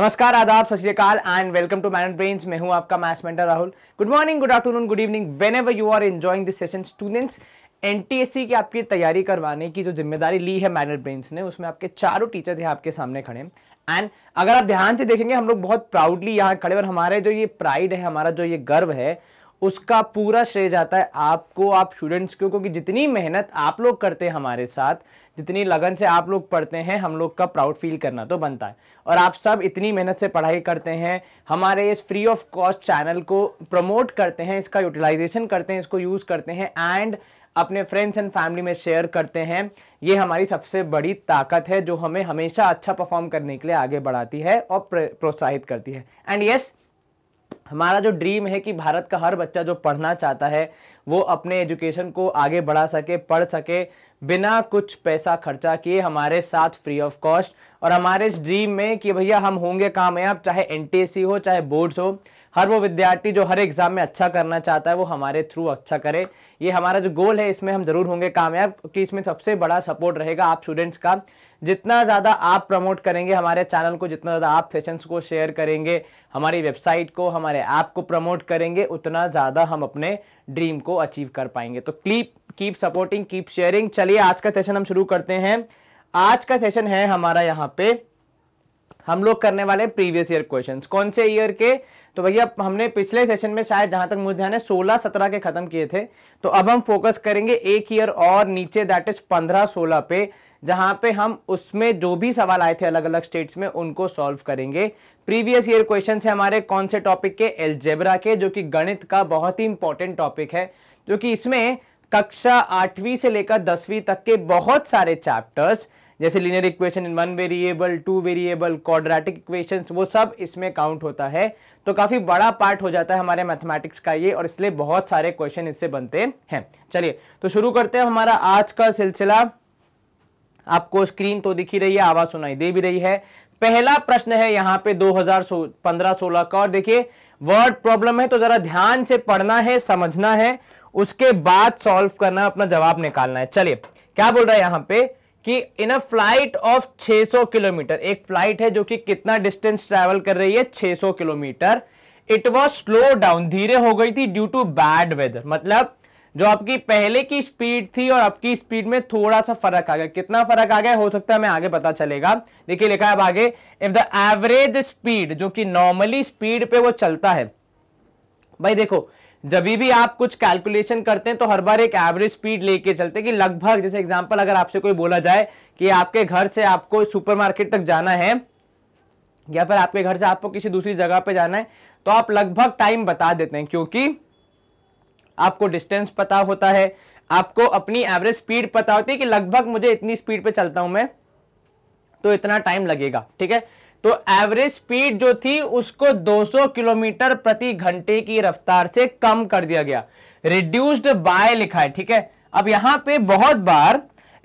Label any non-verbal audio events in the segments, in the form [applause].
नमस्कार आदाब सत श्रीकाल and welcome to Man Brains मैं हूं आपका maths mentor Rahul good morning good afternoon good evening whenever you are enjoying this session students एन की आपकी तैयारी करवाने की जो जिम्मेदारी ली है मैन ब्रेन्स ने उसमें आपके चारों टीचर यहाँ आपके सामने खड़े एंड अगर आप ध्यान से देखेंगे हम लोग बहुत प्राउडली यहाँ खड़े और हमारे जो ये प्राइड है हमारा जो ये गर्व है उसका पूरा श्रेय जाता है आपको आप स्टूडेंट्स को क्योंकि जितनी मेहनत आप लोग करते हैं हमारे साथ जितनी लगन से आप लोग पढ़ते हैं हम लोग का प्राउड फील करना तो बनता है और आप सब इतनी मेहनत से पढ़ाई करते हैं हमारे इस फ्री ऑफ कॉस्ट चैनल को प्रमोट करते हैं इसका यूटिलाइजेशन करते हैं इसको यूज़ करते हैं एंड अपने फ्रेंड्स एंड फैमिली में शेयर करते हैं ये हमारी सबसे बड़ी ताकत है जो हमें हमेशा अच्छा परफॉर्म करने के लिए आगे बढ़ाती है और प्रोत्साहित करती है एंड यस yes, हमारा जो ड्रीम है कि भारत का हर बच्चा जो पढ़ना चाहता है वो अपने एजुकेशन को आगे बढ़ा सके पढ़ सके बिना कुछ पैसा खर्चा किए हमारे साथ फ्री ऑफ कॉस्ट और हमारे इस ड्रीम में कि भैया हम होंगे कामयाब चाहे एन हो चाहे बोर्ड्स हो हर वो विद्यार्थी जो हर एग्ज़ाम में अच्छा करना चाहता है वो हमारे थ्रू अच्छा करे ये हमारा जो गोल है इसमें हम ज़रूर होंगे कामयाब क्योंकि इसमें सबसे बड़ा सपोर्ट रहेगा आप स्टूडेंट्स का जितना ज़्यादा आप प्रमोट करेंगे हमारे चैनल को जितना ज़्यादा आप सेशन को शेयर करेंगे हमारी वेबसाइट को हमारे ऐप को प्रमोट करेंगे उतना ज़्यादा हम अपने ड्रीम को अचीव कर पाएंगे तो keep keep supporting keep sharing चलिए आज का सेशन हम शुरू करते हैं आज का सेशन है हमारा यहाँ पे हम लोग करने वाले प्रीवियस ईयर क्वेश्चंस कौन से ईयर के तो भैया हमने पिछले सेशन में शायद जहां तक मुझे ध्यान है सोलह सत्रह के खत्म किए थे तो अब हम फोकस करेंगे एक ईयर और नीचे दैट इज पंद्रह सोलह पे जहां पे हम उसमें जो भी सवाल आए थे अलग अलग स्टेट्स में उनको सॉल्व करेंगे प्रीवियस ईयर क्वेश्चन है हमारे कौन से टॉपिक के एल्जेब्रा के जो कि गणित का बहुत ही इंपॉर्टेंट टॉपिक है जो कि इसमें कक्षा आठवीं से लेकर दसवीं तक के बहुत सारे चैप्टर्स जैसे linear equation in one variable two variable quadratic equations वो सब इसमें काउंट होता है तो काफ़ी बड़ा पार्ट हो जाता है हमारे मैथमेटिक्स का ये और इसलिए बहुत सारे क्वेश्चन इससे बनते हैं चलिए तो शुरू करते हैं हमारा आज का सिलसिला आपको स्क्रीन तो दिखी रही है आवाज सुनाई दे भी रही है पहला प्रश्न है यहाँ पे 2015-16 का और देखिए वर्ड प्रॉब्लम है तो जरा ध्यान से पढ़ना है समझना है उसके बाद सॉल्व करना अपना जवाब निकालना है चलिए क्या बोल रहा है यहाँ पे कि in a flight of 600 kilometre एक फ्लाइट है जो कि कितना डिस्टेंस ट्रेवल कर रही है 600 kilometre it was slow down धीरे हो गई थी ड्यू टू बैड वेदर मतलब जो आपकी पहले की स्पीड थी और आपकी स्पीड में थोड़ा सा फर्क आ गया कितना फर्क आ गया हो सकता है हमें आगे पता चलेगा देखिए लिखा है अब आगे इफ द एवरेज स्पीड जो कि नॉर्मली स्पीड पे वो चलता है भाई देखो जब भी आप कुछ कैलकुलेशन करते हैं तो हर बार एक एवरेज स्पीड लेके चलते हैं कि लगभग जैसे एग्जाम्पल अगर आपसे कोई बोला जाए कि आपके घर से आपको सुपरमार्केट तक जाना है या फिर आपके घर से आपको किसी दूसरी जगह पे जाना है तो आप लगभग टाइम बता देते हैं क्योंकि आपको डिस्टेंस पता होता है आपको अपनी एवरेज स्पीड पता होती है कि लगभग मुझे इतनी स्पीड पे चलता हूं मैं तो इतना टाइम लगेगा ठीक है तो एवरेज स्पीड जो थी उसको 200 किलोमीटर प्रति घंटे की रफ्तार से कम कर दिया गया रिड्यूस्ड बाय लिखा है ठीक है अब यहां पे बहुत बार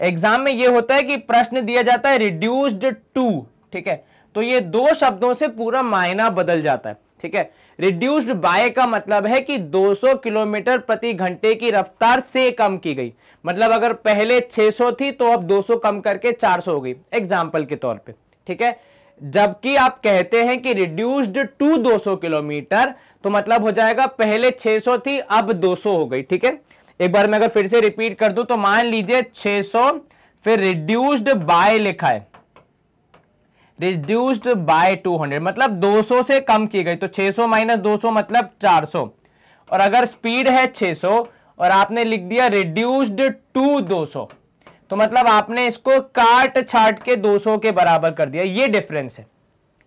एग्जाम में यह होता है कि प्रश्न दिया जाता है रिड्यूस्ड टू ठीक है तो ये दो शब्दों से पूरा मायना बदल जाता है ठीक है रिड्यूस्ड बाय का मतलब है कि 200 किलोमीटर प्रति घंटे की रफ्तार से कम की गई मतलब अगर पहले 600 थी तो अब 200 कम करके 400 हो गई एग्जाम्पल के तौर पे ठीक है जबकि आप कहते हैं कि रिड्यूस्ड टू 200 किलोमीटर तो मतलब हो जाएगा पहले 600 थी अब 200 हो गई ठीक है एक बार मैं अगर फिर से रिपीट कर दू तो मान लीजिए 600 फिर रिड्यूस्ड बाय लिखा है रिड्यूस्ड बाय 200 मतलब 200 से कम की गई तो 600 सौ माइनस दो मतलब 400 और अगर स्पीड है 600 और आपने लिख दिया रिड्यूस्ड टू 200 तो मतलब आपने इसको काट छाट के 200 के बराबर कर दिया ये डिफरेंस है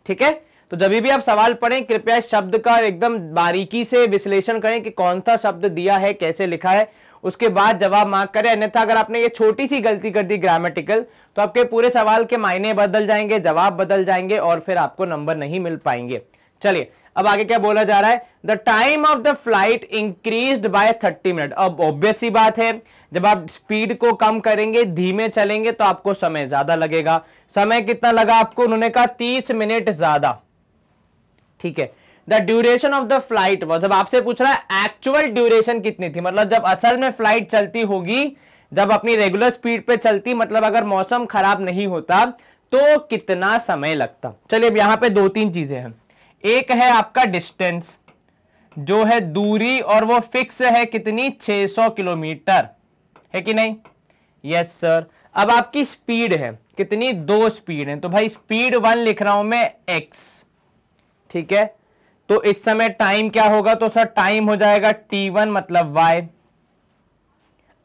ठीक है तो जब भी आप सवाल पढ़ें कृपया शब्द का एकदम बारीकी से विश्लेषण करें कि कौन सा शब्द दिया है कैसे लिखा है उसके बाद जवाब मार्क करें अन्यथा अगर आपने ये छोटी सी गलती कर दी ग्रामेटिकल तो आपके पूरे सवाल के मायने बदल जाएंगे जवाब बदल जाएंगे और फिर आपको नंबर नहीं मिल पाएंगे चलिए अब आगे क्या बोला जा रहा है the time of the flight increase by thirty minute अब ऑब्वियस ही बात है जब आप स्पीड को कम करेंगे धीमे चलेंगे तो आपको समय ज्यादा लगेगा समय कितना लगा आपको उन्होंने कहा तीस मिनट ज्यादा ठीक है the duration of the flight was जब आपसे पूछ रहा है एक्चुअल ड्यूरेशन कितनी थी मतलब जब असल में फ्लाइट चलती होगी जब अपनी रेगुलर स्पीड पे चलती मतलब अगर मौसम खराब नहीं होता तो कितना समय लगता चलिए अब यहां पे दो तीन चीजें हैं एक है आपका डिस्टेंस जो है दूरी और वो फिक्स है कितनी 600 किलोमीटर है कि नहीं यस सर अब आपकी स्पीड है कितनी दो स्पीड है तो भाई स्पीड वन लिख रहा हूं मैं एक्स ठीक है तो इस समय टाइम क्या होगा तो सर टाइम हो जाएगा टी वन मतलब वाई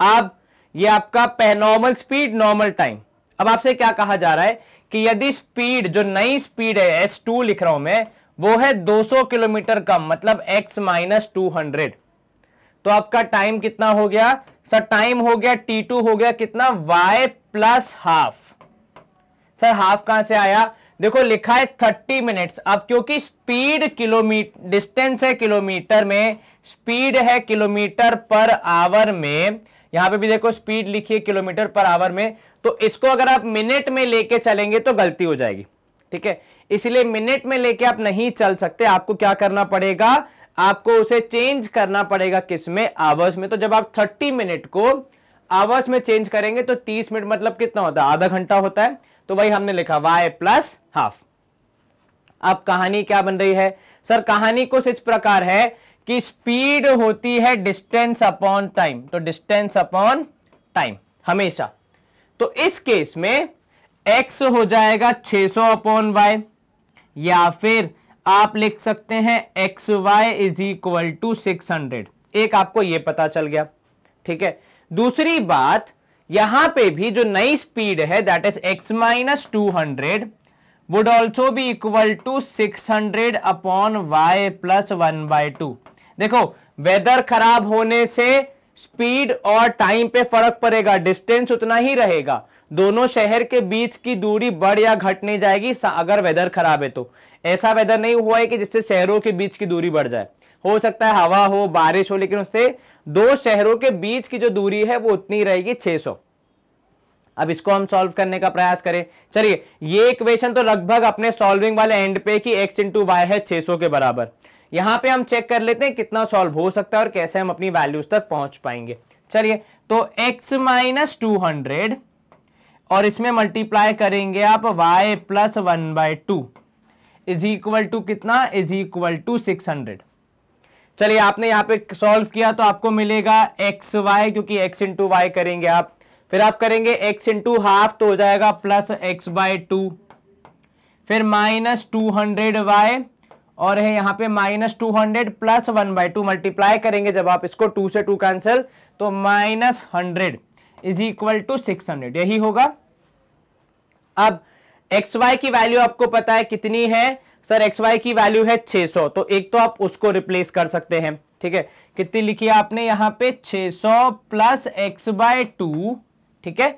अब ये आपका नॉर्मल स्पीड नॉर्मल टाइम अब आपसे क्या कहा जा रहा है कि यदि स्पीड जो नई स्पीड है एस टू लिख रहा हूं मैं वो है 200 किलोमीटर कम मतलब x माइनस टू तो आपका टाइम कितना हो गया सर टाइम हो गया t2 हो गया कितना y plus half sir half कहां से आया देखो लिखा है थर्टी मिनट्स अब क्योंकि स्पीड किलोमीटर डिस्टेंस है किलोमीटर में स्पीड है किलोमीटर पर आवर में यहां पे भी देखो स्पीड लिखिए किलोमीटर पर आवर में तो इसको अगर आप मिनट में लेके चलेंगे तो गलती हो जाएगी ठीक है इसलिए मिनट में लेके आप नहीं चल सकते आपको क्या करना पड़ेगा आपको उसे चेंज करना पड़ेगा किस में आवर्स में तो जब आप थर्टी मिनट को आवर्स में चेंज करेंगे तो तीस मिनट मतलब कितना होता है आधा घंटा होता है तो वही हमने लिखा वाई प्लस हाफ अब कहानी क्या बन रही है सर कहानी कुछ इस प्रकार है कि स्पीड होती है डिस्टेंस अपॉन टाइम तो डिस्टेंस अपॉन टाइम हमेशा तो इस केस में x हो जाएगा 600 सौ अपॉन वाई या फिर आप लिख सकते हैं x y is equal to six एक आपको यह पता चल गया ठीक है दूसरी बात यहां पे भी जो नई स्पीड है that is x minus two hundred also also equal to six 600 upon Y plus one by two देखो वेदर खराब होने से स्पीड और टाइम पे फर्क पड़ेगा डिस्टेंस उतना ही रहेगा दोनों शहर के बीच की दूरी बढ़ या घट नहीं जाएगी अगर वेदर खराब है तो ऐसा वेदर नहीं हुआ है कि जिससे शहरों के बीच की दूरी बढ़ जाए हो सकता है हवा हो बारिश हो लेकिन उससे दो शहरों के बीच की जो दूरी है वो उतनी रहेगी 600 अब इसको हम सॉल्व करने का प्रयास करें चलिए ये इक्वेशन तो लगभग अपने सॉल्विंग वाले एंड पे कि एक्स इंटू वाई है सौ के बराबर यहां पे हम चेक कर लेते हैं कितना सॉल्व हो सकता है और कैसे हम अपनी वैल्यूज तक पहुंच पाएंगे चलिए तो x माइनस टू हंड्रेड और इसमें मल्टीप्लाई करेंगे आप y plus one by two is equal to कितना is equal to six hundred चलिए आपने यहां पे सॉल्व किया तो आपको मिलेगा एक्स वाई क्योंकि एक्स इंटू वाई करेंगे आप फिर आप करेंगे एक्स इंटू हाफ तो हो जाएगा प्लस एक्स बाय टू फिर माइनस टू हंड्रेड वाई और है यहाँ पे minus two hundred plus one by two multiply करेंगे जब आप इसको टू से टू कैंसिल तो minus hundred is equal to six hundred यही होगा अब एक्स वाई की वैल्यू आपको पता है कितनी है सर एक्स वाई की वैल्यू है सौ तो एक तो आप उसको रिप्लेस कर सकते हैं ठीक है कितनी लिखी है आपने यहां पे 600 सौ प्लस एक्स बाय टू ठीक है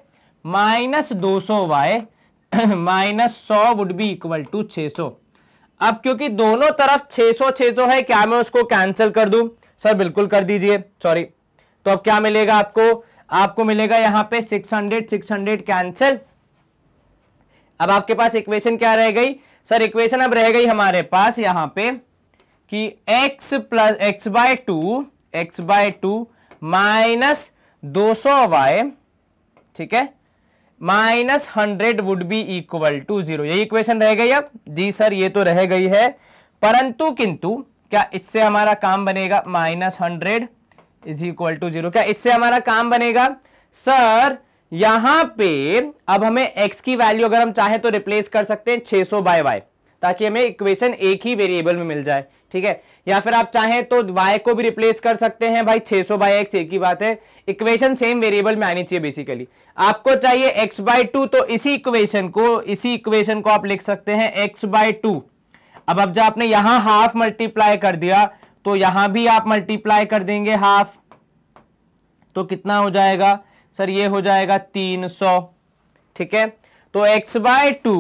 माइनस दो सौ वाई [clears throat] माइनस सौ वुड बी इक्वल टू छ सौ अब क्योंकि दोनों तरफ 600 600 है क्या मैं उसको कैंसिल कर दू सर बिल्कुल कर दीजिए सॉरी तो अब क्या मिलेगा आपको आपको मिलेगा यहां पे 600 600 कैंसिल अब आपके पास इक्वेशन क्या रह गई सर इक्वेशन अब रह गई हमारे पास यहां पे कि x plus x by two x by two minus दो सौ वाई ठीक है minus hundred would be equal to zero यही इक्वेशन रह गई अब जी सर ये तो रह गई है परंतु किंतु क्या इससे हमारा काम बनेगा minus hundred is equal to zero क्या इससे हमारा काम बनेगा सर यहां पे अब हमें एक्स की वैल्यू अगर हम चाहें तो रिप्लेस कर सकते हैं 600 सौ बाय वाई ताकि हमें इक्वेशन एक ही वेरिएबल में मिल जाए ठीक है या फिर आप चाहें तो y को भी रिप्लेस कर सकते हैं भाई 600 सौ बाई एक्स एक ही बात है इक्वेशन सेम वेरिएबल में आनी चाहिए बेसिकली आपको चाहिए x बाई टू तो इसी इक्वेशन को इसी इक्वेशन को आप लिख सकते हैं x बाई टू अब अब जब आपने यहां हाफ मल्टीप्लाई कर दिया तो यहां भी आप मल्टीप्लाई कर देंगे हाफ तो कितना हो जाएगा सर ये हो जाएगा तीन सौ ठीक है तो x बाय टू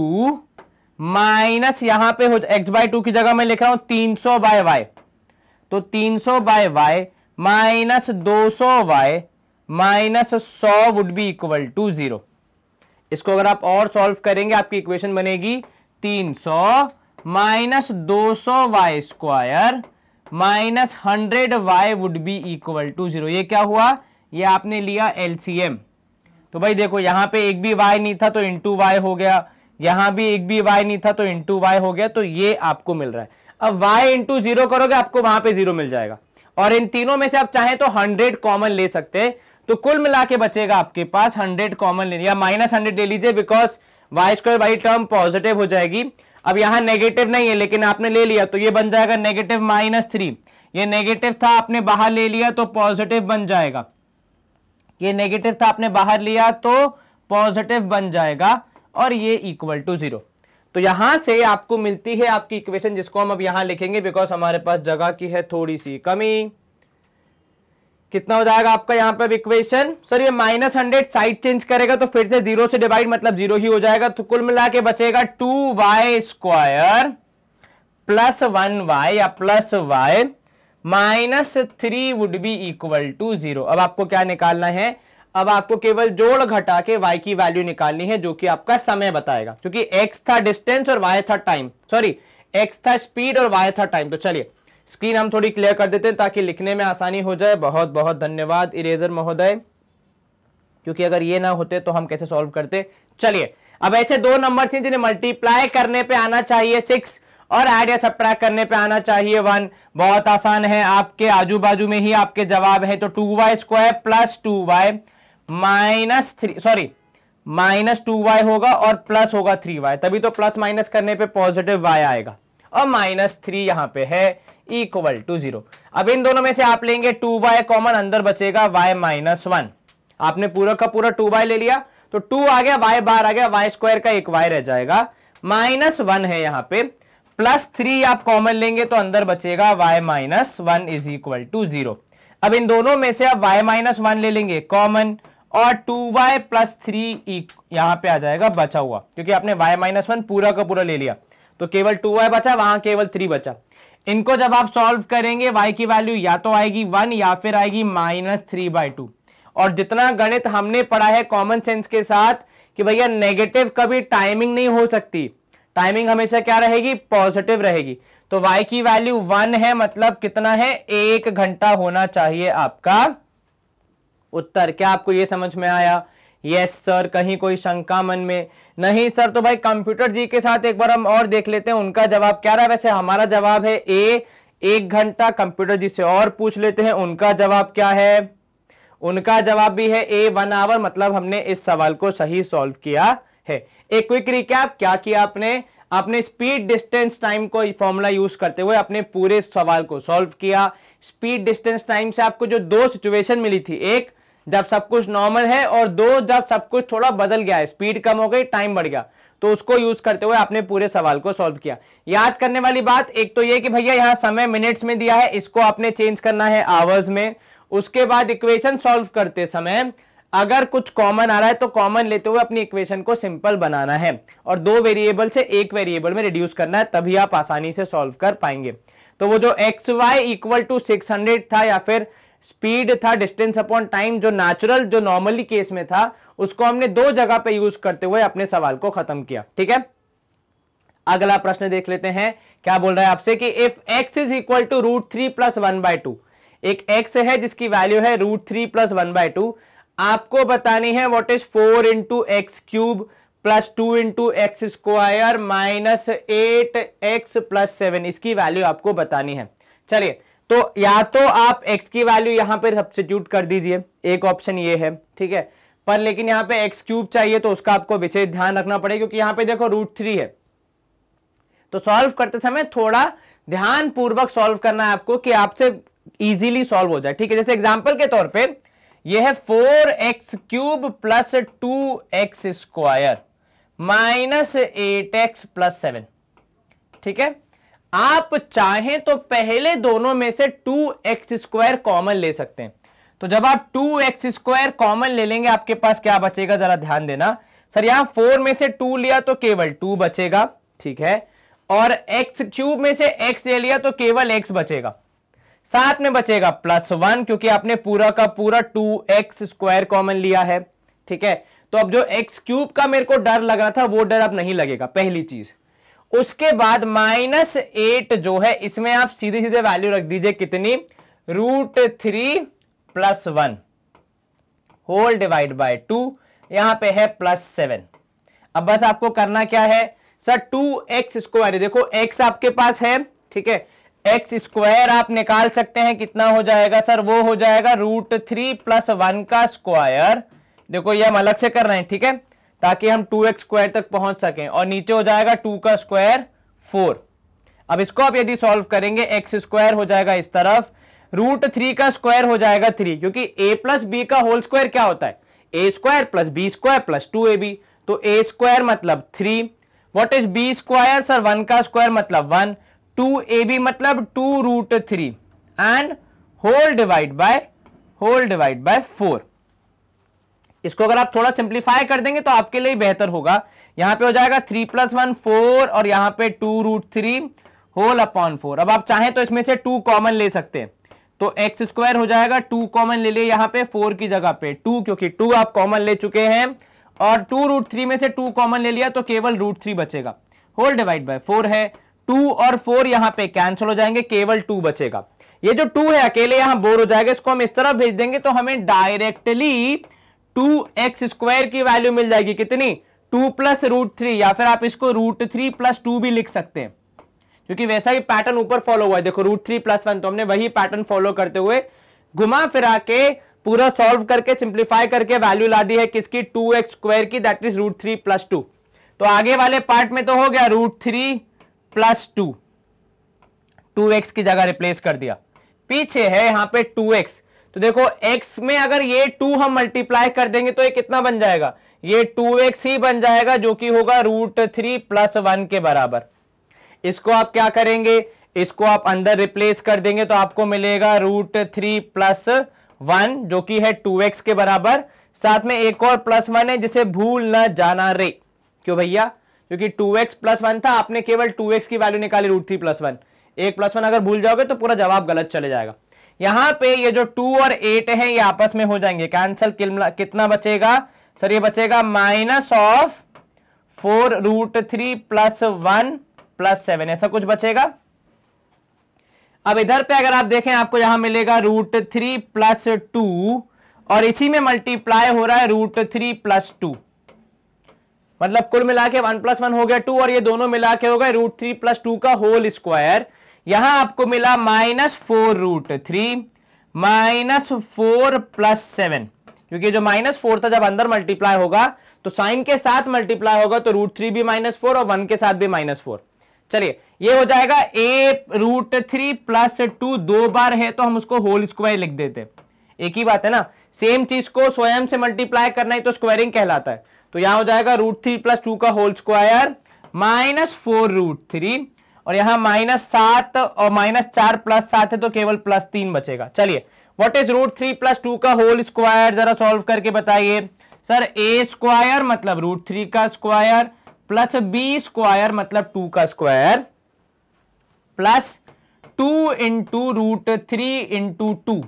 माइनस यहां पे हो एक्स बाय टू की जगह मैं लिख रहा हूं तीन सौ बाय वाई तो 300 सौ बाय वाई माइनस दो सौ वाई माइनस सौ would be equal to zero इसको अगर आप और सॉल्व करेंगे आपकी इक्वेशन बनेगी 300 सौ माइनस दो सौ y square minus hundred y would be equal to zero ये क्या हुआ ये आपने लिया एलसीएम तो भाई देखो यहां पे एक भी वाई नहीं था तो इंटू वाई हो गया यहां भी एक भी वाई नहीं था तो इंटू वाई हो गया तो ये आपको मिल रहा है अब y इंटू जीरो करोगे आपको वहां पे जीरो मिल जाएगा और इन तीनों में से आप चाहें तो हंड्रेड कॉमन ले सकते हैं तो कुल मिला के बचेगा आपके पास हंड्रेड कॉमन ले या माइनस हंड्रेड ले लीजिए because y square y term positive हो जाएगी अब यहां नेगेटिव नहीं है लेकिन आपने ले लिया तो ये बन जाएगा नेगेटिव माइनस थ्री ये नेगेटिव था आपने बाहर ले लिया तो पॉजिटिव बन जाएगा ये नेगेटिव था आपने बाहर लिया तो पॉजिटिव बन जाएगा और ये इक्वल टू जीरो तो यहां से आपको मिलती है आपकी इक्वेशन जिसको हम अब यहां लिखेंगे बिकॉज हमारे पास जगह की है थोड़ी सी कमी कितना हो जाएगा आपका यहां पर इक्वेशन सर ये माइनस हंड्रेड साइड चेंज करेगा तो फिर से जीरो से डिवाइड मतलब जीरो ही हो जाएगा तो कुल मिला के बचेगा two y square plus one y या plus y minus three would be equal to zero अब आपको क्या निकालना है अब आपको केवल जोड़ घटा के y की वैल्यू निकालनी है जो कि आपका समय बताएगा क्योंकि x था डिस्टेंस और y था टाइम सॉरी x था स्पीड और y था टाइम तो चलिए स्क्रीन हम थोड़ी क्लियर कर देते हैं ताकि लिखने में आसानी हो जाए बहुत बहुत धन्यवाद इरेजर महोदय क्योंकि अगर ये ना होते तो हम कैसे सॉल्व करते चलिए अब ऐसे दो नंबर थे जिन्हें मल्टीप्लाई करने पे आना चाहिए सिक्स और एड या सब्ट्रैक्ट करने पे आना चाहिए वन बहुत आसान है आपके आजू बाजू में ही आपके जवाब है तो two y square plus two y minus three sorry minus two y होगा और प्लस होगा थ्री वाई तभी तो प्लस माइनस करने पे पॉजिटिव वाई आएगा और माइनस थ्री यहां पे है इक्वल टू जीरो अब इन दोनों में से आप लेंगे टू वाई कॉमन अंदर बचेगा वाई माइनस वन आपने पूरा का पूरा टू वाई ले लिया तो टू आ गया वाई बार आ गया वाई स्क्वायर का एक वाई रह जाएगा माइनस वन है यहां पे प्लस थ्री आप कॉमन लेंगे तो अंदर बचेगा y minus one is equal to zero अब इन दोनों में से आप वाई माइनस वन ले लेंगे कॉमन और टू वाई प्लस थ्री यहां पे आ जाएगा बचा हुआ क्योंकि आपने y माइनस वन पूरा का पूरा ले लिया तो केवल टू वाई बचा वहां केवल थ्री बचा इनको जब आप सॉल्व करेंगे y की वैल्यू या तो आएगी वन या फिर आएगी माइनस थ्री बाई टू और जितना गणित हमने पढ़ा है कॉमन सेंस के साथ कि भैया नेगेटिव कभी टाइमिंग नहीं हो सकती टाइमिंग हमेशा क्या रहेगी पॉजिटिव रहेगी तो y की वैल्यू वन है मतलब कितना है एक घंटा होना चाहिए आपका उत्तर क्या आपको ये समझ में आया यस सर कहीं कोई शंका मन में नहीं सर तो भाई कंप्यूटर जी के साथ एक बार हम और देख लेते हैं उनका जवाब क्या रहा वैसे हमारा जवाब है ए एक घंटा कंप्यूटर जी से और पूछ लेते हैं उनका जवाब क्या है उनका जवाब भी है ए वन आवर मतलब हमने इस सवाल को सही सॉल्व किया है एक क्विक रिकैप क्या किया आपने आपने स्पीड डिस्टेंस टाइम को फॉर्मूला यूज करते हुए अपने पूरे सवाल को सॉल्व किया स्पीड डिस्टेंस टाइम से आपको जो दो सिचुएशन मिली थी एक जब सब कुछ नॉर्मल है और दो जब सब कुछ थोड़ा बदल गया है स्पीड कम हो गई टाइम बढ़ गया तो उसको यूज करते हुए आपने पूरे सवाल को सॉल्व किया याद करने वाली बात एक तो ये कि भैया यहाँ समय मिनट्स में दिया है इसको आपने चेंज करना है आवर्स में उसके बाद इक्वेशन सॉल्व करते समय अगर कुछ कॉमन आ रहा है तो कॉमन लेते हुए अपनी इक्वेशन को सिंपल बनाना है और दो वेरिएबल से एक वेरिएबल में रिड्यूस करना है तभी आप आसानी से सॉल्व कर पाएंगे तो वो जो x y equal to six hundred था या फिर स्पीड था डिस्टेंस अपॉन टाइम जो नेचुरल जो नॉर्मली केस में था उसको हमने दो जगह पे यूज करते हुए अपने सवाल को खत्म किया ठीक है अगला प्रश्न देख लेते हैं क्या बोल रहा है आपसे कि if x is equal to root three plus one by two एक एक्स है जिसकी वैल्यू है root three plus one by two आपको बतानी है what is four into x cube plus two into x square minus eight x plus seven इसकी value आपको बतानी है चलिए तो या तो आप x की वैल्यू यहां पर सब्सिट्यूट कर दीजिए एक ऑप्शन ये है ठीक है पर लेकिन यहां पे एक्स क्यूब चाहिए तो उसका आपको विशेष ध्यान रखना पड़ेगा क्योंकि यहां पे देखो रूट थ्री है तो सॉल्व करते समय थोड़ा ध्यान पूर्वक सॉल्व करना है आपको कि आपसे इजीली सॉल्व हो जाए ठीक है जैसे एग्जाम्पल के तौर पे ये है four x cube plus two x square minus eight x plus seven ठीक है आप चाहें तो पहले दोनों में से टू एक्स स्क्वायर कॉमन ले सकते हैं तो जब आप टू एक्स स्क्वायर कॉमन ले लेंगे आपके पास क्या बचेगा जरा ध्यान देना सर यहां फोर में से टू लिया तो केवल टू बचेगा ठीक है और एक्स क्यूब में से एक्स ले लिया तो केवल एक्स बचेगा साथ में बचेगा प्लस वन क्योंकि आपने पूरा का पूरा टू एक्स स्क्वायर कॉमन लिया है ठीक है तो अब जो एक्स क्यूब का मेरे को डर लग रहा था वो डर अब नहीं लगेगा पहली चीज उसके बाद माइनस एट जो है इसमें आप सीधे सीधे वैल्यू रख दीजिए कितनी root three plus one whole divide by two यहां पे है प्लस सेवन अब बस आपको करना क्या है सर टू एक्स स्क्वायर देखो एक्स आपके पास है ठीक है एक्स स्क्वायर आप निकाल सकते हैं कितना हो जाएगा सर वो हो जाएगा रूट थ्री प्लस वन का स्क्वायर देखो ये हम अलग से कर रहे हैं ठीक है ताकि हम टू एक्स स्क्वायर तक पहुंच सकें और नीचे हो जाएगा टू का स्क्वायर फोर अब इसको आप यदि सॉल्व करेंगे एक्स स्क्वायर हो जाएगा इस तरफ रूट थ्री का स्क्वायर हो जाएगा थ्री क्योंकि ए प्लस बी का होल स्क्वायर क्या होता है a square plus B square plus two A B तो ए स्क्वायर मतलब three what is b square sir one का स्क्वायर मतलब वन टू ए बी मतलब two root three and whole divide by whole divide by four इसको अगर आप थोड़ा simplify कर देंगे तो आपके लिए बेहतर होगा यहां पे हो जाएगा थ्री प्लस वन फोर और यहां पे two root three whole upon four अब आप चाहें तो इसमें से टू कॉमन ले सकते हैं तो एक्स स्क्वायर हो जाएगा टू कॉमन ले लिए यहां पे फोर की जगह पे टू क्योंकि टू आप कॉमन ले चुके हैं और टू रूट थ्री में से टू कॉमन ले लिया तो केवल रूट थ्री बचेगा होल डिवाइड बाय फोर है टू और फोर यहां पे कैंसिल हो जाएंगे केवल टू बचेगा ये जो टू है अकेले यहां बोर हो जाएगा इसको हम इस तरह भेज देंगे तो हमें डायरेक्टली टू एक्स स्क्वायर की वैल्यू मिल जाएगी कितनी टू प्लस रूट थ्री या फिर आप इसको रूट थ्री प्लस टू भी लिख सकते हैं क्योंकि वैसा ही पैटर्न ऊपर फॉलो हुआ है देखो रूट थ्री प्लस वन तो हमने वही पैटर्न फॉलो करते हुए घुमा फिरा के पूरा सॉल्व करके सिंप्लीफाई करके वैल्यू ला दी है किसकी टू एक्स स्क्वायर की that is root three plus two तो आगे वाले पार्ट में तो हो गया root three plus two two x की जगह रिप्लेस कर दिया पीछे है यहां पे टू एक्स तो देखो x में अगर ये टू हम मल्टीप्लाई कर देंगे तो ये कितना बन जाएगा ये टू एक्स ही बन जाएगा जो कि होगा रूट थ्री प्लस वन के बराबर इसको आप क्या करेंगे इसको आप अंदर रिप्लेस कर देंगे तो आपको मिलेगा रूट थ्री प्लस वन जो कि है टू एक्स के बराबर साथ में एक और प्लस वन है जिसे भूल ना जाना रे क्यों भैया क्योंकि टू एक्स प्लस वन था आपने केवल टू एक्स की वैल्यू निकाली रूट थ्री प्लस वन एक प्लस वन अगर भूल जाओगे तो पूरा जवाब गलत चले जाएगा यहां पे ये जो टू और एट है ये आपस में हो जाएंगे कैंसल कितना बचेगा सर ये बचेगा minus of four root three plus one plus seven ऐसा कुछ बचेगा अब इधर पे अगर आप देखें आपको यहां मिलेगा रूट थ्री प्लस टू और इसी में मल्टीप्लाई हो रहा है रूट थ्री प्लस टू मतलब कुल मिला के वन प्लस वन हो गया टू और ये दोनों मिला के हो गए रूट थ्री प्लस टू का होल स्क्वायर यहां आपको मिला minus four root three minus four plus seven क्योंकि जो माइनस फोर था जब अंदर मल्टीप्लाई होगा तो साइन के साथ मल्टीप्लाई होगा तो रूट थ्री भी माइनस फोर और वन के साथ भी माइनस फोर चलिए ये हो जाएगा a root three plus two दो बार है तो हम उसको होल स्क्वायर लिख देते एक ही बात है ना सेम चीज को स्वयं से मल्टीप्लाई करना ही तो स्क्वायरिंग कहलाता है तो यहां हो जाएगा रूट थ्री प्लस टू का whole square minus four root three और यहां माइनस सात और माइनस चार प्लस सात है तो केवल प्लस तीन बचेगा चलिए what is root three plus two का होल स्क्वायर जरा सॉल्व करके बताइए सर ए स्क्वायर मतलब रूट थ्री का स्क्वायर प्लस बी स्क्वायर मतलब टू का square plus two into root three into two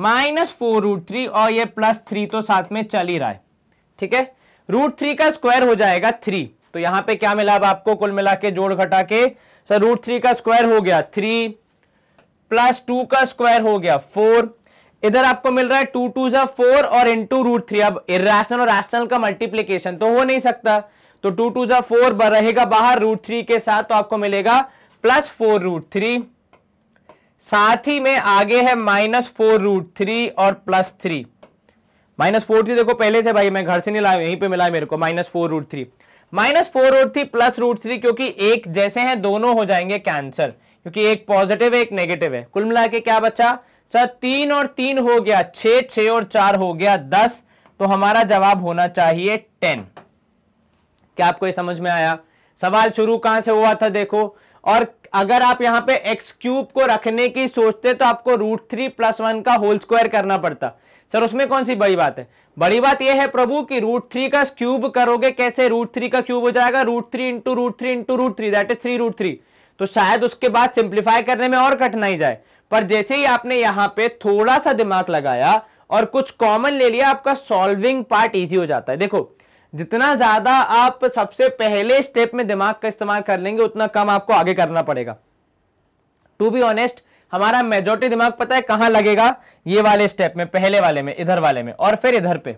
minus four root three और ये प्लस थ्री तो साथ में चल ही रहा है ठीक है रूट थ्री का स्क्वायर हो जाएगा थ्री तो यहां पे क्या मिला अब आपको कुल मिला के जोड़ घटा के सर रूट थ्री का स्क्वायर हो गया थ्री प्लस टू का स्क्वायर हो गया फोर इधर आपको मिल रहा है टू टू जो फोर और इंटू रूट थ्री अब इेशनल और रैशनल का मल्टीप्लीकेशन तो हो नहीं सकता तो टू टू जो फोर रहेगा बाहर रूट थ्री के साथ तो आपको मिलेगा प्लस फोर रूट थ्री साथ ही में आगे है माइनस फोर रूट थ्री और plus three minus four three देखो पहले से भाई मैं घर से नहीं लाया यहीं पे मिला है मेरे को minus four root three minus four root three plus root three क्योंकि एक जैसे हैं दोनों हो जाएंगे कैंसर क्योंकि एक पॉजिटिव है एक नेगेटिव है कुल मिला के क्या बचा सर तीन और तीन हो गया छ छ और चार हो गया दस तो हमारा जवाब होना चाहिए टेन क्या आपको ये समझ में आया सवाल शुरू कहां से हुआ था देखो और अगर आप यहां पे एक्स क्यूब को रखने की सोचते तो आपको रूट थ्री प्लस वन का होल स्क्वायर करना पड़ता सर उसमें कौन सी बड़ी बात है बड़ी बात यह है प्रभु कि रूट थ्री का क्यूब करोगे कैसे रूट थ्री का क्यूब हो जाएगा root three into root three into root three that is three root three तो शायद उसके बाद सिंप्लीफाई करने में और कठिनाई जाए पर जैसे ही आपने यहां पे थोड़ा सा दिमाग लगाया और कुछ कॉमन ले लिया आपका सॉल्विंग पार्ट इजी हो जाता है देखो जितना ज्यादा आप सबसे पहले स्टेप में दिमाग का इस्तेमाल कर लेंगे उतना कम आपको आगे करना पड़ेगा टू बी ऑनेस्ट हमारा मेजोरिटी दिमाग पता है कहां लगेगा ये वाले स्टेप में पहले वाले में इधर वाले में और फिर इधर पे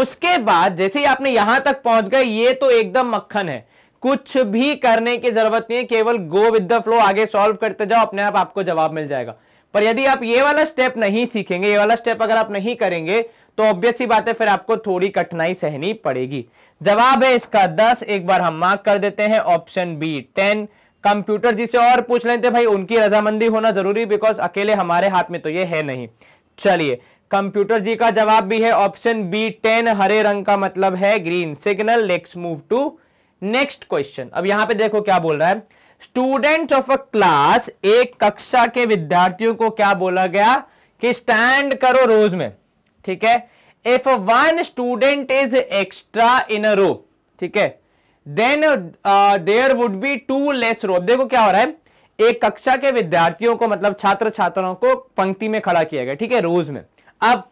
उसके बाद जैसे ही आपने यहां तक पहुंच गए ये तो एकदम मक्खन है कुछ भी करने की जरूरत नहीं है केवल गो विद द फ्लो आगे सॉल्व करते जाओ अपने आप आपको जवाब मिल जाएगा पर यदि आप ये वाला स्टेप नहीं सीखेंगे ये वाला स्टेप अगर आप नहीं करेंगे तो ऑब्वियस सी बात है फिर आपको थोड़ी कठिनाई सहनी पड़ेगी जवाब है इसका दस एक बार हम मार्क कर देते हैं option b ten computer ji से और पूछ लेते तो भाई उनकी रजामंदी होना जरूरी बिकॉज अकेले हमारे हाथ में तो ये है नहीं चलिए कंप्यूटर जी का जवाब भी है ऑप्शन बी टेन हरे रंग का मतलब है green signal let's move to next question अब यहां पे देखो क्या बोल रहा है स्टूडेंट ऑफ अ क्लास एक कक्षा के विद्यार्थियों को क्या बोला गया कि स्टैंड करो रोज में ठीक है if one student is extra in a row ठीक है then there would be two less row देखो क्या हो रहा है एक कक्षा के विद्यार्थियों को मतलब छात्र छात्राओं को पंक्ति में खड़ा किया गया ठीक है रोज में अब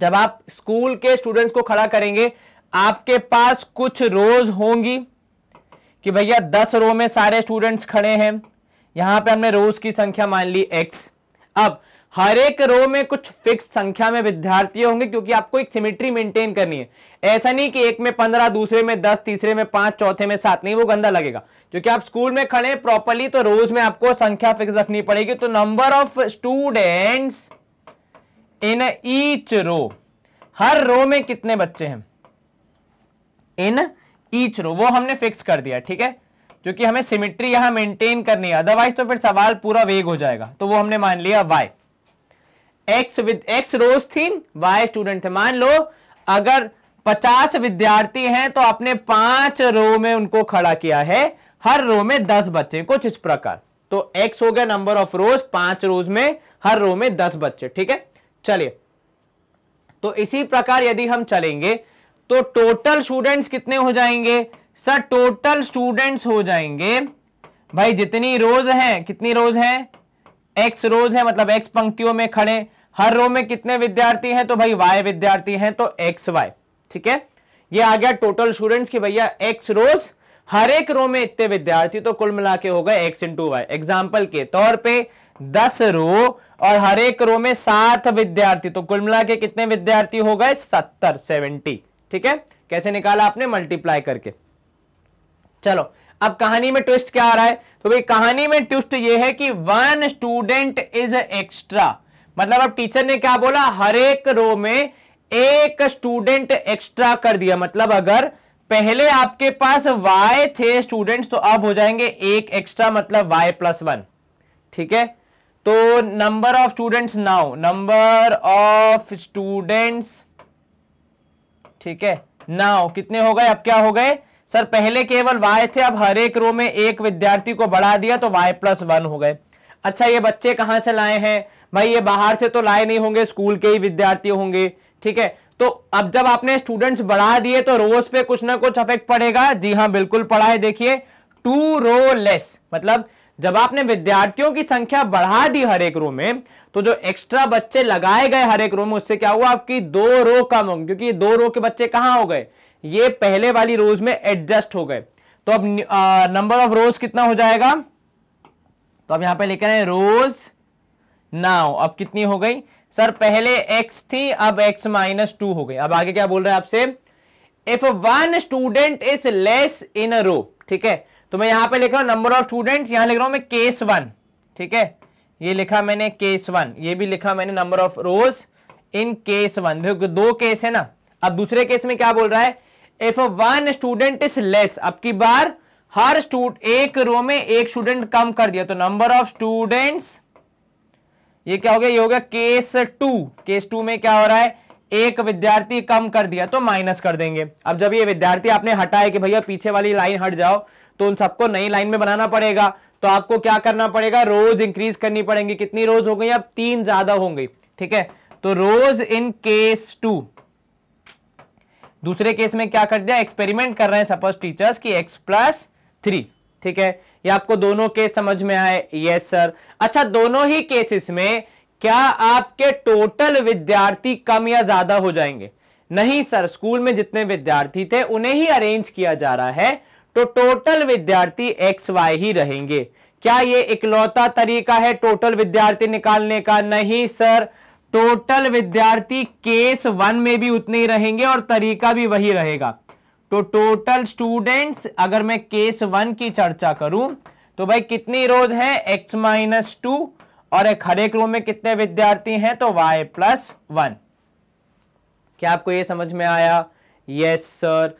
जब आप स्कूल के स्टूडेंट्स को खड़ा करेंगे आपके पास कुछ रोज होंगी कि भैया दस रो में सारे स्टूडेंट्स खड़े हैं यहां पे हमने रोज की संख्या मान ली एक्स अब हर एक रो में कुछ फिक्स संख्या में विद्यार्थी होंगे क्योंकि आपको एक सिमिट्री मेंटेन करनी है ऐसा नहीं कि एक में पंद्रह दूसरे में दस तीसरे में पांच चौथे में सात नहीं वो गंदा लगेगा क्योंकि आप स्कूल में खड़े प्रॉपरली तो रोज में आपको संख्या फिक्स रखनी पड़ेगी तो number of students in each row हर रो में कितने बच्चे हैं इन ईच रो वो हमने फिक्स कर दिया ठीक है क्योंकि हमें सिमिट्री यहां मेंटेन करनी है अदरवाइज तो फिर सवाल पूरा वेग हो जाएगा तो वो हमने मान लिया y x with x rows थी वाई स्टूडेंट थे मान लो अगर पचास विद्यार्थी हैं तो आपने पांच रो में उनको खड़ा किया है हर रो में दस बच्चे कुछ इस प्रकार तो x हो गया नंबर ऑफ रोज पांच रोज में हर रो में दस बच्चे ठीक है चलिए तो इसी प्रकार यदि हम चलेंगे तो टोटल स्टूडेंट्स कितने हो जाएंगे सर टोटल स्टूडेंट्स हो जाएंगे भाई जितनी रोज हैं कितनी रोज हैं एक्स रोज है मतलब एक्स पंक्तियों में खड़े हर रो में कितने विद्यार्थी हैं तो भाई वाई विद्यार्थी हैं तो एक्स वाई ठीक है ये आ गया टोटल स्टूडेंट्स की भैया एक्स रोज हर एक रो में इतने विद्यार्थी तो कुल मिला के हो गए एक्स इंटू वाई एग्जाम्पल के तौर पे दस रो और हर एक रो में सात विद्यार्थी तो कुल मिला के कितने विद्यार्थी हो गए सत्तर सेवेंटी ठीक है कैसे निकाला आपने मल्टीप्लाई करके चलो अब कहानी में ट्विस्ट क्या आ रहा है तो भाई कहानी में ट्विस्ट ये है कि वन स्टूडेंट इज एक्स्ट्रा मतलब अब टीचर ने क्या बोला हर एक रो में एक स्टूडेंट एक्स्ट्रा कर दिया मतलब अगर पहले आपके पास y थे स्टूडेंट्स तो अब हो जाएंगे एक एक्स्ट्रा मतलब y प्लस वन ठीक है तो number of students now number of students ठीक है नाउ कितने हो गए अब क्या हो गए सर पहले केवल y थे अब हर एक रो में एक विद्यार्थी को बढ़ा दिया तो y प्लस वन हो गए अच्छा ये बच्चे कहां से लाए हैं भाई ये बाहर से तो लाए नहीं होंगे स्कूल के ही विद्यार्थी होंगे ठीक है तो अब जब आपने स्टूडेंट्स बढ़ा दिए तो रोज पे कुछ ना कुछ अफेक्ट पड़ेगा जी हाँ बिल्कुल पढ़ा है देखिए टू रो लेस मतलब जब आपने विद्यार्थियों की संख्या बढ़ा दी हर एक रो में तो जो एक्स्ट्रा बच्चे लगाए गए हर एक रो में उससे क्या हुआ आपकी दो रो कम होंगे क्योंकि दो रो के बच्चे कहां हो गए ये पहले वाली रोज में एडजस्ट हो गए तो अब नंबर ऑफ रोज कितना हो जाएगा तो अब यहां पे लिख रहे हैं रोज नाउ अब कितनी हो गई सर पहले एक्स थी अब एक्स माइनस टू हो गई अब आगे क्या बोल रहे हैं आपसे if one student is less in row ठीक है तो मैं यहां पे लिख रहा हूं नंबर ऑफ स्टूडेंट यहां लिख रहा हूं मैं केस वन ठीक है ये लिखा मैंने केस वन ये भी लिखा मैंने number of rows in case one दो केस है ना अब दूसरे केस में क्या बोल रहा है if one student is less अब की बार हर स्टूड एक रो में एक स्टूडेंट कम कर दिया तो नंबर ऑफ स्टूडेंट्स ये क्या हो गया ये हो गया केस टू केस टू में क्या हो रहा है एक विद्यार्थी कम कर दिया तो माइनस कर देंगे अब जब ये विद्यार्थी आपने हटाए कि भैया पीछे वाली लाइन हट जाओ तो उन सबको नई लाइन में बनाना पड़ेगा तो आपको क्या करना पड़ेगा रोज इंक्रीज करनी पड़ेगी कितनी रोज हो गई अब तीन ज्यादा हो गई ठीक है तो रोज इन केस टू दूसरे केस में क्या कर दिया एक्सपेरिमेंट कर रहे हैं सपोज टीचर्स की एक्स प्लस थ्री ठीक है ये आपको दोनों केस समझ में आए यस सर अच्छा दोनों ही केसेस में क्या आपके टोटल विद्यार्थी कम या ज्यादा हो जाएंगे नहीं सर स्कूल में जितने विद्यार्थी थे उन्हें ही अरेंज किया जा रहा है तो टोटल विद्यार्थी एक्स वाई ही रहेंगे क्या ये इकलौता तरीका है टोटल विद्यार्थी निकालने का नहीं सर टोटल विद्यार्थी केस वन में भी उतने ही रहेंगे और तरीका भी वही रहेगा तो टोटल स्टूडेंट्स अगर मैं केस वन की चर्चा करूं तो भाई कितनी रोज है x माइनस टू और एक हर एक रो में कितने विद्यार्थी हैं तो y प्लस वन क्या आपको ये समझ में आया यस सर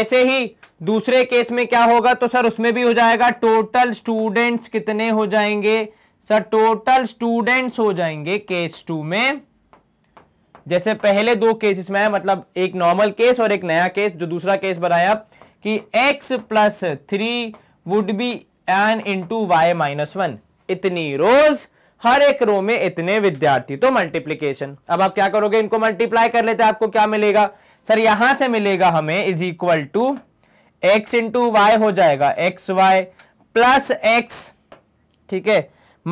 ऐसे ही दूसरे केस में क्या होगा तो सर उसमें भी हो जाएगा टोटल स्टूडेंट्स कितने हो जाएंगे सर टोटल स्टूडेंट्स हो जाएंगे केस टू में जैसे पहले दो केसेस में मतलब एक नॉर्मल केस और एक नया केस जो दूसरा केस बनाया कि x plus three would be n into y minus one इतनी रोज हर एक रो में इतने विद्यार्थी तो मल्टीप्लीकेशन अब आप क्या करोगे इनको मल्टीप्लाई कर लेते आपको क्या मिलेगा सर यहां से मिलेगा हमें is equal to x into y हो जाएगा एक्स वाई प्लस एक्स ठीक है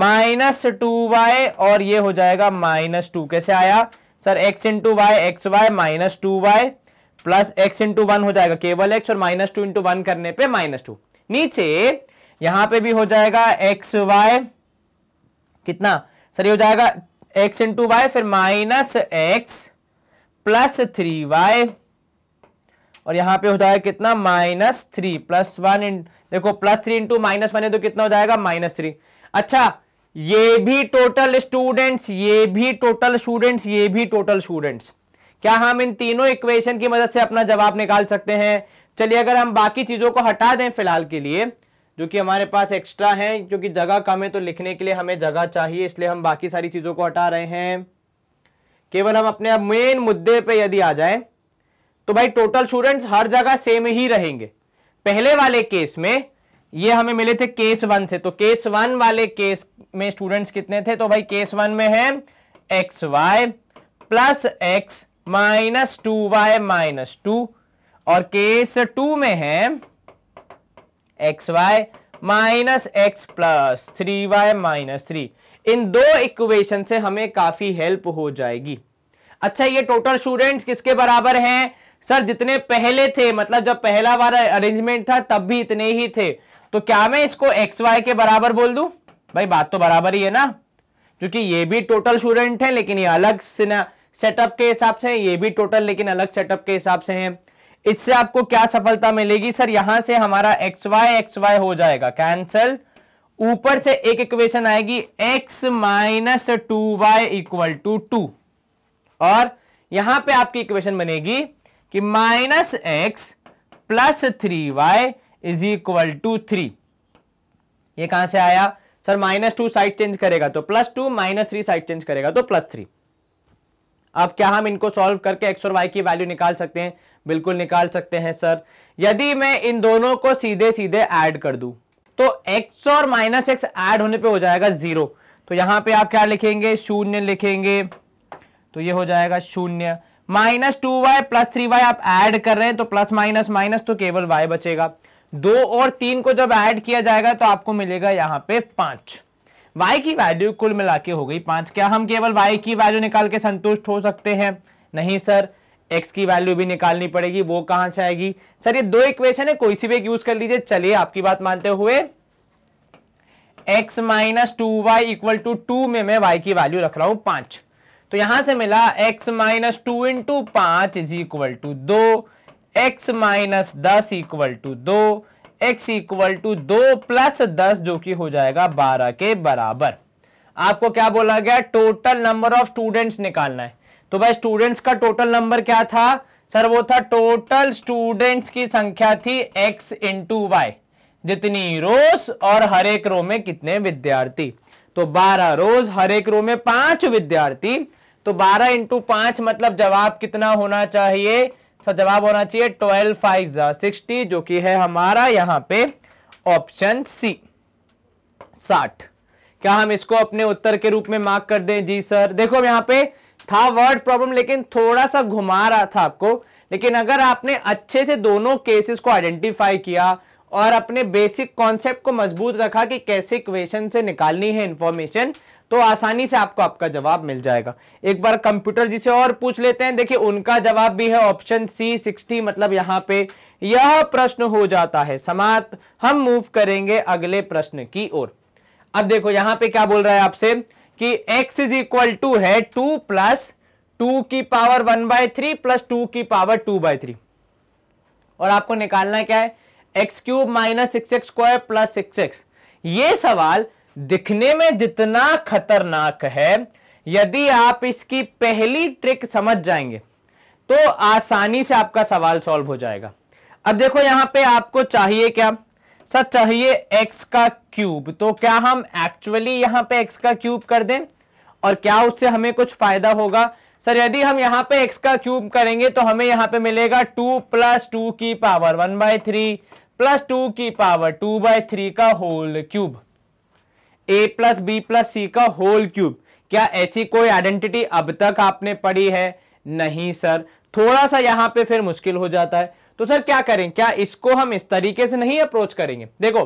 माइनस टू वाई और ये हो जाएगा माइनस टू कैसे आया sir x into y x y minus two y plus x into one हो जाएगा केवल एक्स और माइनस टू इंटू वन करने पे माइनस टू नीचे यहां पे भी हो जाएगा एक्स वाई कितना सर ये हो जाएगा एक्स इंटू वाई फिर minus x plus three y और यहां पे हो जाएगा कितना माइनस थ्री प्लस वन देखो plus three into minus one है तो कितना हो जाएगा माइनस थ्री अच्छा ये भी टोटल स्टूडेंट्स ये भी टोटल स्टूडेंट्स ये भी टोटल स्टूडेंट्स क्या हम इन तीनों इक्वेशन की मदद से अपना जवाब निकाल सकते हैं चलिए अगर हम बाकी चीज़ों को हटा दें फिलहाल के लिए जो कि हमारे पास एक्स्ट्रा है क्योंकि जगह कम है तो लिखने के लिए हमें जगह चाहिए इसलिए हम बाकी सारी चीज़ों को हटा रहे हैं केवल हम अपने मेन मुद्दे पे यदि आ जाए तो भाई टोटल स्टूडेंट्स हर जगह सेम ही रहेंगे पहले वाले केस में ये हमें मिले थे केस वन से तो केस वन वाले केस में स्टूडेंट्स कितने थे तो भाई केस वन में है x y plus x minus two y minus two और केस टू में है x y minus x plus three y minus three इन दो इक्वेशन से हमें काफी हेल्प हो जाएगी अच्छा ये टोटल स्टूडेंट्स किसके बराबर हैं सर जितने पहले थे मतलब जब पहला बार अरेंजमेंट था तब भी इतने ही थे तो क्या मैं इसको एक्स वाई के बराबर बोल दू भाई बात तो बराबर ही है ना क्योंकि ये भी टोटल स्टूडेंट है लेकिन ये अलग सेटअप के हिसाब से ये भी टोटल लेकिन अलग सेटअप के हिसाब से है इससे आपको क्या सफलता मिलेगी सर यहां से हमारा एक्स वाई एक्स वाई हो जाएगा कैंसल ऊपर से एक इक्वेशन आएगी x minus two y equal to two और यहां पे आपकी इक्वेशन बनेगी कि minus x plus three y is equal to three ये कहां से आया sir minus two side change करेगा तो plus two minus three side change करेगा तो प्लस थ्री अब क्या हम इनको सॉल्व करके एक्स और वाई की वैल्यू निकाल सकते हैं बिल्कुल निकाल सकते हैं सर यदि मैं इन दोनों को सीधे सीधे ऐड कर दूं तो एक्स और माइनस एक्स ऐड होने पे हो जाएगा जीरो तो यहां पे आप क्या लिखेंगे शून्य लिखेंगे तो ये हो जाएगा शून्य minus two y plus three y आप ऐड कर रहे हैं तो प्लस माइनस माइनस तो केवल वाई बचेगा दो और तीन को जब ऐड किया जाएगा तो आपको मिलेगा यहाँ पे पांच y की वैल्यू कुल मिला के हो गई पांच क्या हम केवल y की वैल्यू निकाल के संतुष्ट हो सकते हैं नहीं सर x की वैल्यू भी निकालनी पड़ेगी वो कहां से आएगी सर ये दो इक्वेशन है कोई सी भी एक यूज कर लीजिए चलिए आपकी बात मानते हुए x minus two y equal to two में मैं y की वैल्यू रख रहा हूं पांच तो यहां से मिला x माइनस टू इंटू पांच इज इक्वल टू दो x माइनस दस इक्वल टू दो एक्स इक्वल टू दो प्लस दस जो कि हो जाएगा बारह के बराबर आपको क्या बोला गया टोटल नंबर ऑफ स्टूडेंट्स निकालना है तो भाई स्टूडेंट्स का टोटल नंबर क्या था सर वो था टोटल स्टूडेंट्स की संख्या थी x इंटू वाई जितनी रोज और हर एक रो में कितने विद्यार्थी तो 12 रोज हर एक रो में पांच विद्यार्थी तो 12 इंटू पांच मतलब जवाब कितना होना चाहिए सर जवाब होना चाहिए ट्वेल्व फाइव सिक्सटी जो कि है हमारा यहां पे ऑप्शन सी साठ क्या हम इसको अपने उत्तर के रूप में मार्क कर दें जी सर देखो यहां पे था वर्ड प्रॉब्लम लेकिन थोड़ा सा घुमा रहा था आपको लेकिन अगर आपने अच्छे से दोनों केसेस को आइडेंटिफाई किया और अपने बेसिक कॉन्सेप्ट को मजबूत रखा कि कैसे क्वेश्चन से निकालनी है इंफॉर्मेशन तो आसानी से आपको आपका जवाब मिल जाएगा एक बार कंप्यूटर जी से और पूछ लेते हैं देखिए उनका जवाब भी है ऑप्शन सी सिक्सटी मतलब यहां पे यह प्रश्न हो जाता है समाप्त हम मूव करेंगे अगले प्रश्न की ओर अब देखो यहां पे क्या बोल रहा है आपसे कि x इज इक्वल टू है टू प्लस टू की power one by three plus two की पावर टू बाय थ्री और आपको निकालना क्या है x cube minus six x square plus six x ये सवाल दिखने में जितना खतरनाक है यदि आप इसकी पहली ट्रिक समझ जाएंगे तो आसानी से आपका सवाल सॉल्व हो जाएगा अब देखो यहां पे आपको चाहिए क्या सर चाहिए x का क्यूब तो क्या हम एक्चुअली यहां पे x का क्यूब कर दें और क्या उससे हमें कुछ फायदा होगा सर यदि हम यहां पे x का क्यूब करेंगे तो हमें यहां पे मिलेगा टू प्लस टू की power one by three plus two की पावर टू बाय थ्री का whole cube a plus b plus c का होल क्यूब क्या ऐसी कोई आइडेंटिटी अब तक आपने पढ़ी है नहीं सर थोड़ा सा यहां पे फिर मुश्किल हो जाता है तो सर क्या करें क्या इसको हम इस तरीके से नहीं अप्रोच करेंगे देखो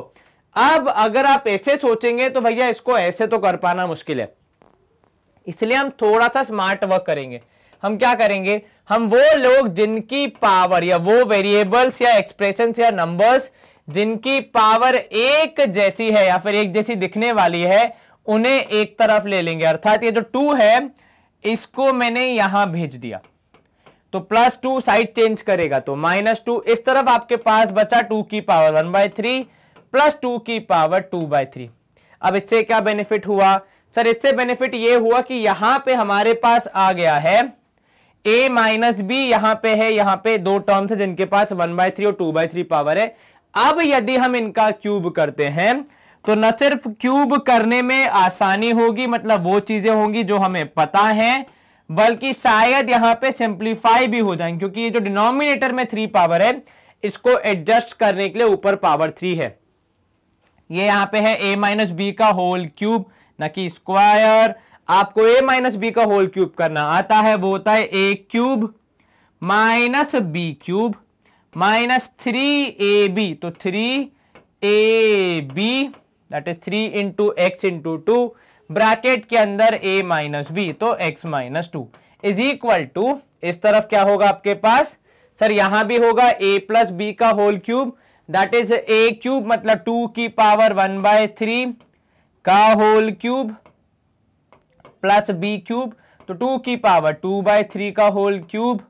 अब अगर आप ऐसे सोचेंगे तो भैया इसको ऐसे तो कर पाना मुश्किल है इसलिए हम थोड़ा सा स्मार्ट वर्क करेंगे हम क्या करेंगे हम वो लोग जिनकी पावर या वो वेरिएबल्स या एक्सप्रेशन या नंबर्स जिनकी पावर एक जैसी है या फिर एक जैसी दिखने वाली है उन्हें एक तरफ ले लेंगे अर्थात ये जो टू है इसको मैंने यहां भेज दिया तो प्लस टू साइड चेंज करेगा तो माइनस टू इस तरफ आपके पास बचा टू की power one by three plus two की पावर टू बाय थ्री अब इससे क्या बेनिफिट हुआ सर इससे बेनिफिट ये हुआ कि यहां पे हमारे पास आ गया है ए माइनस बी यहां पे है यहां पे दो टर्म्स है जिनके पास वन बाय थ्री और टू बाय थ्री पावर है अब यदि हम इनका क्यूब करते हैं तो न सिर्फ क्यूब करने में आसानी होगी मतलब वो चीजें होंगी जो हमें पता है बल्कि शायद यहां पे सिंप्लीफाई भी हो जाएंगे क्योंकि ये जो डिनोमिनेटर में थ्री पावर है इसको एडजस्ट करने के लिए ऊपर पावर थ्री है ये यहां पे है ए माइनस बी का होल क्यूब न कि स्क्वायर आपको ए माइनस बी का होल क्यूब करना आता है वो होता है a cube minus b cube minus three a B तो three a b that is three into x into two bracket के अंदर a माइनस बी तो x minus two is equal to इस तरफ क्या होगा आपके पास सर यहां भी होगा a प्लस बी का whole cube that is a cube मतलब टू की पावर वन बाय थ्री का whole cube plus b cube तो टू की पावर टू बाय थ्री का होल क्यूब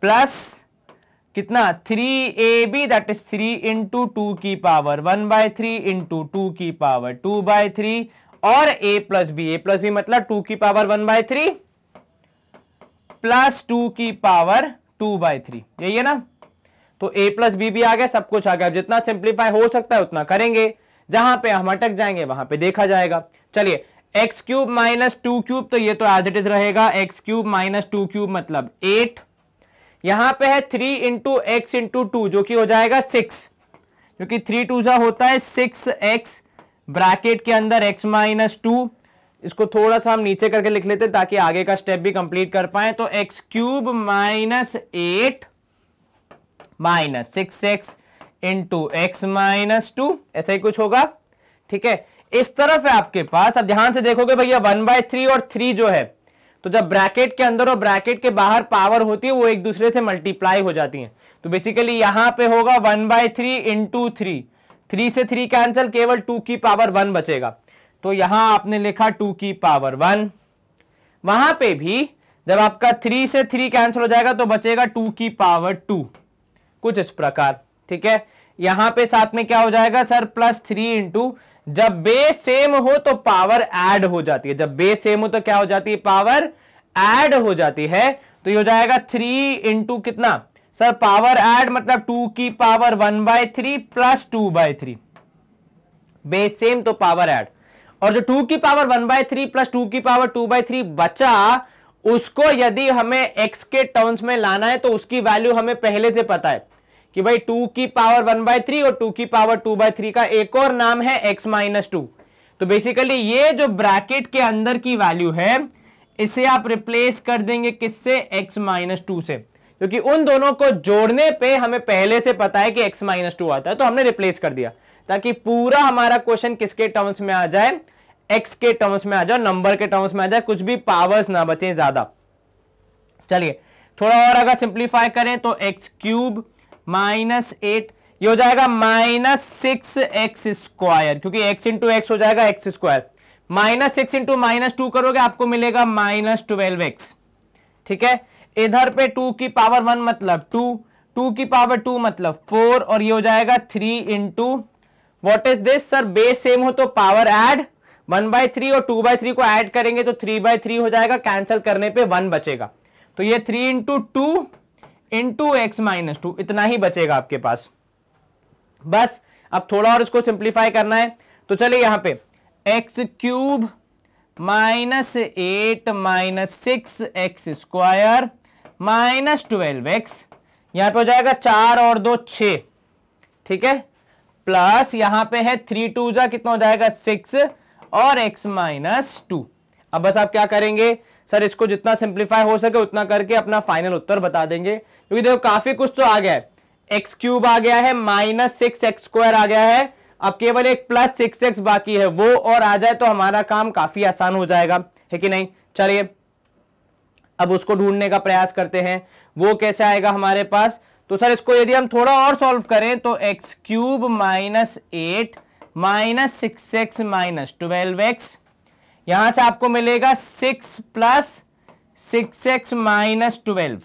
प्लस कितना three a b that is three into two की power one by three into two की power two by three और a plus b a plus b मतलब two की power one by three plus two की power two by three यही है ना तो ए प्लस बी भी आ गया सब कुछ आ गया जितना सिंप्लीफाई हो सकता है उतना करेंगे जहां पे हम अटक जाएंगे वहां पे देखा जाएगा चलिए x cube minus two cube तो ये तो एज इट इज रहेगा x cube minus two cube मतलब एट यहां पे है three into x into two जो कि हो जाएगा सिक्स क्योंकि थ्री टू सा होता है सिक्स एक्स ब्रैकेट के अंदर एक्स माइनस टू इसको थोड़ा सा हम नीचे करके लिख लेते ताकि आगे का स्टेप भी कंप्लीट कर पाए तो x cube minus eight minus six x into x minus two ऐसा ही कुछ होगा ठीक है इस तरफ है आपके पास अब ध्यान से देखोगे भैया वन बाय थ्री और थ्री जो है तो जब ब्रैकेट के अंदर और ब्रैकेट के बाहर पावर होती है वो एक दूसरे से मल्टीप्लाई हो जाती है तो बेसिकली यहां पे होगा one by three into three three से थ्री कैंसिल केवल टू की पावर वन बचेगा तो यहां आपने लिखा टू की पावर वन वहां पे भी जब आपका थ्री से थ्री कैंसिल हो जाएगा तो बचेगा टू की पावर टू कुछ इस प्रकार ठीक है यहां पे साथ में क्या हो जाएगा सर प्लस थ्री इंटू जब बेस सेम हो तो पावर ऐड हो जाती है जब बेस सेम हो तो क्या हो जाती है पावर ऐड हो जाती है तो ये हो जाएगा थ्री इंटू कितना सर पावर ऐड मतलब टू की power one by three plus two by three base same तो पावर ऐड और जो टू की power one by three plus two की पावर टू बाय थ्री बचा उसको यदि हमें एक्स के टर्म्स में लाना है तो उसकी वैल्यू हमें पहले से पता है कि भाई टू की पावर वन बाय थ्री और टू की पावर टू बाय थ्री का एक और नाम है एक्स माइनस टू तो बेसिकली ये जो ब्रैकेट के अंदर की वैल्यू है इसे आप रिप्लेस कर देंगे किससे एक्स माइनस टू से क्योंकि उन दोनों को जोड़ने पे हमें पहले से पता है कि एक्स माइनस टू आता है तो हमने रिप्लेस कर दिया ताकि पूरा हमारा क्वेश्चन किसके टर्म्स में आ जाए एक्स के टर्म्स में आ जाए नंबर के टर्म्स में आ जाए कुछ भी पावर्स ना बचे ज्यादा चलिए थोड़ा और अगर सिंप्लीफाई करें तो एक्स क्यूब माइनस एट ये हो जाएगा माइनस सिक्स एक्स स्क्वायर क्योंकि एक्स इंटू एक्स हो जाएगा x square minus six into minus two करोगे आपको मिलेगा माइनस ट्वेल्व एक्स ठीक है इधर पे टू की पावर वन मतलब टू टू की पावर टू मतलब फोर और ये हो जाएगा three into what is this sir base same हो तो power add one by three और टू बाय थ्री को एड करेंगे तो थ्री बाय थ्री हो जाएगा कैंसिल करने पे वन बचेगा तो ये three into two into x minus two इतना ही बचेगा आपके पास बस अब थोड़ा और इसको सिंप्लीफाई करना है तो चलिए यहां पे x cube minus eight minus six x square minus twelve x यहां पर हो जाएगा चार और दो छ ठीक है प्लस यहां पे है थ्री टू जा कितना हो जाएगा सिक्स और एक्स माइनस टू अब बस आप क्या करेंगे सर इसको जितना सिंप्लीफाई हो सके उतना करके अपना फाइनल उत्तर बता देंगे क्योंकि देखो काफी कुछ तो आ गया है एक्स क्यूब आ गया है माइनस सिक्स एक्स स्क्वायर आ गया है अब केवल एक प्लस सिक्स एक्स बाकी है वो और आ जाए तो हमारा काम काफी आसान हो जाएगा है कि नहीं चलिए अब उसको ढूंढने का प्रयास करते हैं वो कैसे आएगा हमारे पास तो सर इसको यदि हम थोड़ा और सॉल्व करें तो x cube minus eight minus six x minus twelve x यहां से आपको मिलेगा six plus six x minus twelve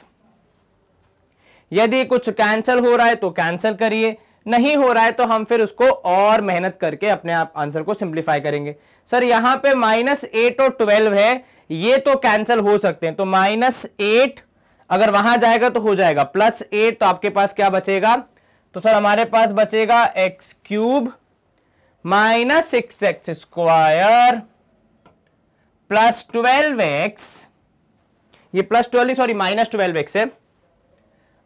यदि कुछ कैंसिल हो रहा है तो कैंसिल करिए नहीं हो रहा है तो हम फिर उसको और मेहनत करके अपने आप आंसर को सिंप्लीफाई करेंगे सर यहां पे माइनस एट और ट्वेल्व है ये तो कैंसिल हो सकते हैं तो माइनस एट अगर वहां जाएगा तो हो जाएगा प्लस एट तो आपके पास क्या बचेगा तो सर हमारे पास बचेगा x cube minus six x square plus twelve x ये plus twelve sorry minus twelve x है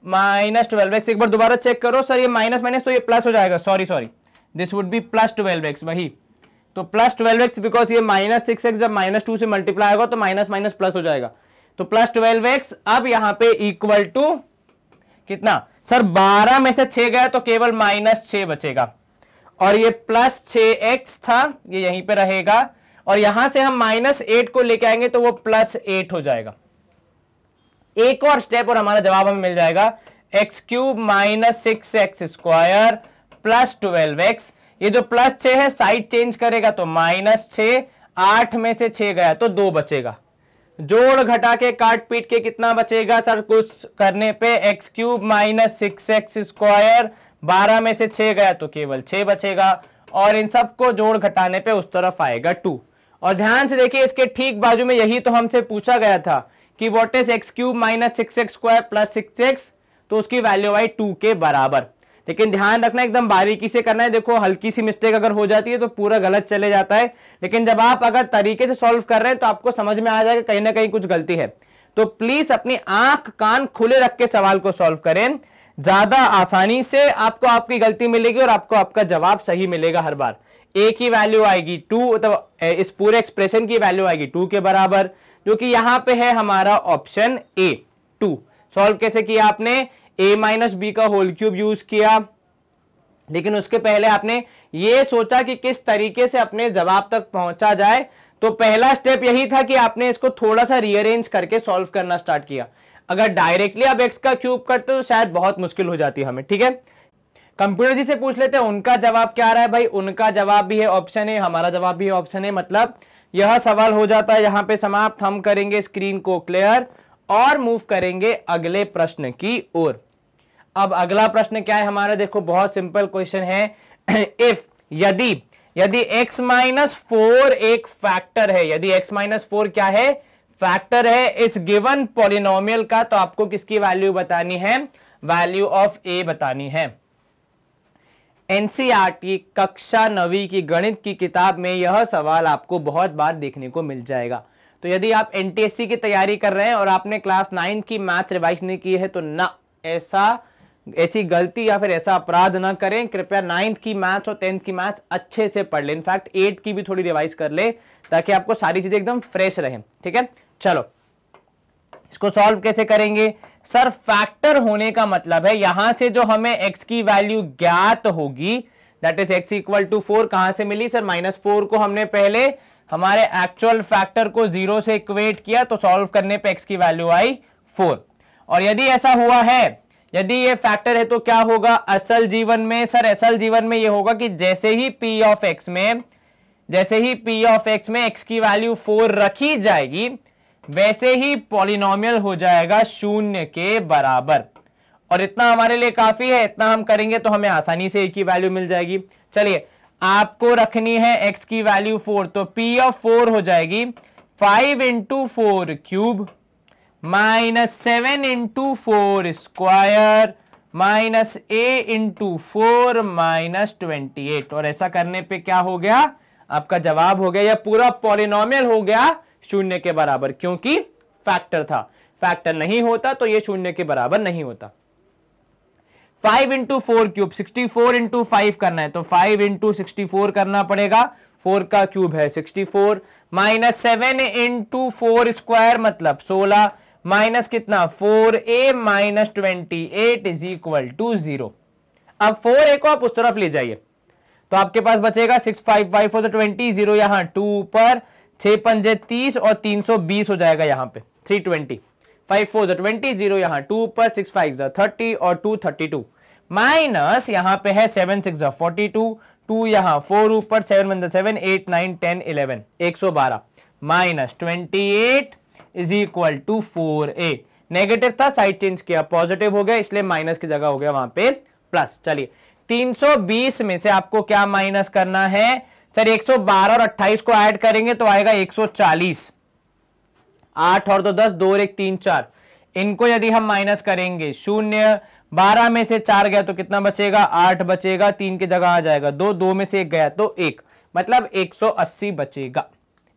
माइनस ट्वेल्व एक्स एक बार दोबारा चेक करो सर ये माइनस माइनस तो ये प्लस हो जाएगा sorry sorry this would be plus twelve x वही तो प्लस ट्वेल्व एक्स बिकॉज ये माइनस सिक्स एक्स जब माइनस टू से मल्टीप्लाई होगा तो माइनस माइनस प्लस हो जाएगा तो प्लस ट्वेल्व एक्स अब यहाँ पे इक्वल टू कितना सर बारह में से छः गया तो केवल माइनस छ बचेगा और ये प्लस छ एक्स था ये यहीं पे रहेगा और यहां से हम माइनस एट को लेके आएंगे तो वो प्लस एट हो जाएगा एक और स्टेप और हमारा जवाब हमें मिल जाएगा x cube minus six x square plus twelve x ये जो प्लस छ है साइड चेंज करेगा तो माइनस छ आठ में से छ गया तो दो बचेगा जोड़ घटा के काट पीट के कितना बचेगा सर कुछ करने पे x cube minus six x square बारह में से छ गया तो केवल छ बचेगा और इन सबको जोड़ घटाने पे उस तरफ आएगा टू और ध्यान से देखिए इसके ठीक बाजू में यही तो हमसे पूछा गया था कि what is x cube minus six x square plus six x तो उसकी वैल्यू आई टू के बराबर लेकिन ध्यान रखना एकदम बारीकी से करना है देखो हल्की सी मिस्टेक अगर हो जाती है तो पूरा गलत चले जाता है लेकिन जब आप अगर तरीके से सॉल्व कर रहे हैं तो आपको समझ में आ जाएगा कहीं ना कहीं कुछ गलती है तो प्लीज अपनी आंख कान खुले रख के सवाल को सॉल्व करें ज्यादा आसानी से आपको आपकी गलती मिलेगी और आपको आपका जवाब सही मिलेगा हर बार मतलब, ए की वैल्यू आएगी टू तो इस पूरे एक्सप्रेशन की वैल्यू आएगी टू के बराबर जो कि यहां पे है हमारा ऑप्शन ए टू सॉल्व कैसे किया आपने ए माइनस बी का होल क्यूब यूज किया लेकिन उसके पहले आपने ये सोचा कि किस तरीके से अपने जवाब तक पहुंचा जाए तो पहला स्टेप यही था कि आपने इसको थोड़ा सा रीअरेंज करके सॉल्व करना स्टार्ट किया अगर डायरेक्टली आप एक्स का क्यूब करते तो शायद बहुत मुश्किल हो जाती हमें ठीक है कंप्यूटर जी से पूछ लेते हैं उनका जवाब क्या आ रहा है भाई उनका जवाब भी है ऑप्शन है हमारा जवाब भी है ऑप्शन है मतलब यह सवाल हो जाता है यहां पे समाप्त हम करेंगे स्क्रीन को क्लियर और मूव करेंगे अगले प्रश्न की ओर अब अगला प्रश्न क्या है हमारा देखो बहुत सिंपल क्वेश्चन है इफ [clears throat] यदि यदि x माइनस फोर एक फैक्टर है यदि x माइनस फोर क्या है फैक्टर है इस गिवन पॉलिनोमियल का तो आपको किसकी वैल्यू बतानी है वैल्यू ऑफ a बतानी है एनसीईआरटी कक्षा नवी की गणित की किताब में यह सवाल आपको बहुत बार देखने को मिल जाएगा तो यदि आप एनटीएससी की तैयारी कर रहे हैं और आपने क्लास नाइन्थ की मैथ्स रिवाइज नहीं की है तो ना ऐसा ऐसी गलती या फिर ऐसा अपराध ना करें कृपया नाइन्थ की मैथ्स और टेंथ की मैथ्स अच्छे से पढ़ लें इनफैक्ट एट की भी थोड़ी रिवाइज कर ले ताकि आपको सारी चीज़ें एकदम फ्रेश रहें ठीक है चलो इसको सॉल्व कैसे करेंगे सर फैक्टर होने का मतलब है यहां से जो हमें एक्स की वैल्यू ज्ञात होगी that is x equal to four कहां से मिली सर माइनस फोर को हमने पहले हमारे एक्चुअल फैक्टर को जीरो से इक्वेट किया तो सॉल्व करने पे एक्स की वैल्यू आई फोर और यदि ऐसा हुआ है यदि ये फैक्टर है तो क्या होगा असल जीवन में सर असल जीवन में ये होगा कि जैसे ही पी ऑफ एक्स में जैसे ही पी ऑफ एक्स में एक्स की वैल्यू फोर रखी जाएगी वैसे ही पॉलिनोमियल हो जाएगा शून्य के बराबर और इतना हमारे लिए काफी है इतना हम करेंगे तो हमें आसानी से ए की वैल्यू मिल जाएगी चलिए आपको रखनी है एक्स की वैल्यू फोर तो पी ऑफ फोर हो जाएगी five into four cube minus seven into four square minus a into four minus twenty eight और ऐसा करने पे क्या हो गया आपका जवाब हो गया यह पूरा पॉलिनोमियल हो गया शून्य के बराबर क्योंकि फैक्टर था फैक्टर नहीं होता तो ये शून्य के बराबर नहीं होता five into four cube sixty four into five करना है तो फाइव इंटू सिक्सटी फोर करना पड़ेगा फोर का क्यूब है sixty four minus seven into four square मतलब सोलह माइनस कितना four a minus twenty eight is equal to zero अब फोर ए को आप उस तरफ ले जाइए तो आपके पास बचेगा six five five four twenty zero यहां टू पर छः पंजे तीस और तीन सौ बीस हो जाएगा यहाँ पे थ्री ट्वेंटी फाइव फोर जो ट्वेंटी जीरो यहाँ टू पर सिक्स फाइव जो थर्टी और टू थर्टी टू माइनस यहाँ पे है सेवन सिक्स जो फोर्टी टू टू यहाँ फोर ऊपर सेवन वन जो seven eight nine ten eleven एक सौ बारह minus twenty eight is equal to four a negative था साइड चेंज किया पॉजिटिव हो गया इसलिए माइनस की जगह हो गया वहां पे प्लस चलिए 320 में से आपको क्या माइनस करना है सर 112 और 28 को ऐड करेंगे तो आएगा 140 आठ और दो दस दो और एक तीन चार इनको यदि हम माइनस करेंगे शून्य बारह में से चार गया तो कितना बचेगा आठ बचेगा तीन की जगह आ जाएगा दो दो में से एक गया तो एक मतलब 180 बचेगा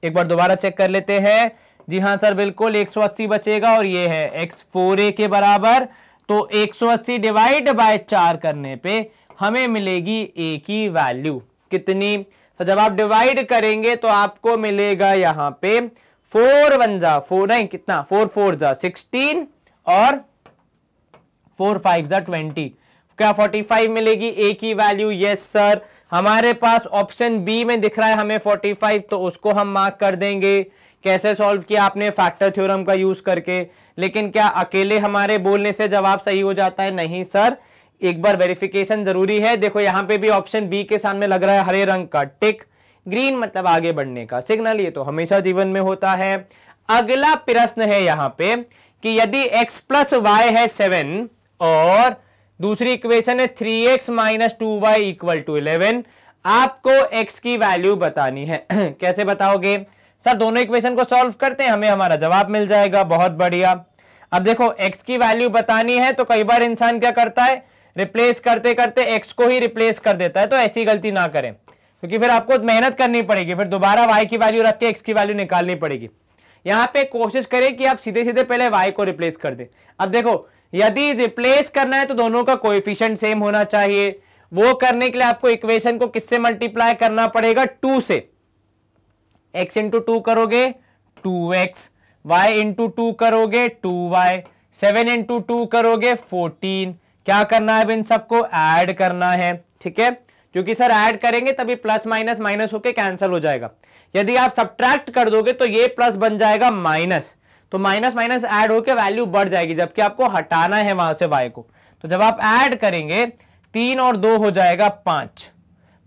एक बार दोबारा चेक कर लेते हैं जी हाँ सर बिल्कुल 180 बचेगा और ये है एक्स फोर ए के बराबर तो 180 डिवाइड बाय चार करने पे हमें मिलेगी ए की वैल्यू कितनी तो जब आप डिवाइड करेंगे तो आपको मिलेगा यहां पे फोर वन जा फोर नहीं कितना फोर फोर जा सिक्सटीन और फोर फाइव जा ट्वेंटी क्या फोर्टी फाइव मिलेगी ए की वैल्यू यस सर हमारे पास ऑप्शन बी में दिख रहा है हमें फोर्टी फाइव तो उसको हम मार्क कर देंगे कैसे सॉल्व किया आपने फैक्टर थ्योरम का यूज करके लेकिन क्या अकेले हमारे बोलने से जवाब सही हो जाता है नहीं सर एक बार वेरिफिकेशन जरूरी है देखो यहां पे भी ऑप्शन बी के सामने लग रहा है हरे रंग का टिक ग्रीन मतलब आगे बढ़ने का सिग्नल ये तो हमेशा जीवन में होता है अगला प्रश्न है यहां पे कि यदि x प्लस वाई है सेवन और दूसरी इक्वेशन है three x minus two y equal to eleven आपको x की वैल्यू बतानी है [clears throat] कैसे बताओगे सर दोनों इक्वेशन को सॉल्व करते हैं हमें हमारा जवाब मिल जाएगा बहुत बढ़िया अब देखो x की वैल्यू बतानी है तो कई बार इंसान क्या करता है रिप्लेस करते करते एक्स को ही रिप्लेस कर देता है तो ऐसी गलती ना करें क्योंकि फिर आपको मेहनत करनी पड़ेगी फिर दोबारा वाई की वैल्यू रख के एक्स की वैल्यू निकालनी पड़ेगी यहाँ पे कोशिश करें कि आप सीधे सीधे पहले वाई को रिप्लेस कर दें अब देखो यदि रिप्लेस करना है तो दोनों का कोएफिशिएंट सेम होना चाहिए वो करने के लिए आपको इक्वेशन को किससे मल्टीप्लाई करना पड़ेगा टू से एक्स इंटू टू करोगे two x y into two करोगे two y seven into two करोगे फोर्टीन क्या करना है इन सबको ऐड करना है ठीक है क्योंकि सर ऐड करेंगे तभी प्लस माइनस माइनस होके कैंसिल हो जाएगा यदि आप सब्ट्रैक्ट कर दोगे तो ये प्लस बन जाएगा माइनस तो माइनस माइनस ऐड होके वैल्यू बढ़ जाएगी जबकि आपको हटाना है वहां से वाई को तो जब आप ऐड करेंगे तीन और दो हो जाएगा पांच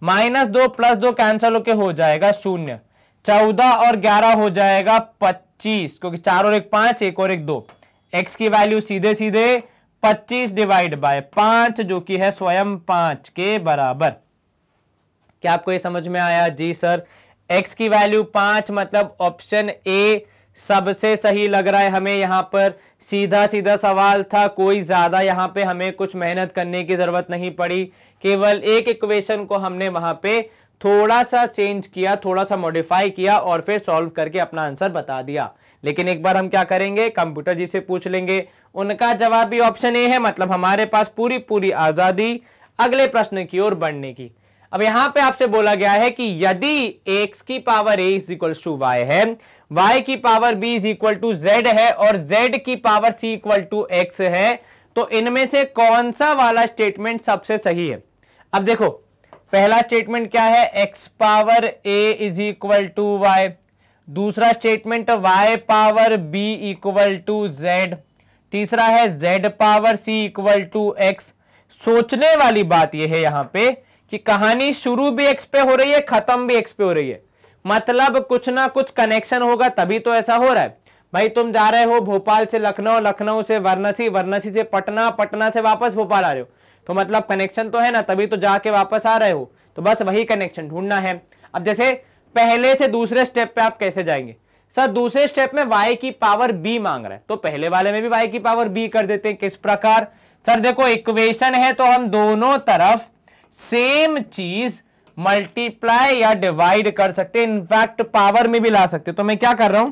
माइनस दो प्लस दो कैंसिल होके हो जाएगा शून्य चौदह और ग्यारह हो जाएगा पच्चीस क्योंकि चार और एक पांच एक और एक दो एक्स की वैल्यू सीधे सीधे 25 डिवाइड बाय पांच जो कि है स्वयं पांच के बराबर क्या आपको ये समझ में आया जी सर x की वैल्यू पांच मतलब ऑप्शन ए सबसे सही लग रहा है हमें यहाँ पर सीधा सीधा सवाल था कोई ज़्यादा यहाँ पे हमें कुछ मेहनत करने की ज़रूरत नहीं पड़ी केवल एक इक्वेशन को हमने वहां पे थोड़ा सा चेंज किया थोड़ा सा मॉडिफाई किया और फिर सॉल्व करके अपना आंसर बता दिया लेकिन एक बार हम क्या करेंगे कंप्यूटर जी से पूछ लेंगे उनका जवाब भी ऑप्शन ए है मतलब हमारे पास पूरी पूरी आज़ादी अगले प्रश्न की ओर बढ़ने की अब यहां पे आपसे बोला गया है कि यदि x की पावर a is equal to y है y की पावर b is equal to z है और z की power c equal to x है तो इनमें से कौन सा वाला स्टेटमेंट सबसे सही है अब देखो पहला स्टेटमेंट क्या है x power a is equal to y दूसरा statement y power b equal to z तीसरा है z power c equal to x सोचने वाली बात यह है यहां पे कि कहानी शुरू भी x पे हो रही है खत्म भी x पे हो रही है मतलब कुछ ना कुछ कनेक्शन होगा तभी तो ऐसा हो रहा है भाई तुम जा रहे हो भोपाल से लखनऊ लखनऊ से वाराणसी वाराणसी से पटना पटना से वापस भोपाल आ रहे हो तो मतलब कनेक्शन तो है ना तभी तो जाके वापस आ रहे हो तो बस वही कनेक्शन ढूंढना है अब जैसे पहले से दूसरे स्टेप पे आप कैसे जाएंगे सर दूसरे स्टेप में y की पावर b मांग रहा है तो पहले वाले में भी y की पावर b कर देते हैं किस प्रकार सर देखो इक्वेशन है तो हम दोनों तरफ सेम चीज मल्टीप्लाई या डिवाइड कर सकते हैं इनफैक्ट पावर में भी ला सकते हैं तो मैं क्या कर रहा हूं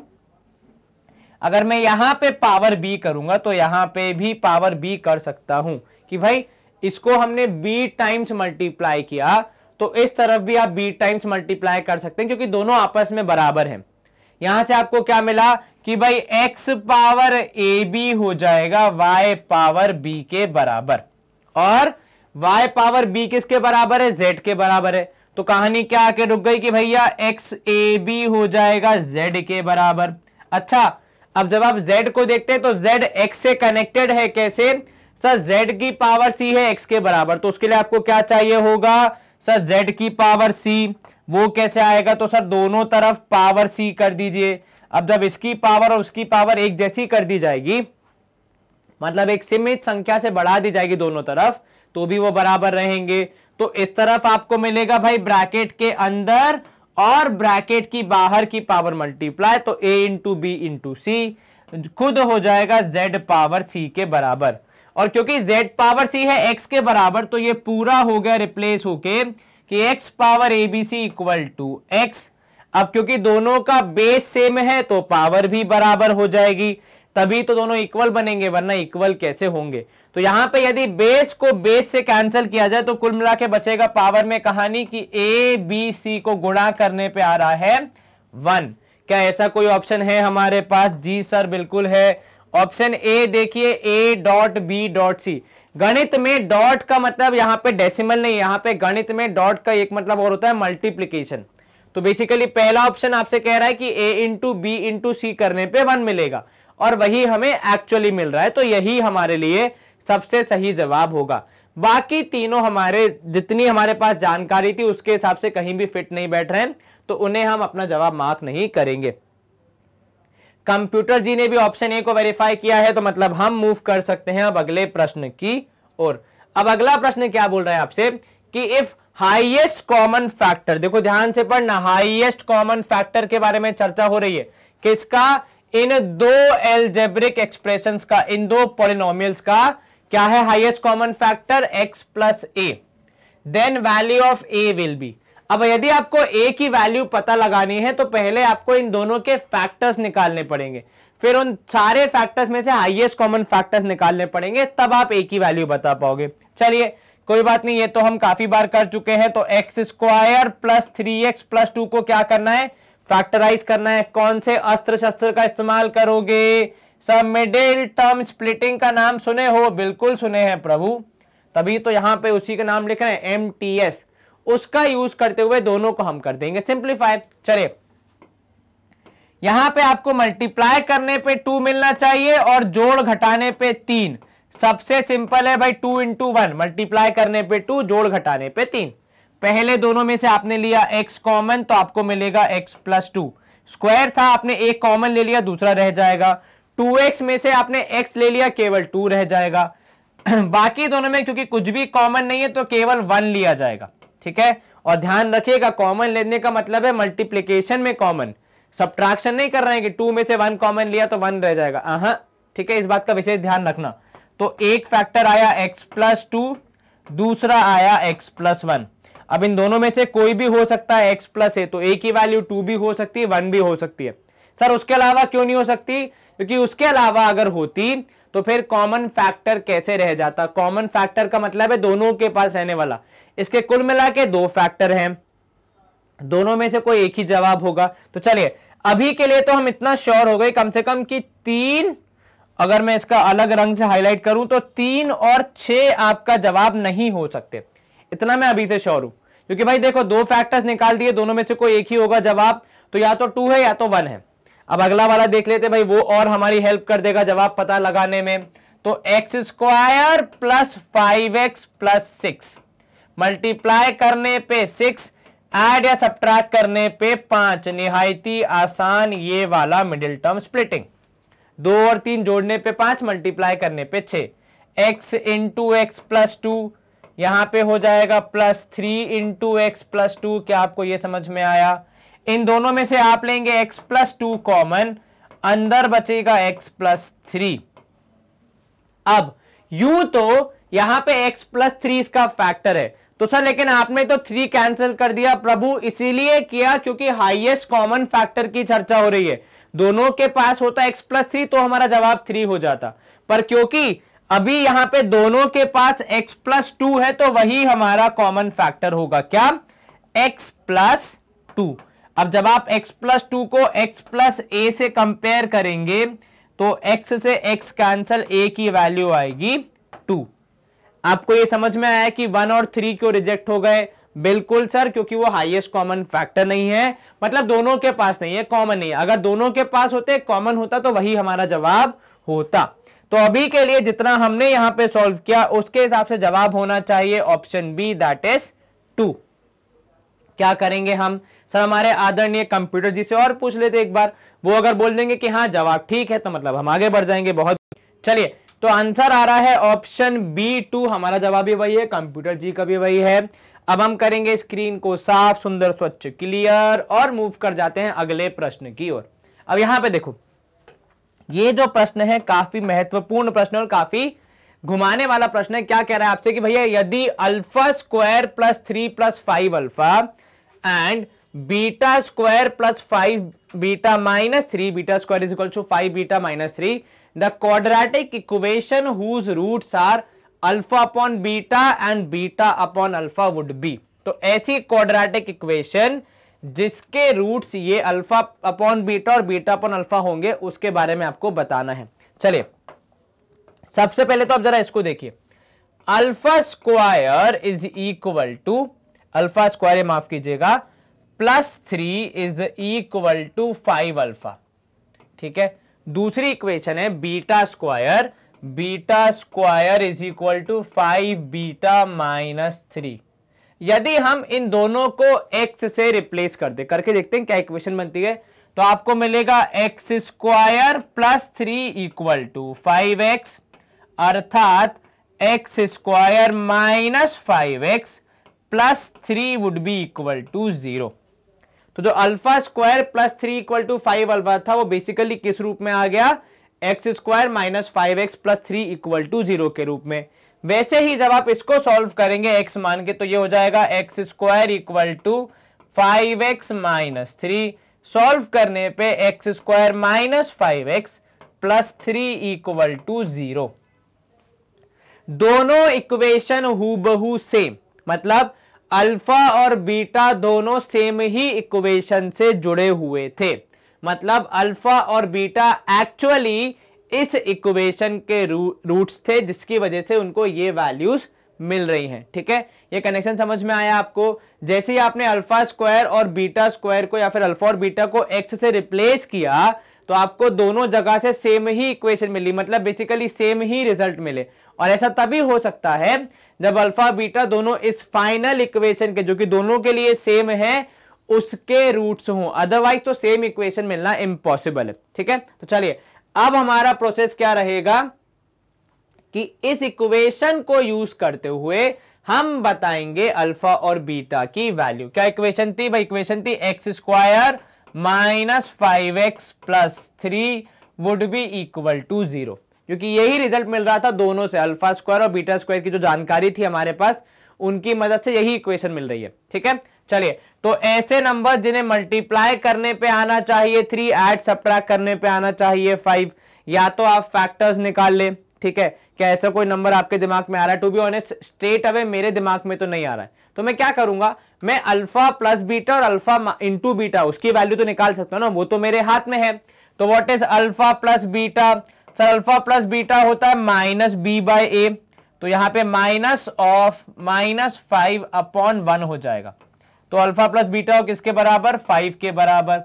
अगर मैं यहां पे पावर b करूंगा तो यहां पे भी पावर b कर सकता हूं कि भाई इसको हमने b टाइम्स मल्टीप्लाई किया तो इस तरफ भी आप बी टाइम्स मल्टीप्लाई कर सकते हैं क्योंकि दोनों आपस में बराबर है यहां से आपको क्या मिला कि भाई x पावर ए बी हो जाएगा y पावर b के बराबर और y पावर b किसके बराबर है z के बराबर है तो कहानी क्या आके रुक गई कि भैया एक्स ए बी हो जाएगा z के बराबर अच्छा अब जब आप z को देखते हैं तो z x से कनेक्टेड है कैसे सर z की पावर c है x के बराबर तो उसके लिए आपको क्या चाहिए होगा सर जेड की पावर सी वो कैसे आएगा तो सर दोनों तरफ पावर सी कर दीजिए अब जब इसकी पावर और उसकी पावर एक जैसी कर दी जाएगी मतलब एक सीमित संख्या से बढ़ा दी जाएगी दोनों तरफ तो भी वो बराबर रहेंगे तो इस तरफ आपको मिलेगा भाई ब्रैकेट के अंदर और ब्रैकेट की बाहर की पावर मल्टीप्लाई तो a into b into c खुद हो जाएगा जेड पावर सी के बराबर और क्योंकि z पावर c है x के बराबर तो ये पूरा हो गया रिप्लेस होके कि x power a B c equal to x अब क्योंकि दोनों का बेस सेम है तो पावर भी बराबर हो जाएगी तभी तो दोनों इक्वल बनेंगे वरना इक्वल कैसे होंगे तो यहां पे यदि बेस को बेस से कैंसिल किया जाए तो कुल मिला के बचेगा पावर में कहानी कि ए बी सी को गुणा करने पे आ रहा है वन क्या ऐसा कोई ऑप्शन है हमारे पास जी सर बिल्कुल है ऑप्शन ए देखिए a dot b dot c गणित में डॉट का मतलब यहां पे डेसिमल नहीं यहां पे गणित में डॉट का एक मतलब और होता है मल्टीप्लीकेशन तो बेसिकली पहला ऑप्शन आपसे कह रहा है कि a into b into c करने पे वन मिलेगा और वही हमें एक्चुअली मिल रहा है तो यही हमारे लिए सबसे सही जवाब होगा बाकी तीनों हमारे जितनी हमारे पास जानकारी थी उसके हिसाब से कहीं भी फिट नहीं बैठ रहे हैं तो उन्हें हम अपना जवाब मार्क नहीं करेंगे कंप्यूटर जी ने भी ऑप्शन ए को वेरीफाई किया है तो मतलब हम मूव कर सकते हैं अब अगले प्रश्न की ओर अब अगला प्रश्न क्या बोल रहा है आपसे कि इफ हाईएस्ट कॉमन फैक्टर देखो ध्यान से पढ़ना हाईएस्ट कॉमन फैक्टर के बारे में चर्चा हो रही है किसका इन दो एल्जेब्रिक एक्सप्रेशन का इन दो पोलिनोमियल्स का क्या है highest common factor x plus a then value of a will be अब यदि आपको ए की वैल्यू पता लगानी है तो पहले आपको इन दोनों के फैक्टर्स निकालने पड़ेंगे फिर उन सारे फैक्टर्स में से हाइएस्ट कॉमन फैक्टर्स निकालने पड़ेंगे तब आप ए की वैल्यू बता पाओगे चलिए कोई बात नहीं ये तो हम काफी बार कर चुके हैं तो x square plus three x plus two को क्या करना है फैक्टराइज करना है कौन से अस्त्र शस्त्र का इस्तेमाल करोगे सब मिडिल टर्म स्प्लिटिंग का नाम सुने हो बिल्कुल सुने हैं प्रभु तभी तो यहां पे उसी का नाम लिख रहे हैं एम टी एस उसका यूज करते हुए दोनों को हम कर देंगे सिंप्लीफाई चले यहां पे आपको मल्टीप्लाई करने पे टू मिलना चाहिए और जोड़ घटाने पे तीन सबसे सिंपल है भाई टू इंटू वन मल्टीप्लाई करने पे टू जोड़ घटाने पे तीन पहले दोनों में से आपने लिया एक्स कॉमन तो आपको मिलेगा एक्स प्लस टू स्क्वायर था आपने एक कॉमन ले लिया दूसरा रह जाएगा टू एक्स में से आपने एक्स ले लिया केवल टू रह जाएगा [clears throat] बाकी दोनों में क्योंकि कुछ भी कॉमन नहीं है तो केवल वन लिया जाएगा ठीक है और ध्यान रखिएगा कॉमन लेने का मतलब है मल्टीप्लीकेशन में कॉमन सब्ट्रैक्शन नहीं कर रहे हैं कि टू में से वन कॉमन लिया तो वन रह जाएगा हाँ ठीक है इस बात का विशेष ध्यान रखना तो एक फैक्टर आया एक्स प्लस टू दूसरा आया एक्स प्लस वन अब इन दोनों में से कोई भी हो सकता है एक्स प्लस ए तो ए की वैल्यू टू भी हो सकती है वन भी हो सकती है सर उसके अलावा क्यों नहीं हो सकती क्योंकि उसके अलावा अगर होती तो फिर कॉमन फैक्टर कैसे रह जाता कॉमन फैक्टर का मतलब है दोनों के पास रहने वाला इसके कुल मिला के दो फैक्टर हैं दोनों में से कोई एक ही जवाब होगा तो चलिए अभी के लिए तो हम इतना श्योर हो गए कम से कम कि तीन अगर मैं इसका अलग रंग से हाईलाइट करूं तो तीन और छह आपका जवाब नहीं हो सकते इतना मैं अभी से श्योर हूं क्योंकि भाई देखो दो फैक्टर्स निकाल दिए दोनों में से कोई एक ही होगा जवाब तो या तो टू है या तो वन है अब अगला वाला देख लेते भाई वो और हमारी हेल्प कर देगा जवाब पता लगाने में तो x square plus five x plus six multiply करने पे सिक्स ऐड या सब्ट्रैक्ट करने पे पांच निहायती आसान ये वाला मिडिल टर्म स्प्लिटिंग दो और तीन जोड़ने पे पांच मल्टीप्लाई करने पे छ x into x plus two यहां पे हो जाएगा plus three into x plus two क्या आपको ये समझ में आया इन दोनों में से आप लेंगे x प्लस टू कॉमन अंदर बचेगा x प्लस थ्री अब u तो यहां पे x प्लस थ्री इसका फैक्टर है तो सर लेकिन आपने तो थ्री कैंसिल कर दिया प्रभु इसीलिए किया क्योंकि हाईएस्ट कॉमन फैक्टर की चर्चा हो रही है दोनों के पास होता एक्स प्लस थ्री तो हमारा जवाब थ्री हो जाता पर क्योंकि अभी यहां पे दोनों के पास x प्लस टू है तो वही हमारा कॉमन फैक्टर होगा क्या x प्लस टू अब जब आप x प्लस टू को x प्लस ए से कंपेयर करेंगे तो x से x कैंसल a की वैल्यू आएगी टू आपको ये समझ में आया कि वन और थ्री क्यों रिजेक्ट हो गए बिल्कुल सर क्योंकि वो हाईएस्ट कॉमन फैक्टर नहीं है मतलब दोनों के पास नहीं है कॉमन नहीं है अगर दोनों के पास होते कॉमन होता तो वही हमारा जवाब होता तो अभी के लिए जितना हमने यहां पे सॉल्व किया उसके हिसाब से जवाब होना चाहिए option B that is two क्या करेंगे हम सर हमारे आदरणीय कंप्यूटर जी से और पूछ लेते एक बार वो अगर बोल देंगे कि हाँ जवाब ठीक है तो मतलब हम आगे बढ़ जाएंगे बहुत चलिए तो आंसर आ रहा है ऑप्शन बी टू हमारा जवाब भी वही है कंप्यूटर जी का भी वही है अब हम करेंगे स्क्रीन को साफ सुंदर स्वच्छ क्लियर और मूव कर जाते हैं अगले प्रश्न की ओर अब यहां पे देखो ये जो प्रश्न है काफी महत्वपूर्ण प्रश्न और काफी घुमाने वाला प्रश्न है क्या कह रहा है आपसे कि भैया यदि alpha square plus three plus five alpha and beta square plus five beta minus three beta square is equal to five beta minus three the quadratic equation whose roots are alpha upon beta and beta upon alpha would be तो ऐसी quadratic equation जिसके roots ये alpha upon beta और beta upon alpha होंगे उसके बारे में आपको बताना है चलिए सबसे पहले तो आप जरा इसको देखिए alpha square is equal to alpha square माफ कीजिएगा plus three is equal to five alpha ठीक है दूसरी इक्वेशन है beta square beta square is equal to five beta minus three यदि हम इन दोनों को एक्स से रिप्लेस कर दे करके देखते हैं क्या इक्वेशन बनती है तो आपको मिलेगा x square plus three equal to five x अर्थात x square minus five x plus three would be equal to zero तो जो alpha square plus three equal to five alpha था वो बेसिकली किस रूप में आ गया x square minus five x plus three equal to zero के रूप में वैसे ही जब आप इसको सॉल्व करेंगे एक्स मान के तो ये हो जाएगा x square equal to five x minus three solve करने पे x square minus five x plus three equal to zero दोनों इक्वेशन हूबहू सेम मतलब अल्फा और बीटा दोनों सेम ही इक्वेशन से जुड़े हुए थे मतलब अल्फा और बीटा एक्चुअली इस इक्वेशन के रू, रूट्स थे जिसकी वजह से उनको ये वैल्यूज मिल रही हैं ठीक है ये कनेक्शन समझ में आया आपको जैसे ही आपने अल्फा स्क्वायर और बीटा स्क्वायर को या फिर अल्फा और बीटा को एक्स से रिप्लेस किया तो आपको दोनों जगह से सेम ही इक्वेशन मिली मतलब बेसिकली सेम ही रिजल्ट मिले और ऐसा तभी हो सकता है जब अल्फा बीटा दोनों इस फाइनल इक्वेशन के जो कि दोनों के लिए सेम है उसके रूट्स हो अदरवाइज तो सेम इक्वेशन मिलना इंपॉसिबल है ठीक है तो चलिए अब हमारा प्रोसेस क्या रहेगा कि इस इक्वेशन को यूज करते हुए हम बताएंगे अल्फा और बीटा की वैल्यू क्या इक्वेशन थी भाई इक्वेशन थी x square minus five x plus three would be equal to zero क्योंकि यही रिजल्ट मिल रहा था दोनों से अल्फा स्क्वायर और बीटा स्क्वायर की जो जानकारी थी हमारे पास उनकी मदद से यही इक्वेशन मिल रही है ठीक है चलिए तो ऐसे नंबर जिन्हें मल्टीप्लाई करने पे आना चाहिए थ्री एड सब्ट्रैक्ट करने पे आना चाहिए फाइव या तो आप फैक्टर्स निकाल ले ठीक है क्या ऐसा कोई नंबर आपके दिमाग में आ रहा है to be honest straight away मेरे दिमाग में तो नहीं आ रहा है तो मैं क्या करूंगा मैं अल्फा प्लस बीटा और अल्फा इंटू बीटा उसकी वैल्यू तो निकाल सकता हूं ना वो तो मेरे हाथ में है तो what is alpha plus beta sir alpha plus beta होता है माइनस बी बाई ए तो यहां पे minus of minus five upon one हो जाएगा तो अल्फा प्लस बीटा हो किसके बराबर फाइव के बराबर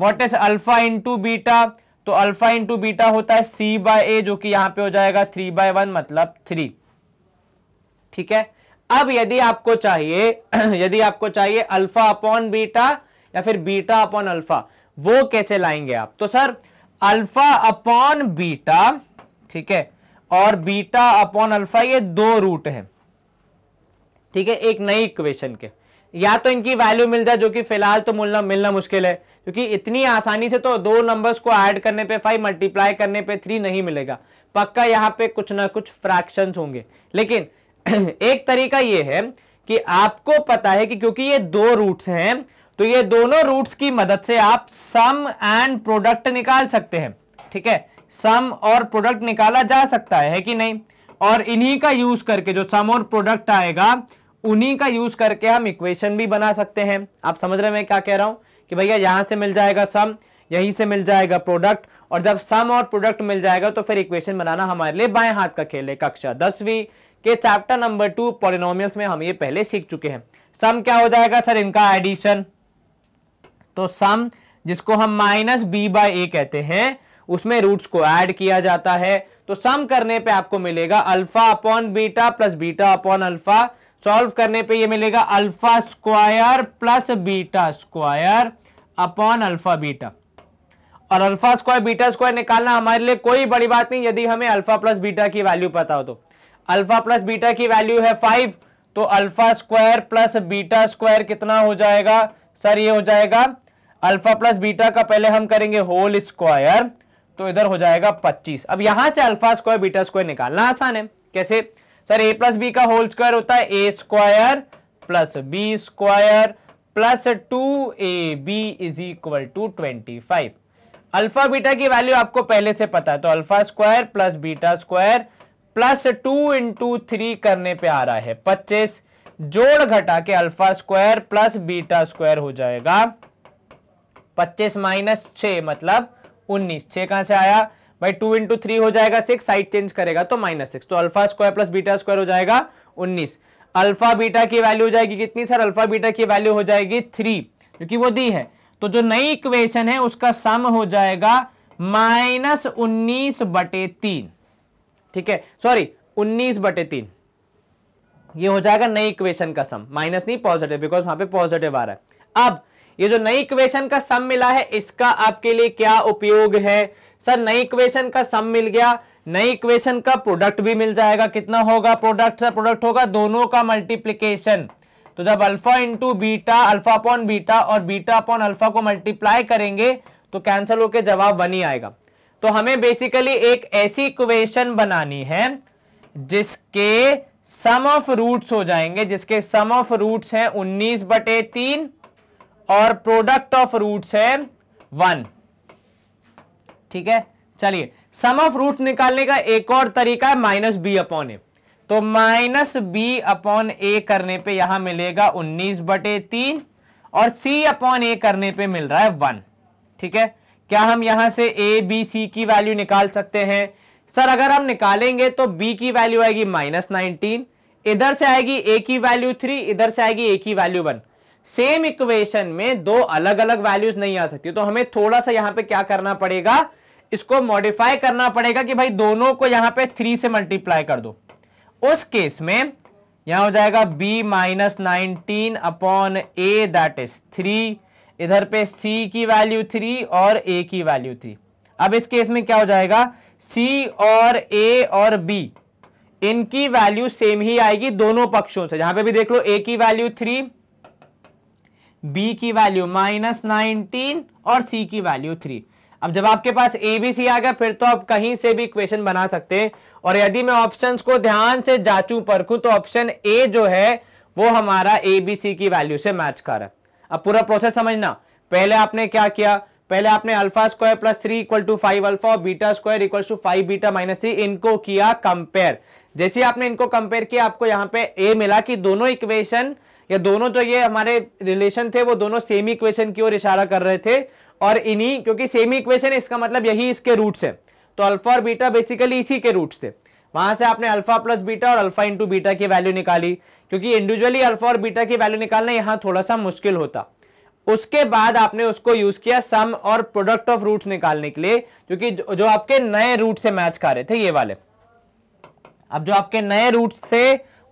what is alpha into beta तो अल्फा इंटू बीटा होता है सी बाय ए जो कि यहां पे हो जाएगा थ्री बाय वन मतलब थ्री ठीक है अब यदि आपको चाहिए [clears throat] यदि आपको चाहिए अल्फा अपॉन बीटा या फिर बीटा अपॉन अल्फा वो कैसे लाएंगे आप तो सर अल्फा अपॉन बीटा ठीक है और बीटा अपॉन अल्फा ये दो रूट है ठीक है एक नई इक्वेशन के या तो इनकी वैल्यू मिल जाए जो कि फिलहाल तो मिलना मिलना मुश्किल है क्योंकि इतनी आसानी से तो दो नंबर्स को ऐड करने पे फाइव मल्टीप्लाई करने पे थ्री नहीं मिलेगा पक्का यहाँ पे कुछ ना कुछ फ्रैक्शन होंगे लेकिन [clears throat] एक तरीका ये है कि आपको पता है कि क्योंकि ये दो रूट्स हैं तो ये दोनों रूट्स की मदद से आप सम एंड प्रोडक्ट निकाल सकते हैं ठीक है सम और प्रोडक्ट निकाला जा सकता है, है कि नहीं और इन्हीं का यूज करके जो सम और प्रोडक्ट आएगा उन्हीं का यूज करके हम इक्वेशन भी बना सकते हैं आप समझ रहे हैं मैं क्या कह रहा हूं कि भैया यहां से मिल जाएगा सम यहीं से मिल जाएगा प्रोडक्ट और जब सम और प्रोडक्ट मिल जाएगा तो फिर इक्वेशन बनाना हमारे लिए बाएं हाथ का खेल है कक्षा दसवीं के चैप्टर नंबर टू पॉलिनोमियल्स में हम ये पहले सीख चुके हैं सम क्या हो जाएगा सर इनका एडिशन तो सम जिसको हम माइनस बी बाय ए कहते हैं उसमें रूट्स को ऐड किया जाता है तो सम करने पे आपको मिलेगा alpha upon beta plus beta upon alpha solve करने पे ये मिलेगा alpha square plus beta square upon alpha beta और अल्फा स्क्वायर बीटा स्क्वायर निकालना हमारे लिए कोई बड़ी बात नहीं यदि हमें अल्फा प्लस बीटा की वैल्यू पता हो तो अल्फा प्लस बीटा की वैल्यू है फाइव तो alpha square plus beta square कितना हो जाएगा सर ये हो जाएगा अल्फा प्लस बीटा का पहले हम करेंगे होल स्क्वायर तो इधर हो जाएगा पच्चीस अब यहां से अल्फा स्क्वायर बीटा स्क्वायर निकालना आसान है कैसे सर ए प्लस बी का होल स्क्वायर होता है a square plus B square plus two A b is equal to twenty five alpha beta की वैल्यू आपको पहले से पता है तो alpha square plus beta square plus two into three करने पे आ रहा है पच्चीस जोड़ घटा के alpha square plus beta square हो जाएगा पच्चीस माइनस छ मतलब उन्नीस छ कहां से आया भाई टू इंटू थ्री हो जाएगा सिक्स साइड चेंज करेगा तो माइनस सिक्स तो alpha square plus beta square हो जाएगा उन्नीस अल्फा बीटा की वैल्यू हो जाएगी कितनी सर अल्फा बीटा की वैल्यू हो जाएगी थ्री क्योंकि वो दी है तो जो नई इक्वेशन है उसका सम हो जाएगा माइनस उन्नीस बटे तीन ठीक है सॉरी उन्नीस बटे तीन ये हो जाएगा नई इक्वेशन का सम माइनस नहीं पॉजिटिव बिकॉज वहां पे पॉजिटिव आ रहा है अब ये जो नई इक्वेशन का सम मिला है इसका आपके लिए क्या उपयोग है सर नई इक्वेशन का सम मिल गया नई इक्वेशन का प्रोडक्ट भी मिल जाएगा कितना होगा प्रोडक्ट सर प्रोडक्ट होगा दोनों का मल्टीप्लीकेशन तो जब alpha into beta alpha upon beta और बीटा अपॉन अल्फा को मल्टीप्लाई करेंगे तो कैंसिल होकर जवाब वन ही आएगा तो हमें बेसिकली एक ऐसी इक्वेशन बनानी है जिसके सम ऑफ रूट्स हो जाएंगे जिसके सम ऑफ रूट्स हैं उन्नीस बटे तीन और प्रोडक्ट ऑफ रूट्स है वन ठीक है चलिए सम ऑफ रूट निकालने का एक और तरीका है माइनस बी अपॉन ए तो माइनस बी अपॉन ए करने पे यहां मिलेगा उन्नीस बटे तीन और सी अपॉन ए करने पे मिल रहा है वन ठीक है क्या हम यहां से ए बी सी की वैल्यू निकाल सकते हैं सर अगर हम निकालेंगे तो बी की वैल्यू आएगी माइनस नाइनटीन इधर से आएगी ए की वैल्यू थ्री इधर से आएगी ए की वैल्यू वन सेम इक्वेशन में दो अलग अलग वैल्यूज नहीं आ सकती तो हमें थोड़ा सा यहां पे क्या करना पड़ेगा इसको मॉडिफाई करना पड़ेगा कि भाई दोनों को यहां पे थ्री से मल्टीप्लाई कर दो उस केस में यहां हो जाएगा b minus nineteen upon a that is three इधर पे c की वैल्यू थ्री और a की वैल्यू थ्री अब इस केस में क्या हो जाएगा c और a और b इनकी वैल्यू सेम ही आएगी दोनों पक्षों से यहां पे भी देख लो a की वैल्यू थ्री बी की वैल्यू माइनस नाइनटीन और सी की वैल्यू थ्री अब जब आपके पास ए बी सी आ गया फिर तो आप कहीं से भी इक्वेशन बना सकते हैं और यदि मैं ऑप्शंस को ध्यान से जाचू परखूं तो ऑप्शन ए जो है वो हमारा ए बी सी की वैल्यू से मैच कर रहा है अब पूरा प्रोसेस समझना पहले आपने क्या किया पहले आपने alpha square plus three equal to five alpha और beta square equal to five beta minus three इनको किया कंपेयर जैसे आपने इनको कंपेयर किया आपको यहाँ पे ए मिला कि दोनों इक्वेशन ये दोनों जो तो ये हमारे रिलेशन थे वो दोनों सेम इक्वेशन की ओर इशारा कर रहे थे और इन्हीं क्योंकि सेम इक्वेशन है इसका मतलब यही इसके रूट्स है तो अल्फा और बीटा बेसिकली इसी के रूट्स थे वहां से आपने अल्फा प्लस बीटा और अल्फा इंटू बीटा की वैल्यू निकाली क्योंकि इंडिविजुअली अल्फा और बीटा की वैल्यू निकालना यहाँ थोड़ा सा मुश्किल होता उसके बाद आपने उसको यूज किया सम और प्रोडक्ट ऑफ रूट्स निकालने के लिए क्योंकि जो आपके नए रूट से मैच खा रहे थे ये वाले अब जो आपके नए रूट से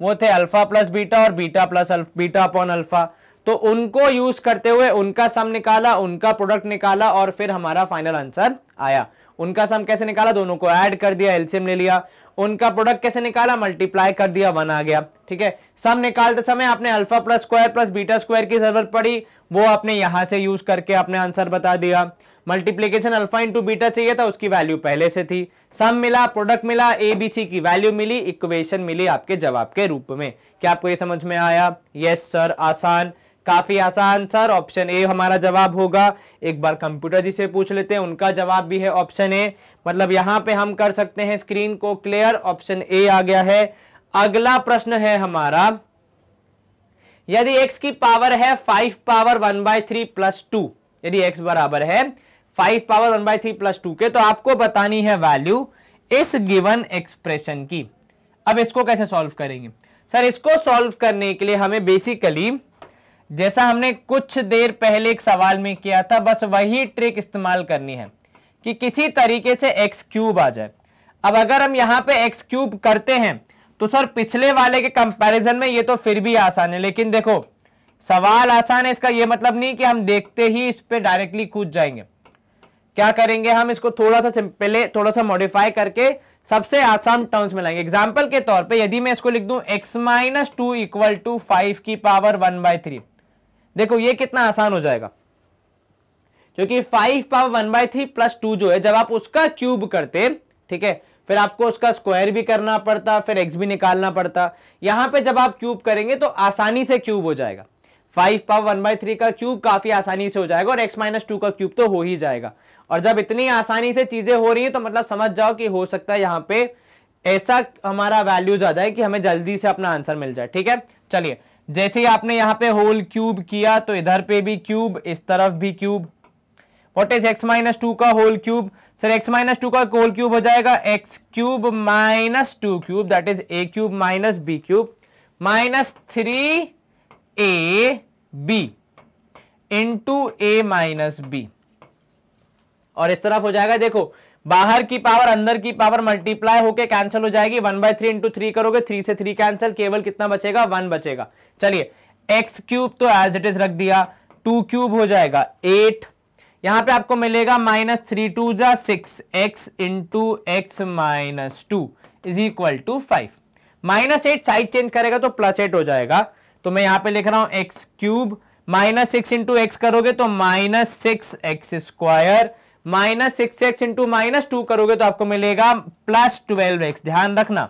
वो थे अल्फा प्लस बीटा और beta plus beta upon alpha तो उनको यूज करते हुए उनका सम निकाला उनका प्रोडक्ट निकाला और फिर हमारा फाइनल आंसर आया उनका सम कैसे निकाला दोनों को ऐड कर दिया एल्सियम ले लिया उनका प्रोडक्ट कैसे निकाला मल्टीप्लाई कर दिया वन आ गया ठीक है सम निकालते समय आपने alpha plus square plus beta square की जरूरत पड़ी वो आपने यहां से यूज करके आपने आंसर बता दिया मल्टीप्लीकेशन अल्फा इंटू बीटा चाहिए था उसकी वैल्यू पहले से थी सम मिला प्रोडक्ट मिला ए बी सी की वैल्यू मिली इक्वेशन मिली आपके जवाब के रूप में क्या आपको ये समझ में आया यस सर आसान काफी आसान सर ऑप्शन ए हमारा जवाब होगा एक बार कंप्यूटर जी से पूछ लेते हैं उनका जवाब भी है ऑप्शन ए मतलब यहाँ पे हम कर सकते हैं स्क्रीन को क्लियर ऑप्शन ए आ गया है अगला प्रश्न है हमारा यदि x की पावर है five power one by three plus two यदि x बराबर है five power one by three plus two के तो आपको बतानी है वैल्यू इस गिवन एक्सप्रेशन की अब इसको कैसे सॉल्व करेंगे सर इसको सॉल्व करने के लिए हमें बेसिकली जैसा हमने कुछ देर पहले एक सवाल में किया था बस वही ट्रिक इस्तेमाल करनी है कि किसी तरीके से एक्स क्यूब आ जाए अब अगर हम यहाँ पे एक्स क्यूब करते हैं तो सर पिछले वाले के कंपैरिजन में ये तो फिर भी आसान है लेकिन देखो सवाल आसान है इसका ये मतलब नहीं कि हम देखते ही इस पर डायरेक्टली कूद जाएंगे क्या करेंगे हम इसको थोड़ा सा पहले थोड़ा सा मॉडिफाई करके सबसे आसान टर्म्स में लाएंगे एग्जाम्पल के तौर पे यदि मैं इसको लिख दूं x minus two equal to five की पावर वन बाय थ्री देखो ये कितना आसान हो जाएगा क्योंकि five power one by three plus two जो है जब आप उसका क्यूब करते ठीक है फिर आपको उसका स्क्वायर भी करना पड़ता फिर एक्स भी निकालना पड़ता यहां पे जब आप क्यूब करेंगे तो आसानी से क्यूब हो जाएगा five power one by three का क्यूब काफी आसानी से हो जाएगा और एक्स माइनस टू का क्यूब तो हो ही जाएगा और जब इतनी आसानी से चीजें हो रही हैं तो मतलब समझ जाओ कि हो सकता है यहाँ पे ऐसा हमारा वैल्यू ज्यादा है कि हमें जल्दी से अपना आंसर मिल जाए ठीक है चलिए जैसे ही आपने यहाँ पे होल क्यूब किया तो इधर पे भी क्यूब इस तरफ भी cube what is x minus two का whole cube sir x minus two का होल क्यूब हो जाएगा x cube minus two cube that is a cube minus b cube minus three a b into a minus b और इस तरफ हो जाएगा देखो बाहर की पावर अंदर की पावर मल्टीप्लाई होके कैंसिल हो जाएगी one by three into three करोगे थ्री से थ्री कैंसिल केवल कितना बचेगा वन बचेगा चलिए एक्स क्यूब तो एज इट इज रख दिया टू क्यूब हो जाएगा एट यहां पे आपको मिलेगा माइनस थ्री टू जा six x into x minus two is equal to five minus eight side change करेगा तो प्लस एट हो जाएगा तो मैं यहां पे लिख रहा हूं x cube minus six into x करोगे तो minus six x square minus six x into minus two करोगे तो आपको मिलेगा प्लस ट्वेल्व एक्स ध्यान रखना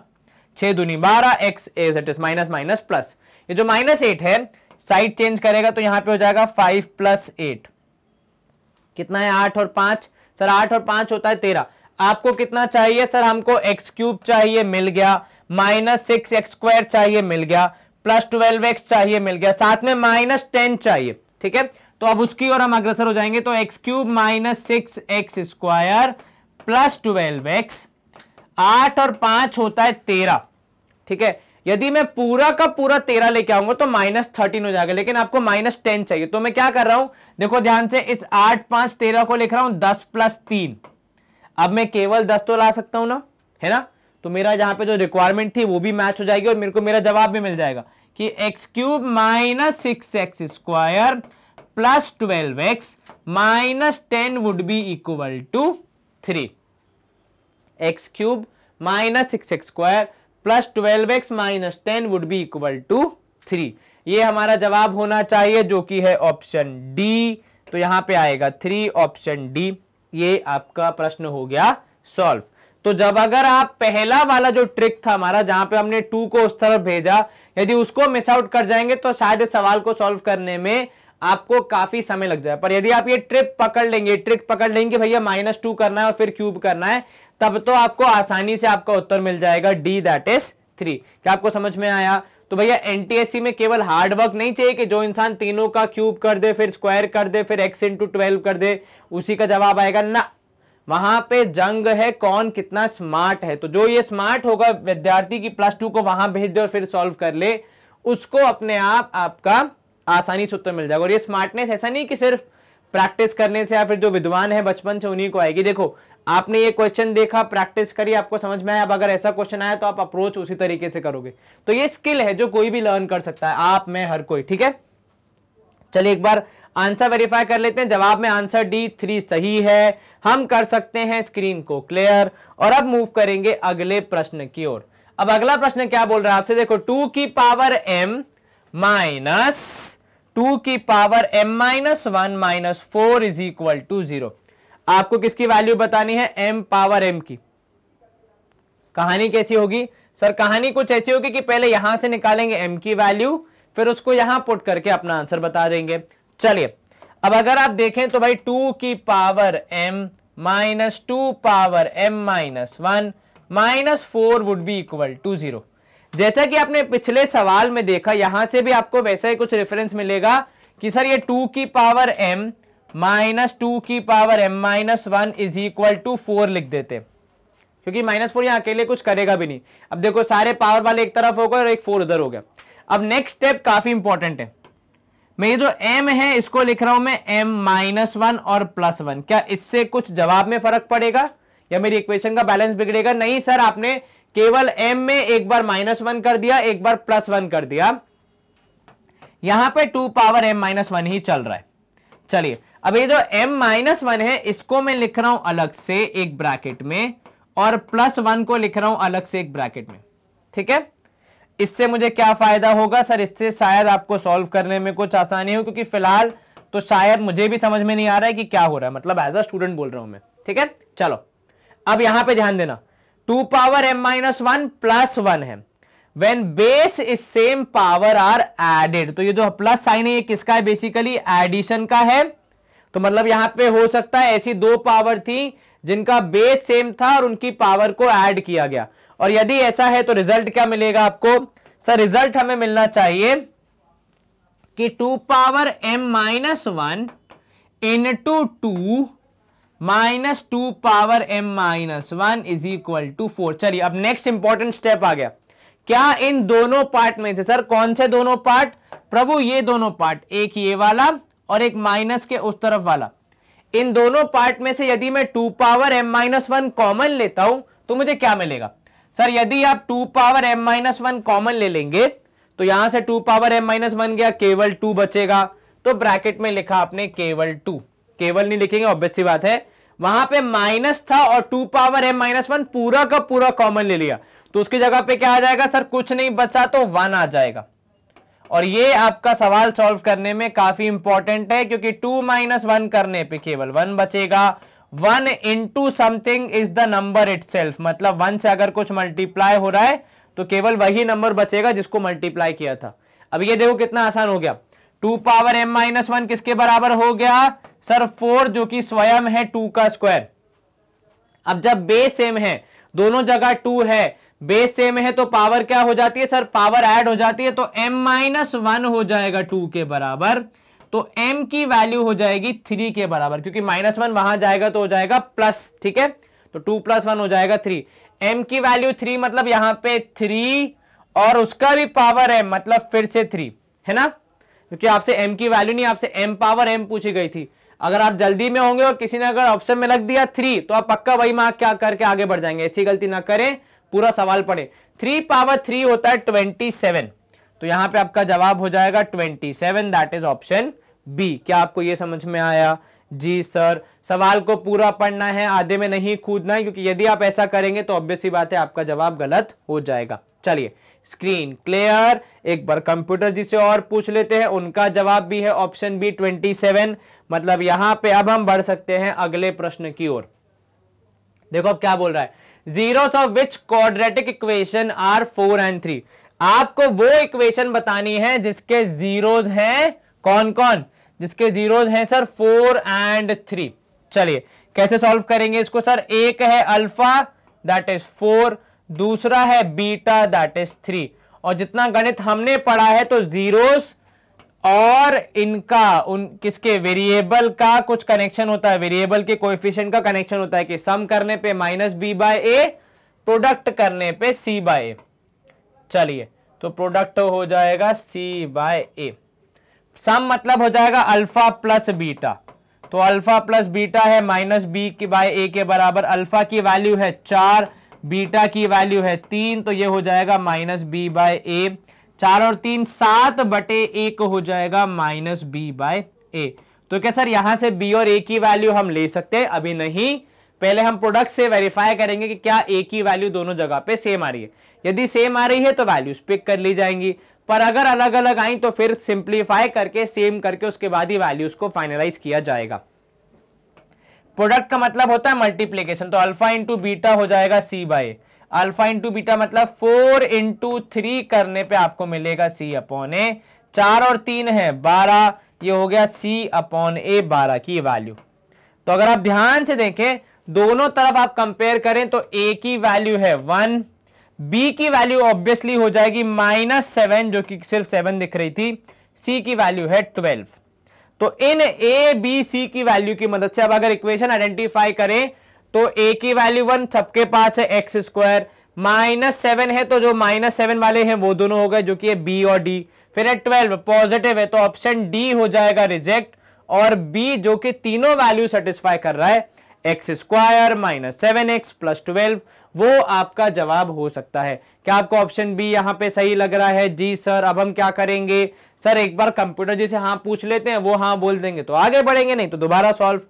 छह दुनी बारह x as minus minus plus ये जो माइनस एट है साइड चेंज करेगा तो यहां पे हो जाएगा फाइव प्लस एट कितना है आठ और पांच सर आठ और पांच होता है तेरह आपको कितना चाहिए सर हमको एक्स क्यूब चाहिए मिल गया माइनस सिक्स एक्स स्क्वायर चाहिए मिल गया प्लस ट्वेल्व एक्स चाहिए मिल गया साथ में माइनस टेन चाहिए ठीक है तो अब उसकी ओर हम अग्रसर हो जाएंगे तो x cube minus six x square plus twelve x आठ और पांच होता है तेरह ठीक है यदि मैं पूरा का पूरा तेरह लेके आऊंगा तो माइनस थर्टीन हो जाएगा लेकिन आपको माइनस टेन चाहिए तो मैं क्या कर रहा हूं देखो ध्यान से इस आठ पांच तेरह को लिख रहा हूं दस प्लस तीन अब मैं केवल दस तो ला सकता हूं ना है ना तो मेरा यहां पे जो रिक्वायरमेंट थी वो भी मैच हो जाएगी और मेरे को मेरा जवाब भी मिल जाएगा कि x cube minus six x square plus minus ten would be equal to three x cube minus six x square plus twelve x minus ten would be equal to three ये हमारा जवाब होना चाहिए जो कि है ऑप्शन डी तो यहां पे आएगा थ्री ऑप्शन डी ये आपका प्रश्न हो गया सॉल्व तो जब अगर आप पहला वाला जो ट्रिक था हमारा जहां पे हमने टू को उस तरफ भेजा यदि उसको मिस आउट कर जाएंगे तो शायद सवाल को सॉल्व करने में आपको काफी समय लग जाए पर यदि आप ये ट्रिप पकड़ लेंगे ट्रिक पकड़ लेंगे भैया माइनस टू करना है और फिर क्यूब करना है तब तो आपको आसानी से आपका उत्तर मिल जाएगा डी दैट इज थ्री क्या आपको समझ में आया तो भैया एनटीएससी में केवल हार्ड वर्क नहीं चाहिए कि जो इंसान तीनों का क्यूब कर दे फिर स्क्वायर कर दे फिर एक्स इंटू ट्वेल्व कर दे उसी का जवाब आएगा ना वहां पे जंग है कौन कितना स्मार्ट है तो जो ये स्मार्ट होगा विद्यार्थी की प्लस टू को वहां भेज दे और फिर सॉल्व कर ले उसको अपने आप आपका आसानी से उत्तर मिल जाएगा और ये स्मार्टनेस ऐसा नहीं कि सिर्फ प्रैक्टिस करने से या फिर जो विद्वान है बचपन से उन्हीं को आएगी देखो आपने ये क्वेश्चन देखा प्रैक्टिस करी आपको समझ में आया अब अगर ऐसा क्वेश्चन आया तो आप अप्रोच उसी तरीके से करोगे तो ये स्किल है जो कोई भी लर्न कर सकता है आप में हर कोई ठीक है चलिए एक बार आंसर वेरीफाई कर लेते हैं जवाब में आंसर डी थ्री सही है हम कर सकते हैं स्क्रीन को क्लियर और अब मूव करेंगे अगले प्रश्न की ओर अब अगला प्रश्न क्या बोल रहा है आपसे देखो टू की पावर एम माइनस टू की power m minus one minus four is equal to zero आपको किसकी वैल्यू बतानी है m पावर m की कहानी कैसी होगी सर कहानी कुछ ऐसी होगी कि पहले यहां से निकालेंगे m की वैल्यू फिर उसको यहां पुट करके अपना आंसर बता देंगे चलिए अब अगर आप देखें तो भाई टू की power m minus two power m minus one minus four would be equal to zero जैसा कि आपने पिछले सवाल में देखा यहां से भी आपको वैसा ही कुछ रेफरेंस मिलेगा कि सर ये टू की पावर एम माइनस टू की power m minus one is equal to four लिख देते क्योंकि माइनस फोर यहाँ अकेले कुछ करेगा भी नहीं अब देखो सारे पावर वाले एक तरफ हो गए और एक फोर उधर हो गया अब नेक्स्ट स्टेप काफी इंपॉर्टेंट है मैं ये जो m है इसको लिख रहा हूं मैं m माइनस वन और प्लस वन क्या इससे कुछ जवाब में फर्क पड़ेगा या मेरी इक्वेशन का बैलेंस बिगड़ेगा नहीं सर आपने केवल m में एक बार माइनस वन कर दिया एक बार प्लस वन कर दिया यहां पे two power m minus one ही चल रहा है चलिए अब ये जो m माइनस वन है इसको मैं लिख रहा हूं अलग से एक ब्रैकेट में और प्लस वन को लिख रहा हूं अलग से एक ब्रैकेट में ठीक है इससे मुझे क्या फायदा होगा सर इससे शायद आपको सॉल्व करने में कुछ आसानी हो क्योंकि फिलहाल तो शायद मुझे भी समझ में नहीं आ रहा है कि क्या हो रहा है मतलब एज अ स्टूडेंट बोल रहा हूं मैं ठीक है चलो अब यहां पे ध्यान देना two power m minus one plus one है when base is same power are added तो ये जो प्लस साइन है ये किसका है बेसिकली एडिशन का है तो मतलब यहां पे हो सकता है ऐसी दो पावर थी जिनका बेस सेम था और उनकी पावर को ऐड किया गया और यदि ऐसा है तो रिजल्ट क्या मिलेगा आपको सर रिजल्ट हमें मिलना चाहिए कि two power m minus one in two two minus two power m minus one is equal to four चलिए अब नेक्स्ट इंपॉर्टेंट स्टेप आ गया क्या इन दोनों पार्ट में से सर कौन से दोनों पार्ट प्रभु ये दोनों पार्ट एक ये वाला और एक माइनस के उस तरफ वाला इन दोनों पार्ट में से यदि मैं two power m minus one common लेता हूं तो मुझे क्या मिलेगा सर यदि आप two power m minus one common ले लेंगे तो यहां से two power m minus one गया केवल टू बचेगा तो ब्रैकेट में लिखा आपने केवल टू केवल नहीं लिखेंगे सी बात है वहां पे माइनस था और टू पावर है माइनस वन पूरा का पूरा कॉमन ले लिया तो उसकी जगह पे क्या आ जाएगा सर कुछ नहीं बचा तो वन आ जाएगा और ये आपका सवाल सॉल्व करने में काफी इंपॉर्टेंट है क्योंकि टू माइनस वन करने पे केवल वन बचेगा one into something is the number it मतलब वन से अगर कुछ मल्टीप्लाई हो रहा है तो केवल वही नंबर बचेगा जिसको मल्टीप्लाई किया था अब ये देखो कितना आसान हो गया two power m minus one किसके बराबर हो गया सर फोर जो कि स्वयं है टू का स्क्वायर अब जब बेस सेम है दोनों जगह टू है बेस सेम है तो पावर क्या हो जाती है सर पावर ऐड हो जाती है तो m माइनस वन हो जाएगा टू के बराबर तो m की वैल्यू हो जाएगी थ्री के बराबर क्योंकि माइनस वन वहां जाएगा तो हो जाएगा प्लस ठीक है तो टू प्लस वन हो जाएगा थ्री m की वैल्यू थ्री मतलब यहां पे थ्री और उसका भी पावर है मतलब फिर से थ्री है ना क्योंकि आपसे एम की वैल्यू नहीं आपसे एम पावर एम पूछी गई थी अगर आप जल्दी में होंगे और किसी ने अगर ऑप्शन में लग दिया थ्री तो आप पक्का वही मार्क क्या करके आगे बढ़ जाएंगे ऐसी गलती ना करें पूरा सवाल पढ़े थ्री पावर थ्री होता है ट्वेंटी सेवन तो यहां पे आपका जवाब हो जाएगा twenty seven that is option B क्या आपको यह समझ में आया जी सर सवाल को पूरा पढ़ना है आधे में नहीं कूदना है क्योंकि यदि आप ऐसा करेंगे तो ऑब्वियसली बात है आपका जवाब गलत हो जाएगा चलिए स्क्रीन क्लियर एक बार कंप्यूटर जिसे और पूछ लेते हैं उनका जवाब भी है ऑप्शन बी ट्वेंटी सेवन मतलब यहां पे अब हम बढ़ सकते हैं अगले प्रश्न की ओर देखो अब क्या बोल रहा है zero of which quadratic equation are four and three आपको वो इक्वेशन बतानी है जिसके जीरोज हैं कौन कौन जिसके जीरोज हैं सर फोर एंड थ्री चलिए कैसे सॉल्व करेंगे इसको सर एक है अल्फा दैट इज फोर दूसरा है बीटा दैट इज थ्री और जितना गणित हमने पढ़ा है तो जीरोस और इनका उन किसके वेरिएबल का कुछ कनेक्शन होता है वेरिएबल के कोएफिशिएंट का कनेक्शन होता है कि सम करने पे minus b by a product करने पे सी बाय ए चलिए तो प्रोडक्ट हो जाएगा सी बाय ए सम मतलब हो जाएगा अल्फा प्लस बीटा तो अल्फा प्लस बीटा है माइनस बी बाय ए के बराबर अल्फा की वैल्यू है चार बीटा की वैल्यू है तीन तो ये हो जाएगा माइनस बी बाय ए चार और तीन सात बटे एक हो जाएगा माइनस बी बाय ए तो क्या सर यहां से बी और ए की वैल्यू हम ले सकते हैं अभी नहीं पहले हम प्रोडक्ट से वेरीफाई करेंगे कि क्या ए की वैल्यू दोनों जगह पे सेम आ रही है यदि सेम आ रही है तो वैल्यूज पिक कर ली जाएंगी पर अगर अलग अलग आई तो फिर सिंप्लीफाई करके सेम करके उसके बाद ही वैल्यूज को फाइनलाइज किया जाएगा प्रोडक्ट का मतलब होता है मल्टीप्लीकेशन तो अल्फा इंटू बीटा हो जाएगा c by alpha into beta मतलब फोर इंटू थ्री करने पे आपको मिलेगा सी अपॉन ए चार और तीन है बारह ये हो गया सी अपॉन ए बारह की वैल्यू तो अगर आप ध्यान से देखें दोनों तरफ आप कंपेयर करें तो ए की वैल्यू है वन बी की वैल्यू ऑब्वियसली हो जाएगी माइनस सेवन जो कि सिर्फ सेवन दिख रही थी सी की वैल्यू है ट्वेल्व तो इन ए बी सी की वैल्यू की मदद से अब अगर इक्वेशन आइडेंटिफाई करें तो ए की वैल्यू वन सबके पास है एक्स स्क्वायर माइनस सेवन है तो जो माइनस सेवन वाले हैं वो दोनों हो गए जो कि है बी और डी फिर है ट्वेल्व पॉजिटिव है तो ऑप्शन डी हो जाएगा रिजेक्ट और बी जो कि तीनों वैल्यू सेटिस्फाई कर रहा है x square minus seven x plus twelve वो आपका जवाब हो सकता है क्या आपको ऑप्शन बी यहां पे सही लग रहा है जी सर अब हम क्या करेंगे सर एक बार कंप्यूटर जी से हाँ पूछ लेते हैं वो हाँ बोल देंगे तो आगे बढ़ेंगे नहीं तो दोबारा सॉल्व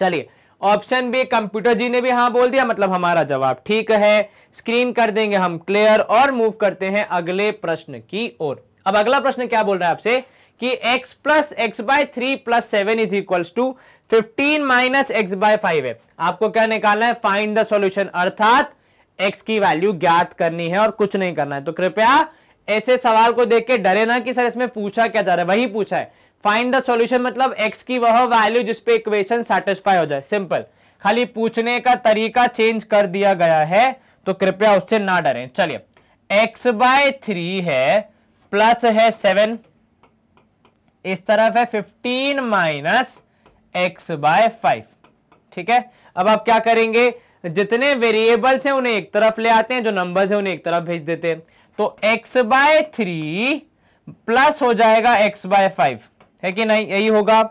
चलिए ऑप्शन बी कंप्यूटर जी ने भी हाँ बोल दिया मतलब हमारा जवाब ठीक है स्क्रीन कर देंगे हम क्लियर और मूव करते हैं अगले प्रश्न की ओर अब अगला प्रश्न क्या बोल रहा है आपसे कि x plus x by three plus seven is equals to fifteen minus x by five है आपको क्या निकालना है फाइंड द सॉल्यूशन अर्थात x की वैल्यू ज्ञात करनी है और कुछ नहीं करना है तो कृपया ऐसे सवाल को देख के डरे ना कि सर इसमें पूछा क्या जा रहा है वही पूछा है फाइंड द सोल्यूशन मतलब एक्स की वह वैल्यू जिसपे इक्वेशन सेटिस्फाई हो जाए सिंपल खाली पूछने का तरीका चेंज कर दिया गया है तो कृपया उससे ना डरे चलिए एक्स बाय थ्री है प्लस है सेवन इस तरफ है fifteen minus x by five ठीक है अब आप क्या करेंगे जितने वेरिएबल्स हैं उन्हें एक तरफ ले आते हैं जो नंबर्स हैं उन्हें एक तरफ भेज देते हैं तो x बाय थ्री प्लस हो जाएगा x बाय फाइव है कि नहीं यही होगा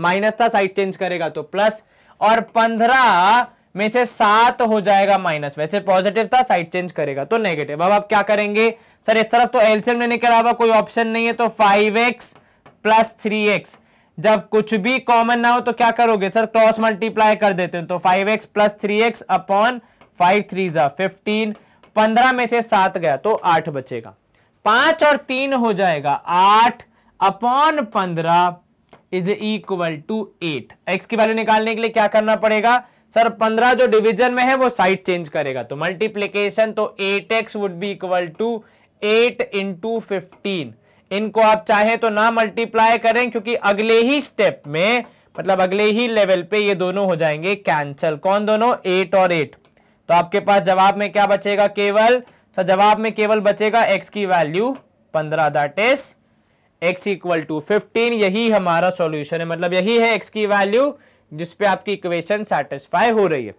माइनस था साइड चेंज करेगा तो प्लस और पंद्रह में से सात हो जाएगा माइनस वैसे पॉजिटिव था साइड चेंज करेगा तो नेगेटिव अब आप क्या करेंगे सर इस तरफ तो एलसीएम लेने के अलावा कोई ऑप्शन नहीं है तो five x plus three x जब कुछ भी कॉमन ना हो तो क्या करोगे सर क्रॉस मल्टीप्लाई कर देते हो तो five x plus three x upon five three जा फिफ्टीन पंद्रह में से सात गया तो आठ बचेगा पांच और तीन हो जाएगा आठ अपॉन पंद्रह is equal to eight x की वैल्यू निकालने के लिए क्या करना पड़ेगा सर पंद्रह जो डिवीजन में है वो साइड चेंज करेगा तो मल्टीप्लीकेशन तो eight x would be equal to eight into fifteen इनको आप चाहे तो ना मल्टीप्लाई करें क्योंकि अगले ही स्टेप में मतलब अगले ही लेवल पे ये दोनों हो जाएंगे कैंसल कौन दोनों एट और एट तो आपके पास जवाब में क्या बचेगा केवल सर अच्छा, जवाब में केवल बचेगा एक्स की वैल्यू पंद्रह that is x equal to fifteen यही हमारा सॉल्यूशन है मतलब यही है एक्स की वैल्यू जिसपे आपकी इक्वेशन सेटिस्फाई हो रही है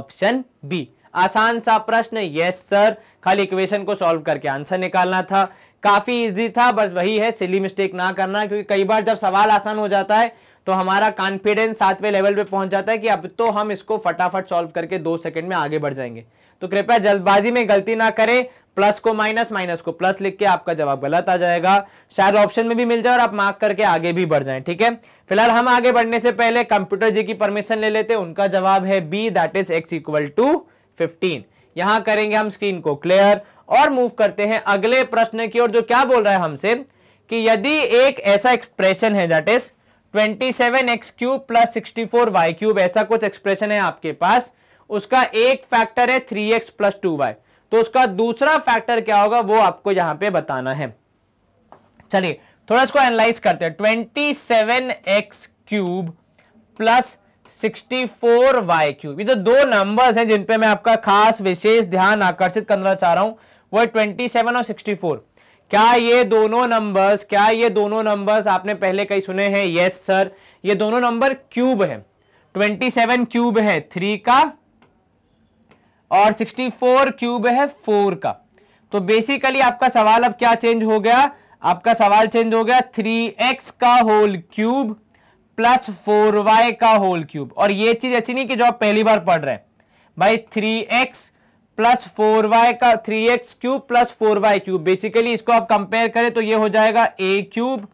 ऑप्शन बी आसान सा प्रश्न यस सर खाली इक्वेशन को सॉल्व करके आंसर निकालना था काफी इजी था बस वही है सिली मिस्टेक ना करना क्योंकि कई बार जब सवाल आसान हो जाता है तो हमारा कॉन्फिडेंस सातवें लेवल पे पहुंच जाता है कि अब तो हम इसको फटाफट सॉल्व करके दो सेकंड में आगे बढ़ जाएंगे तो कृपया जल्दबाजी में गलती ना करें प्लस को माइनस माइनस को प्लस लिख के आपका जवाब गलत आ जाएगा शायद ऑप्शन में भी मिल जाए और आप मार्क करके आगे भी बढ़ जाएं ठीक है फिलहाल हम आगे बढ़ने से पहले कंप्यूटर जी की परमिशन ले लेते हैं उनका जवाब है B that is x equal to fifteen यहां करेंगे हम स्क्रीन को क्लियर और मूव करते हैं अगले प्रश्न की ओर जो क्या बोल रहा है हमसे कि यदि एक ऐसा एक्सप्रेशन है that is twenty seven x cube plus sixty four y cube ऐसा कुछ एक्सप्रेशन है आपके पास उसका एक फैक्टर है three x plus two y तो उसका दूसरा फैक्टर क्या होगा वो आपको यहां पे बताना है चलिए थोड़ा इसको एनालाइज करते हैं twenty seven x cube plus sixty four y cube ये जो दो नंबर्स हैं जिनपे मैं आपका खास विशेष ध्यान आकर्षित करना चाह रहा हूं वो है ट्वेंटी सेवन और सिक्सटी फोर क्या ये दोनों नंबर्स क्या ये दोनों नंबर्स आपने पहले कई सुने हैं यस सर ये दोनों नंबर क्यूब है 27 क्यूब है थ्री का और 64 क्यूब है फोर का तो बेसिकली आपका सवाल अब क्या चेंज हो गया आपका सवाल चेंज हो गया थ्री एक्स का whole cube plus four y का होल क्यूब और ये चीज ऐसी नहीं कि जो आप पहली बार पढ़ रहे हैं भाई three x plus four y का three x cube plus four y cube basically इसको आप कंपेयर करें तो ये हो जाएगा a cube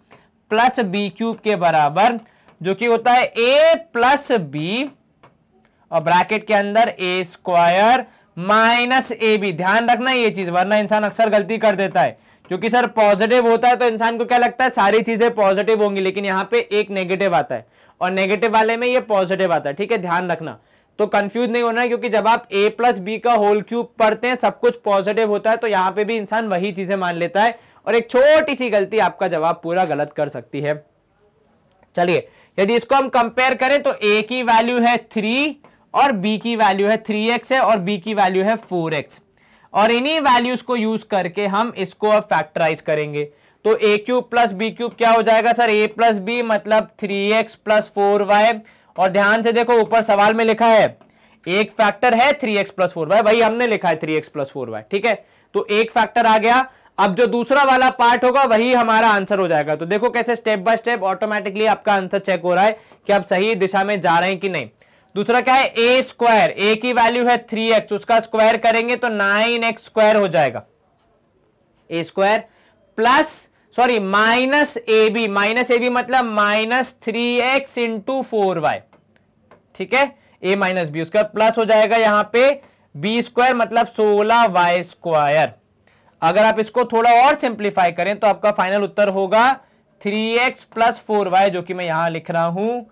plus b cube के बराबर जो कि होता है ए प्लस बी और ब्रैकेट के अंदर a square minus A b ध्यान रखना ये चीज वरना इंसान अक्सर गलती कर देता है क्योंकि सर पॉजिटिव होता है तो इंसान को क्या लगता है सारी चीजें पॉजिटिव होंगी लेकिन यहां पे एक नेगेटिव आता है और नेगेटिव वाले में ये पॉजिटिव आता है ठीक है ध्यान रखना तो कंफ्यूज नहीं होना है क्योंकि जब आप ए प्लस बी का होल क्यूब पढ़ते हैं सब कुछ पॉजिटिव होता है तो यहां पे भी इंसान वही चीजें मान लेता है और एक छोटी सी गलती आपका जवाब पूरा गलत कर सकती है चलिए यदि इसको हम कंपेयर करें तो ए की वैल्यू है थ्री और बी की वैल्यू है थ्री एक्स है और बी की वैल्यू है फोर एक्स और इन्हीं वैल्यूज को यूज करके हम इसको अब फैक्टराइज करेंगे तो a cube plus b cube क्या हो जाएगा सर ए प्लस बी मतलब three x plus four y और ध्यान से देखो ऊपर सवाल में लिखा है एक फैक्टर है three x plus four y वही हमने लिखा है three x plus four y ठीक है तो एक फैक्टर आ गया अब जो दूसरा वाला पार्ट होगा वही हमारा आंसर हो जाएगा तो देखो कैसे स्टेप बाय स्टेप ऑटोमेटिकली आपका आंसर चेक हो रहा है कि आप सही दिशा में जा रहे हैं कि नहीं दूसरा क्या है ए स्क्वायर ए की वैल्यू है थ्री एक्स उसका स्क्वायर करेंगे तो नाइन एक्स स्क्वायर हो जाएगा a square plus sorry minus A b minus A b मतलब minus three x into four y ठीक है ए माइनस बी बाद प्लस हो जाएगा यहां पे बी स्क्वायर मतलब सोलह वाई स्क्वायर अगर आप इसको थोड़ा और सिंप्लीफाई करें तो आपका फाइनल उत्तर होगा three x plus four y जो कि मैं यहां लिख रहा हूं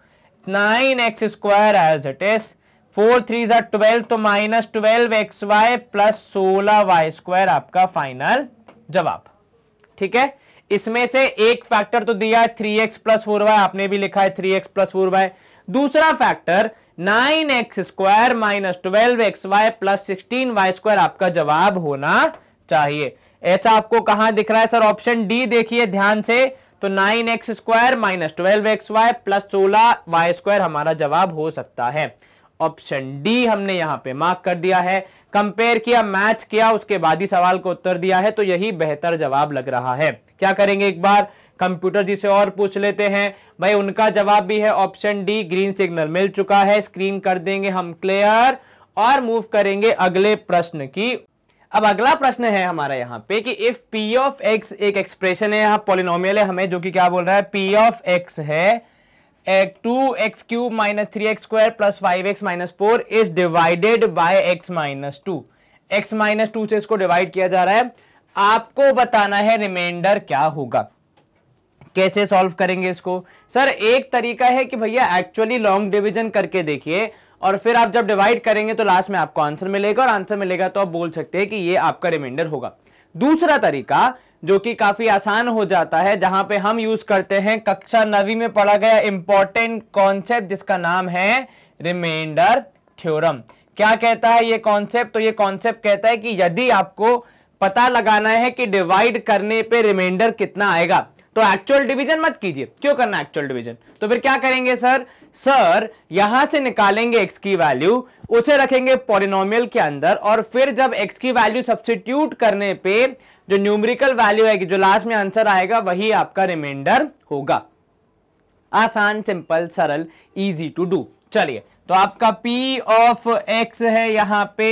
nine x square as it is four three जार ट्वेल्व तो minus twelve x y plus सोलह वाई स्क्वायर आपका फाइनल जवाब ठीक है इसमें से एक फैक्टर तो दिया है three x plus four y आपने भी लिखा है three x plus four y दूसरा factor nine x square minus twelve x y plus sixteen y square आपका जवाब होना चाहिए ऐसा आपको कहां दिख रहा है सर ऑप्शन डी देखिए ध्यान से तो nine x square minus twelve x y plus सोलह वाई स्क्वायर हमारा जवाब हो सकता है ऑप्शन डी हमने यहां पे मार्क कर दिया है कंपेयर किया मैच किया उसके बाद ही सवाल को उत्तर दिया है तो यही बेहतर जवाब लग रहा है क्या करेंगे एक बार कंप्यूटर जी से और पूछ लेते हैं भाई उनका जवाब भी है ऑप्शन डी ग्रीन सिग्नल मिल चुका है स्क्रीन कर देंगे हम क्लियर और मूव करेंगे अगले प्रश्न की अब अगला प्रश्न है हमारा यहाँ पे कि इफ पी ऑफ एक्स एक एक्सप्रेशन है यहाँ पोलिनोमियल है हमें जो कि क्या बोल रहा है पी ऑफ एक्स है two x cube minus three x square plus five x minus four is divided by x minus two x minus two से इसको डिवाइड किया जा रहा है आपको बताना है रिमाइंडर क्या होगा कैसे सॉल्व करेंगे इसको सर एक तरीका है कि भैया एक्चुअली लॉन्ग डिविजन करके देखिए और फिर आप जब डिवाइड करेंगे तो लास्ट में आपको आंसर मिलेगा और आंसर मिलेगा तो आप बोल सकते हैं कि ये आपका रिमाइंडर होगा दूसरा तरीका जो कि काफी आसान हो जाता है जहां पे हम यूज करते हैं कक्षा नवी में पढ़ा गया इंपॉर्टेंट कॉन्सेप्ट जिसका नाम है रिमाइंडर थ्योरम क्या कहता है ये कॉन्सेप्ट तो ये कॉन्सेप्ट कहता है कि यदि आपको पता लगाना है कि डिवाइड करने पे रिमाइंडर कितना आएगा तो एक्चुअल डिवीजन मत कीजिए क्यों करना एक्चुअल डिवीजन तो फिर क्या करेंगे सर सर यहां से निकालेंगे एक्स की वैल्यू उसे रखेंगे पॉलिनोमियल के अंदर और फिर जब एक्स की वैल्यू सब्सिट्यूट करने पे जो न्यूमरिकल वैल्यू आएगी जो लास्ट में आंसर आएगा वही आपका रिमाइंडर होगा आसान सिंपल सरल इजी टू डू चलिए तो आपका पी ऑफ एक्स है यहां पे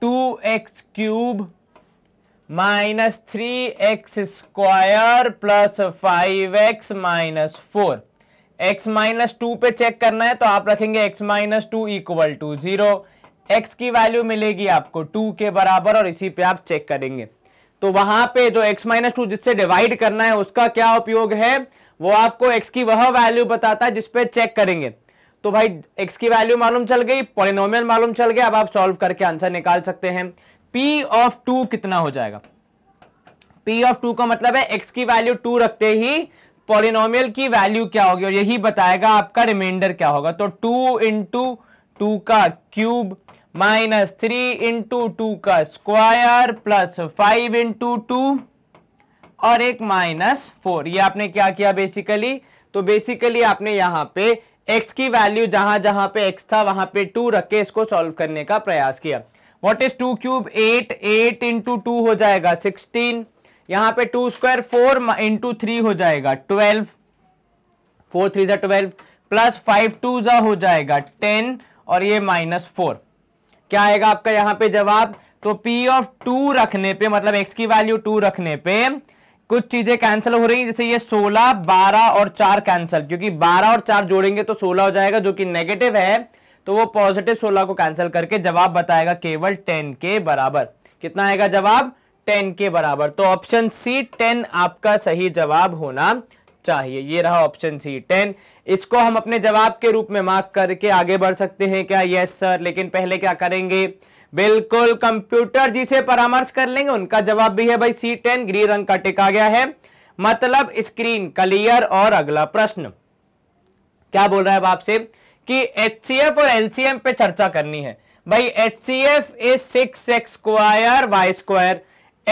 two x cube minus three x square plus five x minus four x minus two पे चेक करना है तो आप रखेंगे x minus two equal to zero x की वैल्यू मिलेगी आपको टू के बराबर और इसी पे आप चेक करेंगे तो वहां पे जो x माइनस टू जिससे डिवाइड करना है उसका क्या उपयोग है वो आपको x की वह वैल्यू बताता है जिसपे चेक करेंगे तो भाई x की वैल्यू मालूम चल गई पॉलिनोमियल मालूम चल गया अब आप सॉल्व करके आंसर निकाल सकते हैं p ऑफ टू कितना हो जाएगा p ऑफ टू का मतलब है x की वैल्यू टू रखते ही पॉलिनोमियल की वैल्यू क्या होगी और यही बताएगा आपका रिमाइंडर क्या होगा तो टू इंटू टू का cube minus three into two का square plus five into two और एक माइनस फोर ये आपने क्या किया बेसिकली तो बेसिकली आपने यहां पे x की वैल्यू जहां जहां पे x था वहां पे 2 रख के इसको सॉल्व करने का प्रयास किया what is 2 cube 8 8 into two हो जाएगा 16 यहां पे 2 स्क्वायर 4 इंटू थ्री हो जाएगा 12 4 थ्री ज़ा ट्वेल्व प्लस फाइव टू ज़ा हो जाएगा 10 और ये माइनस फोर क्या आएगा आपका यहां पे जवाब तो पी ऑफ टू रखने पे मतलब एक्स की वैल्यू टू रखने पे कुछ चीजें कैंसिल हो रही हैं जैसे ये 16, 12 और 4 कैंसिल क्योंकि 12 और 4 जोड़ेंगे तो 16 हो जाएगा जो कि नेगेटिव है तो वो पॉजिटिव 16 को कैंसिल करके जवाब बताएगा केवल टेन के बराबर कितना आएगा जवाब टेन के बराबर तो ऑप्शन सी टेन आपका सही जवाब होना चाहिए ये रहा ऑप्शन सी टेन इसको हम अपने जवाब के रूप में मार्क करके आगे बढ़ सकते हैं क्या यस सर लेकिन पहले क्या करेंगे बिल्कुल कंप्यूटर जी से परामर्श कर लेंगे उनका जवाब भी है भाई सी टेन ग्री रंग का टिका गया है मतलब स्क्रीन क्लियर और अगला प्रश्न क्या बोल रहा है आपसे कि एच और एलसीएम पे चर्चा करनी है भाई H C F is six x square y square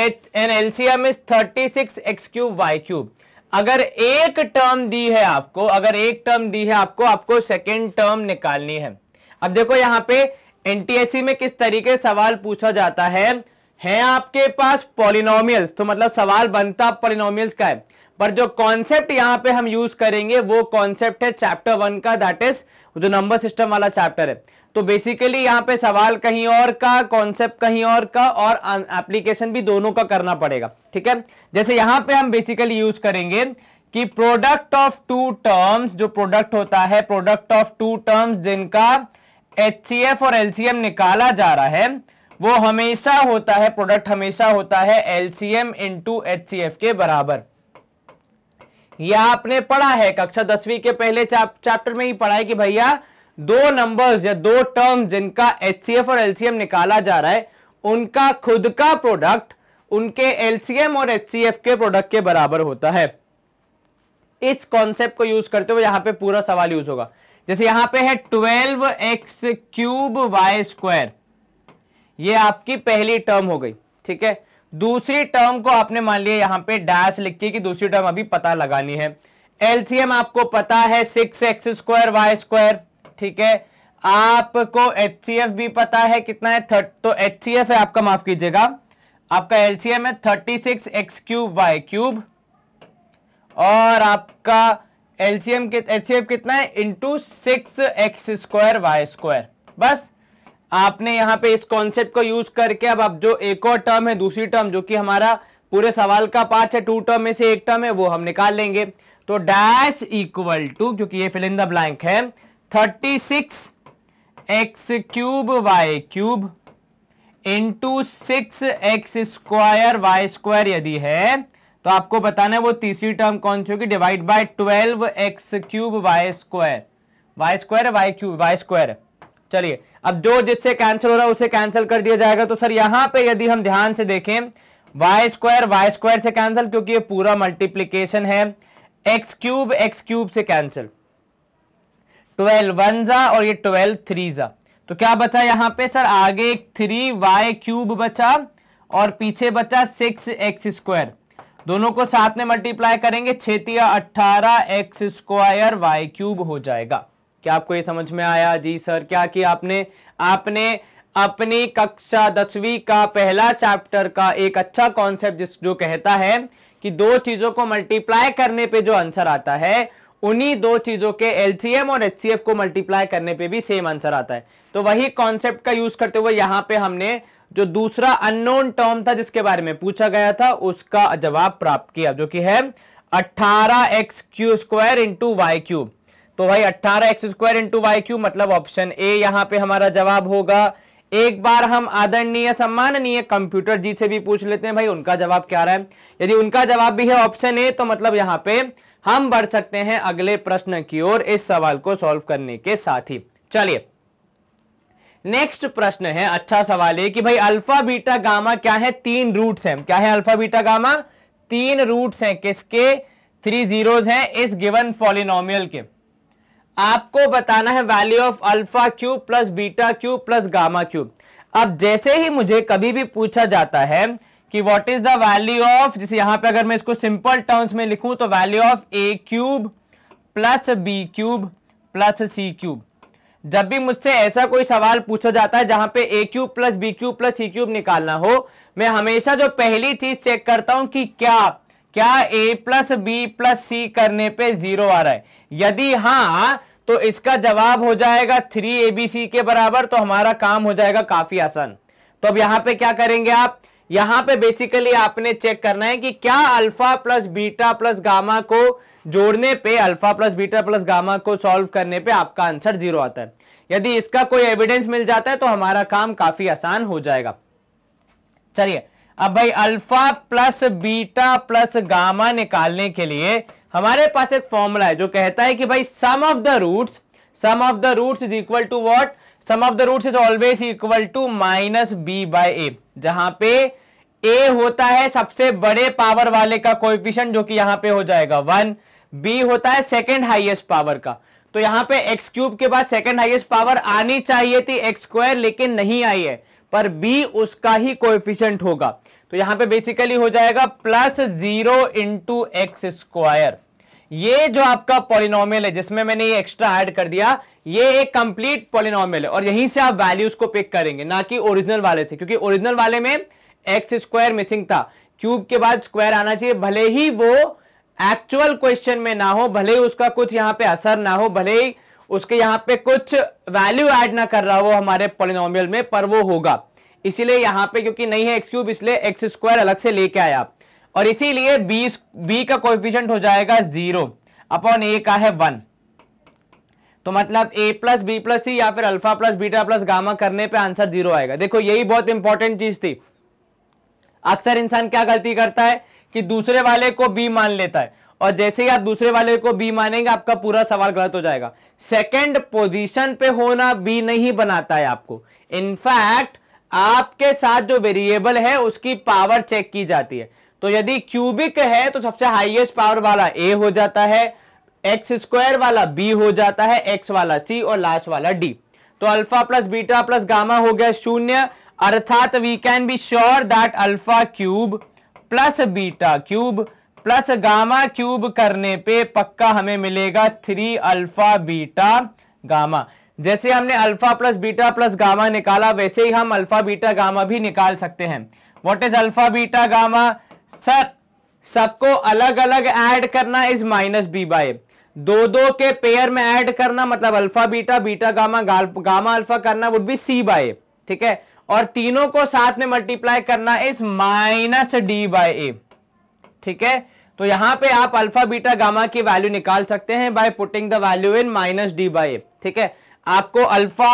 H N LCM is thirty six x cube y cube अगर एक टर्म दी है आपको अगर एक टर्म दी है आपको आपको सेकेंड टर्म निकालनी है अब देखो यहां पे एनटीएससी में किस तरीके सवाल पूछा जाता है है आपके पास पॉलिनोमियल्स तो मतलब सवाल बनता पॉलिनोमियल्स का है पर जो कॉन्सेप्ट यहां पे हम यूज करेंगे वो कॉन्सेप्ट है चैप्टर वन का दैट इज जो नंबर सिस्टम वाला चैप्टर है तो बेसिकली यहाँ पे सवाल कहीं और का कॉन्सेप्ट कहीं और का और एप्लीकेशन भी दोनों का करना पड़ेगा ठीक है जैसे यहाँ पे हम बेसिकली यूज करेंगे कि प्रोडक्ट ऑफ टू टर्म्स जो प्रोडक्ट होता है प्रोडक्ट ऑफ टू टर्म्स जिनका एच और एल निकाला जा रहा है वो हमेशा होता है प्रोडक्ट हमेशा होता है एलसीएम इंटू एच के बराबर यह आपने पढ़ा है कक्षा दसवीं के पहले चैप्टर में ही पढ़ा है कि भैया दो नंबर्स या दो टर्म जिनका एच और एलसीएम निकाला जा रहा है उनका खुद का प्रोडक्ट उनके एलसीएम और एच के प्रोडक्ट के बराबर होता है इस कॉन्सेप्ट को यूज करते हुए यहां पे पूरा सवाल यूज होगा जैसे यहां पे है twelve x cube y square यह आपकी पहली टर्म हो गई ठीक है दूसरी टर्म को आपने मान लिया यहां पे डैश लिख के कि दूसरी टर्म अभी पता लगानी है एलसीएम आपको पता है six x square y square ठीक है आपको एच भी पता है कितना है थर्ट तो एच है आपका माफ कीजिएगा आपका एलसीएम है thirty six x cube y cube और आपका एल सी एलसीएम एचसीएफ कितना है into six x square y square बस आपने यहां पे इस कॉन्सेप्ट को यूज करके अब आप जो एक और टर्म है दूसरी टर्म जो कि हमारा पूरे सवाल का पार्ट है टू टर्म में से एक टर्म है वो हम निकाल लेंगे तो डैश इक्वल टू क्योंकि ये फिलिंदा ब्लैंक है thirty six x cube y cube into six x square y square यदि है तो आपको बताना है वो तीसरी टर्म कौन सी होगी divide by twelve x cube y square y square y cube y square चलिए अब जो जिससे कैंसिल हो रहा है उसे कैंसिल कर दिया जाएगा तो सर यहां पे यदि हम ध्यान से देखें वाई स्क्वायर वाई स्क्वायर से कैंसिल क्योंकि ये पूरा मल्टीप्लीकेशन है एक्स क्यूब एक्स क्यूब से कैंसिल ट्वेल्व वन जा और ये ट्वेल्व थ्री जा तो क्या बचा यहाँ पे सर आगे एक थ्री वाई क्यूब बचा और पीछे बचा सिक्स एक्स स्क्वायर दोनों को साथ में मल्टीप्लाई करेंगे छेतिया अट्ठारह एक्स स्क्वायर वाई क्यूब हो जाएगा क्या आपको ये समझ में आया जी सर क्या कि आपने आपने अपनी कक्षा दसवीं का पहला चैप्टर का एक अच्छा कॉन्सेप्ट जिस जो कहता है कि दो चीजों को मल्टीप्लाई करने पे जो आंसर आता है उन्हीं दो चीजों के एलसीएम और एचसीएफ को मल्टीप्लाई करने पे भी सेम आंसर आता है तो वही कॉन्सेप्ट का यूज करते हुए यहां पे हमने जो दूसरा अननोन टर्म था जिसके बारे में पूछा गया था उसका जवाब प्राप्त किया जो कि है अट्ठारह x cube square into y cube तो भाई अट्ठारह x square into y cube मतलब ऑप्शन ए यहां पे हमारा जवाब होगा एक बार हम आदरणीय सम्माननीय कंप्यूटर जी से भी पूछ लेते हैं भाई उनका जवाब क्या रहा है यदि उनका जवाब भी है ऑप्शन ए तो मतलब यहाँ पे हम बढ़ सकते हैं अगले प्रश्न की ओर इस सवाल को सॉल्व करने के साथ ही चलिए नेक्स्ट प्रश्न है अच्छा सवाल है कि भाई अल्फा बीटा गामा क्या है तीन रूट्स हैं क्या है अल्फा बीटा गामा तीन रूट्स हैं किसके थ्री जीरोस हैं इस गिवन पॉलिनोमियल के आपको बताना है value of alpha cube plus beta cube plus gamma cube अब जैसे ही मुझे कभी भी पूछा जाता है कि what is the value of जैसे यहां पे अगर मैं इसको सिंपल टर्म्स में लिखूं तो value of a cube plus b cube plus c cube जब भी मुझसे ऐसा कोई सवाल पूछा जाता है जहां पे a cube plus b cube plus c cube निकालना हो मैं हमेशा जो पहली चीज चेक करता हूं कि क्या क्या a plus b plus c करने पे जीरो आ रहा है यदि हाँ तो इसका जवाब हो जाएगा थ्री ए बी सी के बराबर तो हमारा काम हो जाएगा काफी आसान तो अब यहां पे क्या करेंगे आप यहां पे बेसिकली आपने चेक करना है कि क्या alpha plus beta plus gamma को जोड़ने पे alpha plus beta plus gamma को सॉल्व करने पे आपका आंसर जीरो आता है यदि इसका कोई एविडेंस मिल जाता है तो हमारा काम काफी आसान हो जाएगा चलिए अब भाई alpha plus beta plus gamma निकालने के लिए हमारे पास एक फॉर्मूला है जो कहता है कि भाई sum of the roots sum of the roots is equal to what sum of the roots is always equal to minus b by a जहां पे ए होता है सबसे बड़े पावर वाले का कोफिशन जो कि यहां पे हो जाएगा वन बी होता है सेकेंड हाइएस्ट पावर का तो यहां पे एक्स क्यूब के बाद सेकेंड हाइएस्ट पावर आनी चाहिए थी एक्स स्क्वायर लेकिन नहीं आई है पर बी उसका ही कोएफिशिएंट होगा तो यहां पे बेसिकली हो जाएगा plus zero into x square ये जो आपका पॉलिनॉमियल है जिसमें मैंने ये एक्स्ट्रा ऐड कर दिया ये एक कंप्लीट पॉलिनोमियल है और यहीं से आप वैल्यूज को पिक करेंगे ना कि ओरिजिनल वाले से क्योंकि ओरिजिनल वाले में एक्स स्क्वायर मिसिंग था क्यूब के बाद स्क्वायर आना चाहिए भले ही वो एक्चुअल क्वेश्चन में ना हो भले ही उसका कुछ यहां पर असर ना हो भले ही उसके यहां पर कुछ वैल्यू एड ना कर रहा हो हमारे पॉलिनॉमियल में पर वो होगा इसीलिए यहां पे क्योंकि नहीं है एक्स क्यूब इसलिए एक्स स्क्वायर अलग से लेके आया आप और इसीलिए बी बी का कोएफिशिएंट हो जाएगा जीरो अपॉन ए का है वन तो मतलब a plus b plus c या फिर alpha plus beta plus gamma करने पे आंसर जीरो आएगा देखो यही बहुत इंपॉर्टेंट चीज थी अक्सर इंसान क्या गलती करता है कि दूसरे वाले को बी मान लेता है और जैसे ही आप दूसरे वाले को बी मानेंगे आपका पूरा सवाल गलत हो जाएगा सेकेंड पोजिशन पे होना बी नहीं बनाता है आपको इनफैक्ट आपके साथ जो वेरिएबल है उसकी पावर चेक की जाती है तो यदि क्यूबिक है तो सबसे हाईएस्ट पावर वाला ए हो जाता है एक्स स्क्वायर वाला बी हो जाता है एक्स वाला सी और लास्ट वाला डी तो alpha plus beta plus gamma हो गया शून्य अर्थात we can be sure that alpha cube plus beta cube plus gamma cube करने पे पक्का हमें मिलेगा थ्री अल्फा बीटा गामा जैसे हमने alpha plus beta plus gamma निकाला वैसे ही हम अल्फा बीटा गामा भी निकाल सकते हैं what is alpha beta gamma sir सबको अलग अलग ऐड करना इज माइनस बी बाय दो दो के पेयर में ऐड करना मतलब alpha beta beta gamma gamma alpha करना वुड बी सी बाय ठीक है और तीनों को साथ में मल्टीप्लाई करना is minus d by a ठीक है तो यहां पे आप अल्फा बीटा गामा की वैल्यू निकाल सकते हैं by putting the value in minus d by a ठीक है आपको अल्फा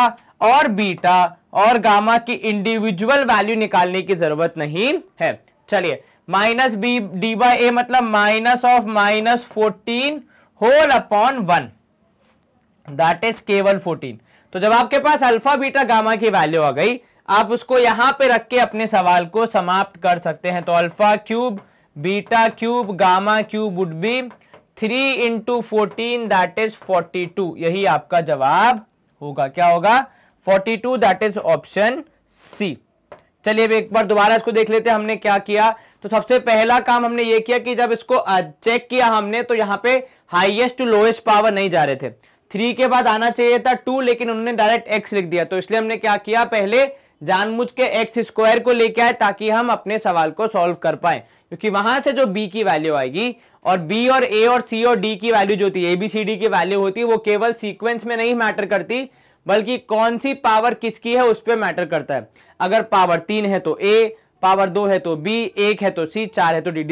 और बीटा और गामा की इंडिविजुअल वैल्यू निकालने की जरूरत नहीं है चलिए minus b d by a मतलब minus of minus fourteen whole upon one that is केवल फोर्टीन तो जब आपके पास अल्फा बीटा गामा की वैल्यू आ गई आप उसको यहां पे रख के अपने सवाल को समाप्त कर सकते हैं तो alpha cube beta cube gamma cube would be three into fourteen that is forty two यही आपका जवाब होगा क्या होगा forty two that is option C चलिए अब एक बार दोबारा इसको देख लेते हैं हमने क्या किया तो सबसे पहला काम हमने ये किया कि जब इसको चेक किया हमने तो यहाँ पे हाईएस्ट टू लोएस्ट पावर नहीं जा रहे थे थ्री के बाद आना चाहिए था टू लेकिन उन्होंने डायरेक्ट एक्स लिख दिया तो इसलिए हमने क्या किया पहले जानबूझ के एक्स स्क्वायर को लेके आए ताकि हम अपने सवाल को सॉल्व कर पाए क्योंकि वहां से जो बी की वैल्यू आएगी और बी और ए और सी और डी की वैल्यू जो होती है एबीसीडी की वैल्यू होती है वो केवल सीक्वेंस में नहीं मैटर करती बल्कि कौन सी पावर किसकी है उस पर मैटर करता है अगर पावर तीन है तो ए पावर दो है तो बी एक है तो सी चार है तो डी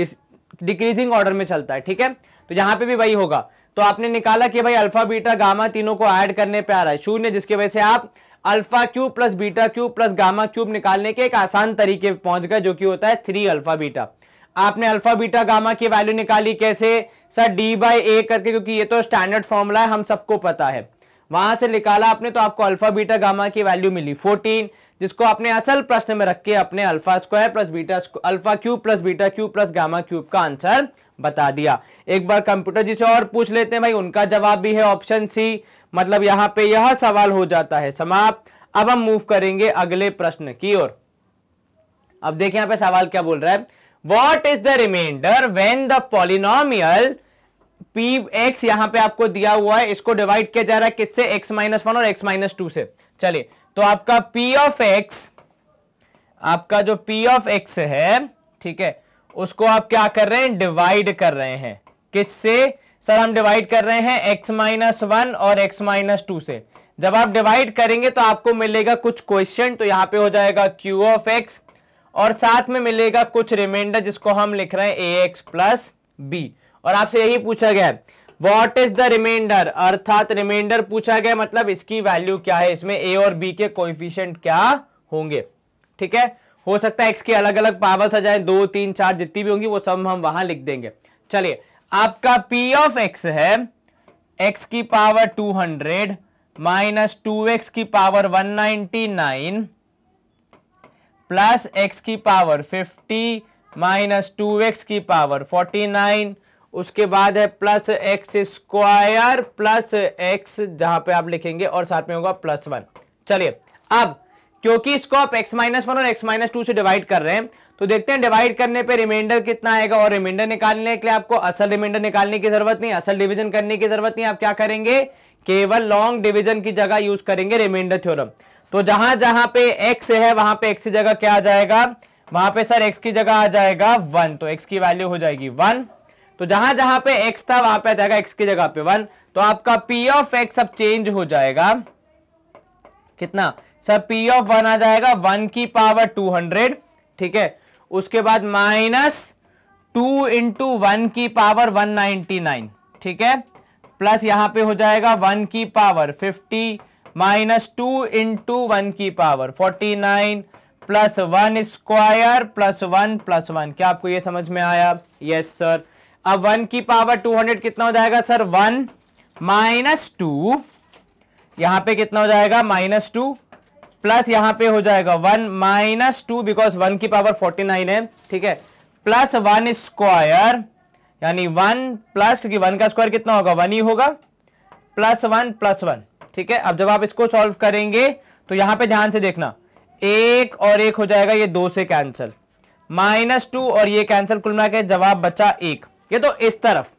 डिक्रीजिंग ऑर्डर में चलता है ठीक है तो यहां पे भी वही होगा तो आपने निकाला कि भाई अल्फा बीटा गामा तीनों को ऐड करने पे आ रहा है शून्य जिसकी वजह से आप alpha cube plus beta cube plus gamma cube निकालने के एक आसान तरीके पे पहुंच गए जो कि होता है थ्री अल्फा बीटा आपने अल्फा बीटा गामा की वैल्यू निकाली कैसे सर डी बाई ए करके क्योंकि ये तो स्टैंडर्ड फॉर्मूला है हम सबको पता है वहां से निकाला आपने तो आपको अल्फा बीटा गामा की वैल्यू मिली फोर्टीन जिसको आपने असल प्रश्न में रख के अपने alpha square plus beta alpha cube plus beta cube plus gamma cube का आंसर बता दिया एक बार कंप्यूटर जी से और पूछ लेते हैं भाई उनका जवाब भी है ऑप्शन सी मतलब यहाँ पे यह सवाल हो जाता है समाप्त अब हम मूव करेंगे अगले प्रश्न की ओर अब देखिए यहां पे सवाल क्या बोल रहा है what is the remainder when the polynomial p x यहां पे आपको दिया हुआ है इसको डिवाइड किया जा रहा है किससे एक्स माइनस वन और एक्स माइनस टू से चलिए तो आपका पी ऑफ एक्स आपका जो पी ऑफ एक्स है ठीक है उसको आप क्या कर रहे हैं डिवाइड कर रहे हैं किससे सर हम डिवाइड कर रहे हैं एक्स माइनस वन और एक्स माइनस टू से जब आप डिवाइड करेंगे तो आपको मिलेगा कुछ क्वेश्चन तो यहां पे हो जाएगा क्यू ऑफ एक्स और साथ में मिलेगा कुछ रिमाइंडर जिसको हम लिख रहे हैं ax एक्स प्लस बी और आपसे यही पूछा गया है वॉट इज द रिमाइंडर अर्थात रिमाइंडर पूछा गया मतलब इसकी वैल्यू क्या है इसमें ए और बी के कोइफिशियंट क्या होंगे ठीक है हो सकता है एक्स के अलग अलग पावर आ जाए दो तीन चार जितनी भी होंगी वो सब हम वहां लिख देंगे चलिए आपका पी ऑफ एक्स है एक्स की power two hundred minus two x की power one ninety nine plus x की power fifty minus two x की पावर फोर्टी नाइन उसके बाद है plus x square plus x जहां पे आप लिखेंगे और साथ में होगा प्लस वन चलिए अब क्योंकि इसको आप एक्स माइनस वन और एक्स माइनस टू से डिवाइड कर रहे हैं तो देखते हैं डिवाइड करने पे रिमाइंडर कितना आएगा और रिमाइंडर निकालने के लिए आपको असल रिमाइंडर निकालने की जरूरत नहीं असल डिविजन करने की जरूरत नहीं आप क्या करेंगे केवल लॉन्ग डिविजन की जगह यूज करेंगे रिमाइंडर थ्योरम तो जहां जहां पे एक्स है वहां पे एक्स की जगह क्या आ जाएगा वहां पे सर एक्स की जगह आ जाएगा वन तो एक्स की वैल्यू हो जाएगी वन तो जहां जहां पे x था वहां पे आ जाएगा x की जगह पे वन तो आपका p ऑफ x अब चेंज हो जाएगा कितना सर p ऑफ वन आ जाएगा वन की पावर टू हंड्रेड ठीक है उसके बाद माइनस टू इंटू वन की पावर वन नाइनटी नाइन ठीक है प्लस यहां पे हो जाएगा वन की power fifty minus two into one की power forty nine plus one square plus one plus one क्या आपको ये समझ में आया यस yes, सर अब वन की पावर टू हंड्रेड कितना हो जाएगा सर वन माइनस टू यहां पे कितना हो जाएगा माइनस टू प्लस यहां पे हो जाएगा one minus two because one की पावर फोर्टी नाइन है ठीक है प्लस वन स्क्वायर यानी वन प्लस क्योंकि वन का स्क्वायर कितना होगा वन ही होगा प्लस वन प्लस वन ठीक है अब जब आप इसको सॉल्व करेंगे तो यहां पे ध्यान से देखना एक और एक हो जाएगा ये दो से कैंसिल माइनस टू और ये कैंसिल कुल मिला के जवाब बचा एक ये तो इस तरफ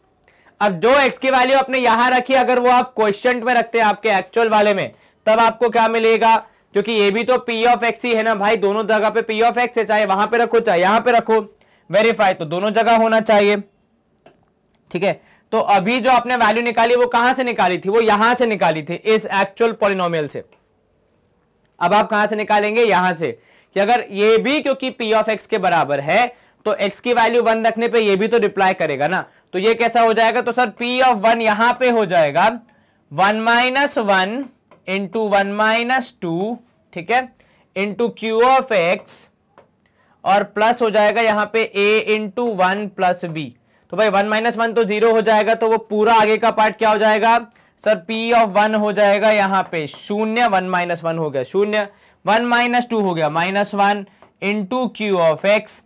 अब जो एक्स की वैल्यू आपने यहां रखी अगर वो आप क्वेश्चन में रखते हैं आपके एक्चुअल वाले में तब आपको क्या मिलेगा क्योंकि ये भी तो पी ऑफ एक्स ही है ना भाई दोनों जगह पे पी ऑफ एक्स है चाहे वहां पे रखो चाहे यहां पे रखो वेरीफाई तो दोनों जगह होना चाहिए ठीक है तो अभी जो आपने वैल्यू निकाली वो कहां से निकाली थी वो यहां से निकाली थी इस एक्चुअल पॉलिनोमियल से अब आप कहां से निकालेंगे यहां से कि अगर ये भी क्योंकि पी ऑफ एक्स के बराबर है तो x की वैल्यू वन रखने पे ये भी तो रिप्लाई करेगा ना तो ये कैसा हो जाएगा तो सर p ऑफ वन यहां पे हो जाएगा one minus one into one minus two ठीक है इंटू क्यू ऑफ एक्स और प्लस हो जाएगा यहां पे a into one plus b तो भाई वन माइनस वन तो जीरो हो जाएगा तो वो पूरा आगे का पार्ट क्या हो जाएगा सर p ऑफ वन हो जाएगा यहां पे शून्य वन माइनस वन हो गया शून्य वन माइनस टू हो गया minus one into q of x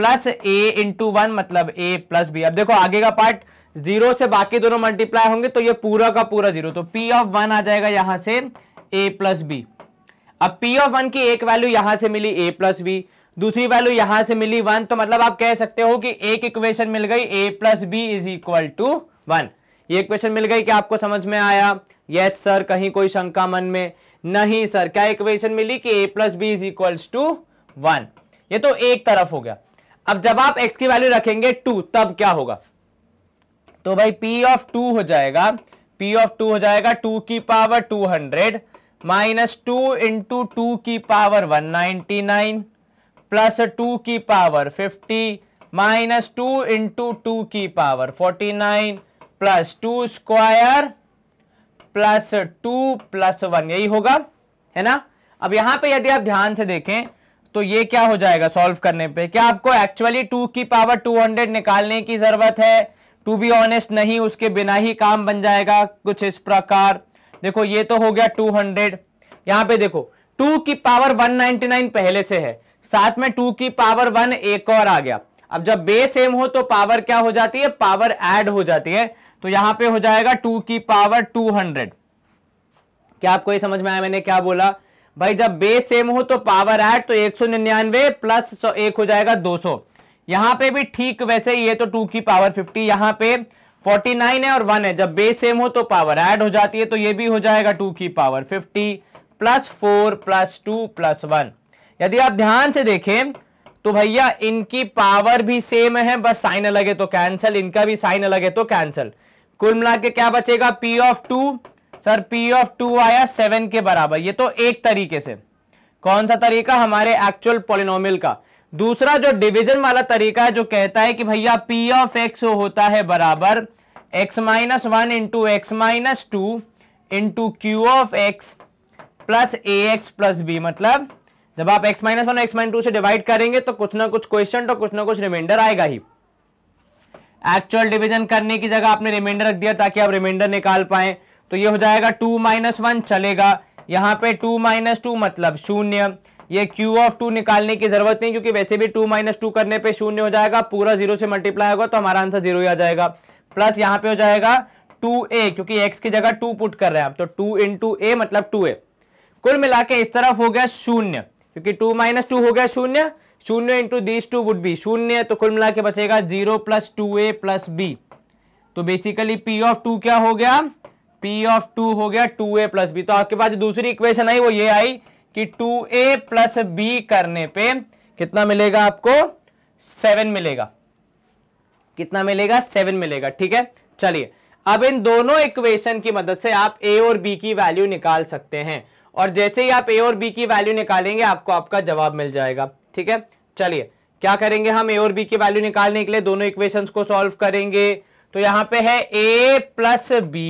plus a into one मतलब ए प्लस बी अब देखो आगे का पार्ट जीरो से बाकी दोनों मल्टीप्लाई होंगे तो ये पूरा का पूरा जीरो तो पी ऑफ वन आ जाएगा यहां से ए प्लस बी अब पी ऑफ वन की एक वैल्यू यहां से मिली ए प्लस बी दूसरी वैल्यू यहां से मिली वन तो मतलब आप कह सकते हो कि एक इक्वेशन मिल गई a plus b is equal to one ये इक्वेशन मिल गई क्या आपको समझ में आया यस सर कहीं कोई शंका मन में नहीं सर क्या इक्वेशन मिली कि a plus b is equals to one ये तो एक तरफ हो गया अब जब आप एक्स की वैल्यू रखेंगे टू तब क्या होगा तो भाई पी ऑफ टू हो जाएगा पी ऑफ टू हो जाएगा टू की power two hundred minus two into two की power one ninety nine plus two की power fifty minus two into two की power forty nine plus two square plus two plus one यही होगा है ना अब यहां पे यदि आप ध्यान से देखें तो ये क्या हो जाएगा सॉल्व करने पे क्या आपको एक्चुअली टू की पावर टू हंड्रेड निकालने की जरूरत है टू बी ऑनेस्ट नहीं उसके बिना ही काम बन जाएगा कुछ इस प्रकार देखो ये तो हो गया टू हंड्रेड यहाँ पे देखो टू की पावर वन नाइनटी नाइन पहले से है साथ में टू की पावर वन एक और आ गया अब जब बेस सेम हो तो पावर क्या हो जाती है पावर एड हो जाती है तो यहां पर हो जाएगा टू की पावर टू हंड्रेड क्या आपको ये समझ में आया मैंने क्या बोला भाई जब बेस सेम हो तो पावर एट तो एक सौ निन्यानवे प्लस सौ एक हो जाएगा दो सौ यहां पर भी ठीक वैसे ही है तो टू की पावर फिफ्टी यहां पे फोर्टी नाइन है और वन है जब बेस सेम हो तो पावर एड हो जाती है तो ये भी हो जाएगा टू की power fifty plus four plus two plus one यदि आप ध्यान से देखें तो भैया इनकी पावर भी सेम है बस साइन अलग है तो कैंसल इनका भी साइन अलग है तो कैंसल कुल मिला के क्या बचेगा p of two sir p of two आया सेवन के बराबर ये तो एक तरीके से कौन सा तरीका हमारे एक्चुअल पोलिनोमियल का दूसरा जो डिवीजन वाला तरीका है जो कहता है कि भैया पी ऑफ एक्स होता है बराबर x minus one into x minus two into q of x plus a x plus b मतलब जब आप x minus one x minus two से डिवाइड करेंगे तो कुछ ना कुछ क्वेश्चन तो कुछ ना कुछ रिमाइंडर आएगा ही एक्चुअल डिवीजन करने की जगह आपने रिमाइंडर रख दिया ताकि आप रिमाइंडर निकाल पाए तो ये हो जाएगा टू माइनस वन चलेगा यहाँ पे टू माइनस टू मतलब शून्य ये Q ऑफ टू निकालने की जरूरत नहीं क्योंकि वैसे भी टू माइनस टू करने पे शून्य हो जाएगा पूरा जीरो से मल्टीप्लाई होगा तो हमारा आंसर जीरो ही आ जाएगा प्लस यहाँ पे हो जाएगा टू ए क्योंकि x की जगह टू पुट कर रहे हैं तो टू इंटू ए मतलब टू ए कुल मिला के इस तरफ हो गया शून्य क्योंकि टू माइनस टू हो गया शून्य शून्य into this two would be शून्य तो कुल मिला के बचेगा zero plus two a plus b तो बेसिकली पी ऑफ टू क्या हो गया पी ऑफ टू हो गया टू ए प्लस बी तो आपके पास दूसरी इक्वेशन आई वो ये आई कि टू ए प्लस बी करने पे कितना मिलेगा आपको सेवन मिलेगा कितना मिलेगा सेवन मिलेगा ठीक है चलिए अब इन दोनों इक्वेशन की मदद से आप ए और बी की वैल्यू निकाल सकते हैं और जैसे ही आप ए और बी की वैल्यू निकालेंगे आपको आपका जवाब मिल जाएगा ठीक है चलिए क्या करेंगे हम ए और बी की वैल्यू निकालने के लिए दोनों इक्वेशंस को सॉल्व करेंगे तो यहां पे है a plus b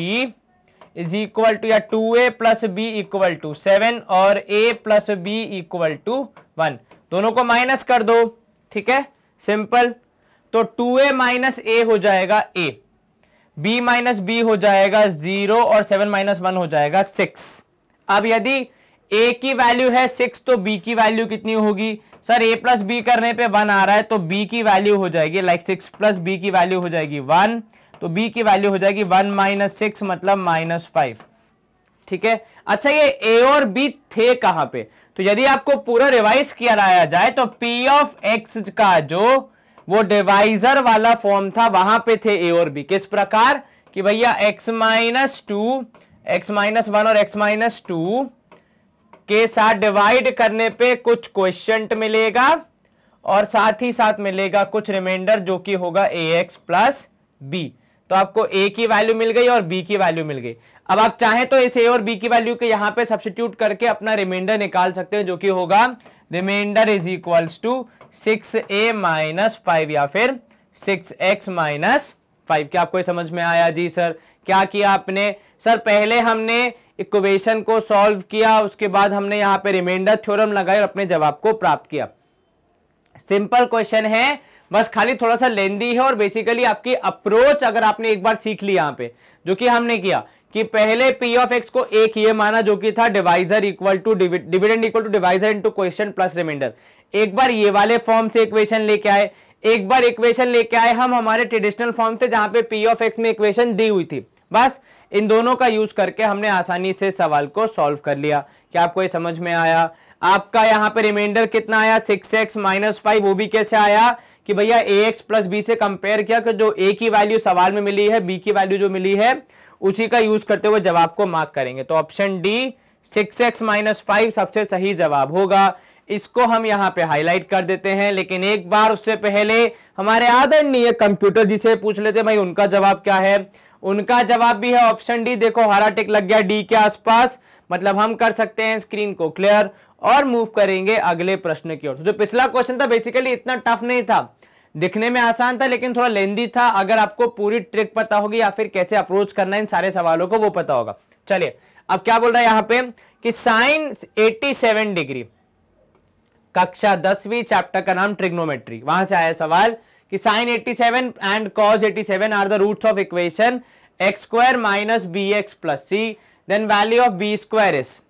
is equal to या two a plus b equal to seven और a plus b equal to one दोनों को माइनस कर दो ठीक है सिंपल तो टू ए माइनस ए हो जाएगा ए बी माइनस बी हो जाएगा जीरो और सेवन माइनस वन हो जाएगा सिक्स अब यदि ए की वैल्यू है सिक्स तो बी की वैल्यू कितनी होगी सर ए प्लस बी करने पे वन आ रहा है तो बी की वैल्यू हो जाएगी लाइक सिक्स प्लस बी की वैल्यू हो जाएगी वन तो बी की वैल्यू हो जाएगी वन माइनस सिक्स मतलब माइनस फाइव ठीक है अच्छा ये ए और बी थे कहां पे तो यदि आपको पूरा रिवाइज किया लाया जाए तो पी ऑफ एक्स का जो वो डिवाइजर वाला फॉर्म था वहां पे थे ए और बी किस प्रकार कि भैया x minus two x minus one और x माइनस टू के साथ डिवाइड करने पे कुछ क्वेश्चन मिलेगा और साथ ही साथ मिलेगा कुछ रिमाइंडर जो कि होगा ए एक्स प्लस बी तो आपको ए की वैल्यू मिल गई और बी की वैल्यू मिल गई अब आप चाहें तो इस ए और बी की वैल्यू के यहां पे सब्सिट्यूट करके अपना रिमाइंडर निकाल सकते हैं जो कि होगा remainder is equals to six a minus five या फिर सिक्स एक्स माइनस फाइव क्या आपको समझ में आया जी सर क्या किया आपने सर पहले हमने इक्वेशन को सॉल्व किया उसके बाद हमने यहाँ पे रिमाइंडर थ्योरम लगाया और अपने जवाब को प्राप्त किया सिंपल क्वेश्चन है बस खाली थोड़ा सा लेंदी है और बेसिकली आपकी अप्रोच अगर आपने एक बार सीख ली यहाँ पे जो कि हमने किया कि पहले पी ऑफ एक्स को एक ये माना जो कि था divisor equal to dividend equal to divisor into quotient plus remainder एक बार ये वाले फॉर्म से इक्वेशन लेके आए एक बार इक्वेशन लेके आए हम हमारे ट्रेडिशनल फॉर्म से जहां पे पी ऑफ एक्स में इक्वेशन दी हुई थी बस इन दोनों का यूज करके हमने आसानी से सवाल को सॉल्व कर लिया क्या आपको ये समझ में आया आपका यहाँ पे रिमाइंडर कितना आया सिक्स एक्स माइनस फाइव वो भी कैसे आया कि भैया ए एक्स प्लस बी से कंपेयर किया कि जो ए की वैल्यू सवाल में मिली है बी की वैल्यू जो मिली है उसी का यूज करते हुए जवाब को मार्क करेंगे तो option d six x minus five सबसे सही जवाब होगा इसको हम यहाँ पे हाईलाइट कर देते हैं लेकिन एक बार उससे पहले हमारे आदरणीय कंप्यूटर जिसे पूछ लेते भाई उनका जवाब क्या है उनका जवाब भी है ऑप्शन डी देखो हरा टिक लग गया डी के आसपास मतलब हम कर सकते हैं स्क्रीन को क्लियर और मूव करेंगे अगले प्रश्न की ओर जो पिछला क्वेश्चन था बेसिकली इतना टफ नहीं था दिखने में आसान था लेकिन थोड़ा लेंदी था अगर आपको पूरी ट्रिक पता होगी या फिर कैसे अप्रोच करना है इन सारे सवालों को वो पता होगा चलिए अब क्या बोल रहा है यहां पे कि साइन 87 डिग्री कक्षा दसवीं चैप्टर का नाम ट्रिग्नोमेट्री वहां से आया सवाल कि sin 87 and cos 87 are the root of equation x square minus b x plus c then value of b square is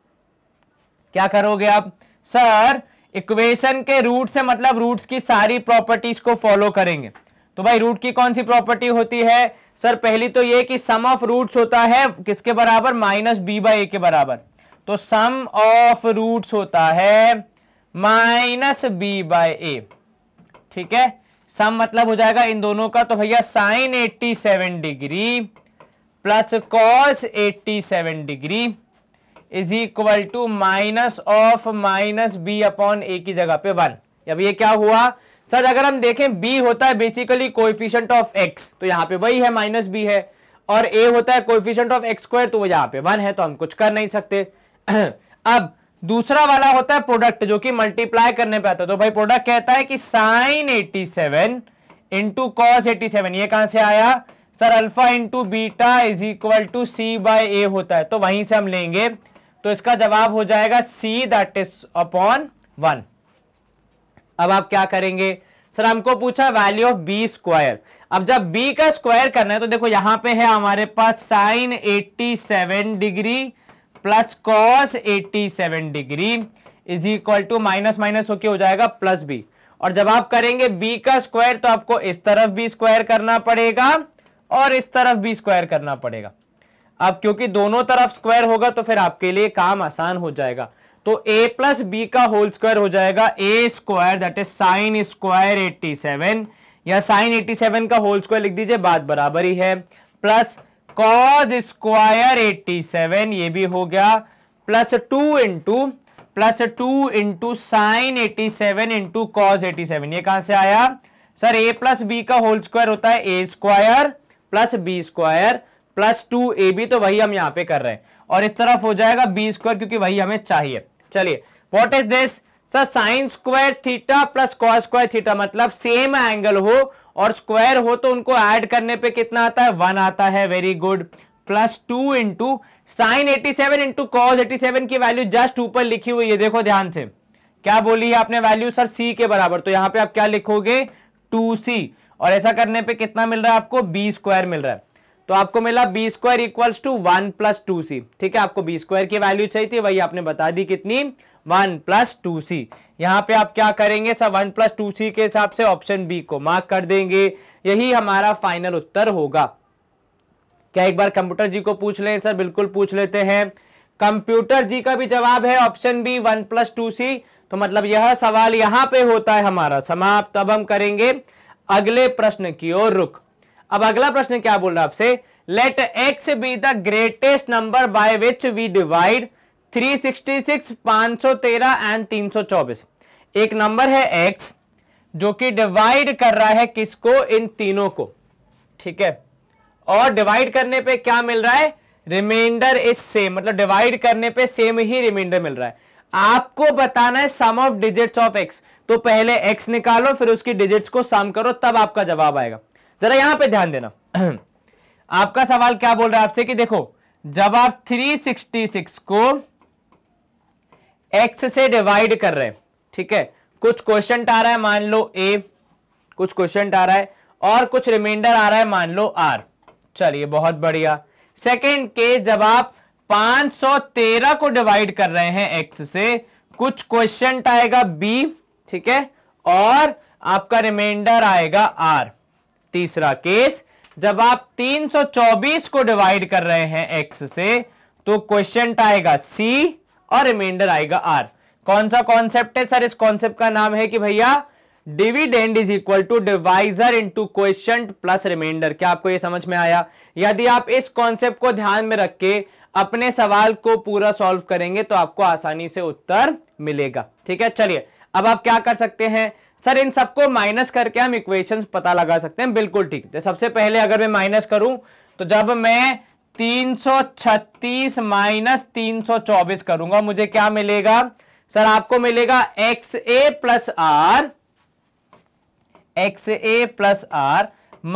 क्या करोगे आप सर इक्वेशन के रूट से मतलब रूट्स की सारी प्रॉपर्टीज को फॉलो करेंगे तो भाई रूट की कौन सी प्रॉपर्टी होती है सर पहली तो ये कि सम ऑफ रूट्स होता है किसके बराबर माइनस बी बाई ए के बराबर तो सम ऑफ रूट्स होता है माइनस बी बाई ए ठीक है सम मतलब हो जाएगा इन दोनों का तो भैया sin 87 degree plus cos 87 degree is equal to minus of minus b upon a की जगह पे वन अब ये क्या हुआ सर अगर हम देखें बी होता है बेसिकली कोएफिशिएंट ऑफ एक्स तो यहाँ पे वही है माइनस बी है और ए होता है कोएफिशिएंट ऑफ एक्स स्क्वायर तो वो यहाँ पे वन है तो हम कुछ कर नहीं सकते [clears throat] अब दूसरा वाला होता है प्रोडक्ट जो कि मल्टीप्लाई करने पे आता है तो भाई प्रोडक्ट कहता है कि sin 87 seven into cos eighty ये कहां से आया सर alpha into beta is equal to c by a होता है तो वहीं से हम लेंगे तो इसका जवाब हो जाएगा c that is upon one अब आप क्या करेंगे सर हमको पूछा वैल्यू ऑफ बी स्क्वायर अब जब बी का स्क्वायर करना है तो देखो यहां पे है हमारे पास sin 87 degree plus cos 87 degree is equal to minus minus होके हो जाएगा प्लस बी और जब आप करेंगे बी का स्क्वायर तो आपको इस तरफ भी स्क्वायर करना पड़ेगा और इस तरफ भी स्क्वायर करना पड़ेगा अब क्योंकि दोनों तरफ स्क्वायर होगा तो फिर आपके लिए काम आसान हो जाएगा तो a प्लस बी का होल स्क्वायर हो जाएगा a square that is sin square 87 या साइन 87 का होल स्क्वायर लिख दीजिए बात बराबर ही है प्लस कॉज स्क्वायर 87 ये भी हो गया plus two into plus two into sin eighty seven into cos eighty seven ये कहां से आया सर ए प्लस बी का होल स्क्वायर होता है a square plus B square plus two A B तो वही हम यहां पे कर रहे हैं और इस तरफ हो जाएगा बी स्क्वायर क्योंकि वही हमें चाहिए चलिए what is this sir sin square theta plus cos square theta मतलब सेम एंगल हो और स्क्वायर हो तो उनको ऐड करने पे कितना आता है वन आता है very good plus two into sin eighty seven into cos eighty seven की वैल्यू जस्ट ऊपर लिखी हुई है देखो ध्यान से क्या बोली है आपने वैल्यू सर सी के बराबर तो यहां पे आप क्या लिखोगे टू सी और ऐसा करने पे कितना मिल रहा है आपको बी स्क्वायर मिल रहा है तो आपको मिला b square equals to one plus two c ठीक है आपको बी स्क्वायर की वैल्यू चाहिए थी वही आपने बता दी कितनी वन प्लस टू सी यहाँ पे आप क्या करेंगे sir one plus two c के हिसाब से ऑप्शन बी को मार्क कर देंगे यही हमारा फाइनल उत्तर होगा क्या एक बार कंप्यूटर जी को पूछ लें सर बिल्कुल पूछ लेते हैं कंप्यूटर जी का भी जवाब है option b one plus two सी तो मतलब यह सवाल यहां पे होता है हमारा समाप्त अब हम करेंगे अगले प्रश्न की ओर रुख अब अगला प्रश्न क्या बोल रहा है आपसे let x be the greatest number by which we divide 366, 513 and 324 एक नंबर है एक्स जो कि डिवाइड कर रहा है किसको इन तीनों को ठीक है और डिवाइड करने पे क्या मिल रहा है रिमाइंडर इज सेम मतलब डिवाइड करने पे सेम ही रिमाइंडर मिल रहा है आपको बताना है sum of digits of x तो पहले एक्स निकालो फिर उसकी डिजिट्स को सम करो तब आपका जवाब आएगा जरा यहां पे ध्यान देना [clears throat] आपका सवाल क्या बोल रहा है आपसे कि देखो जब आप 366 को x से डिवाइड कर रहे हैं ठीक है कुछ क्वेश्चन आ रहा है मान लो a कुछ क्वेश्चन आ रहा है और कुछ रिमाइंडर आ रहा है मान लो r चलिए बहुत बढ़िया सेकेंड के जब आप 513 को डिवाइड कर रहे हैं x से कुछ क्वेश्चन आएगा b ठीक है और आपका रिमाइंडर आएगा r तीसरा केस जब आप 324 को डिवाइड कर रहे हैं एक्स से तो क्वेश्चन तो आएगा सी और रिमाइंडर आएगा आर कौन सा कॉन्सेप्ट है सर इस कॉन्सेप्ट का नाम है कि भैया dividend is equal to divisor to quotient plus remainder क्या आपको ये समझ में आया यदि आप इस कॉन्सेप्ट को ध्यान में रख के अपने सवाल को पूरा सॉल्व करेंगे तो आपको आसानी से उत्तर मिलेगा ठीक है चलिए अब आप क्या कर सकते हैं सर इन सबको माइनस करके हम इक्वेशंस पता लगा सकते हैं बिल्कुल ठीक तो सबसे पहले अगर मैं माइनस करूं तो जब मैं 336 माइनस 324 करूंगा मुझे क्या मिलेगा सर आपको मिलेगा x a plus r x a plus r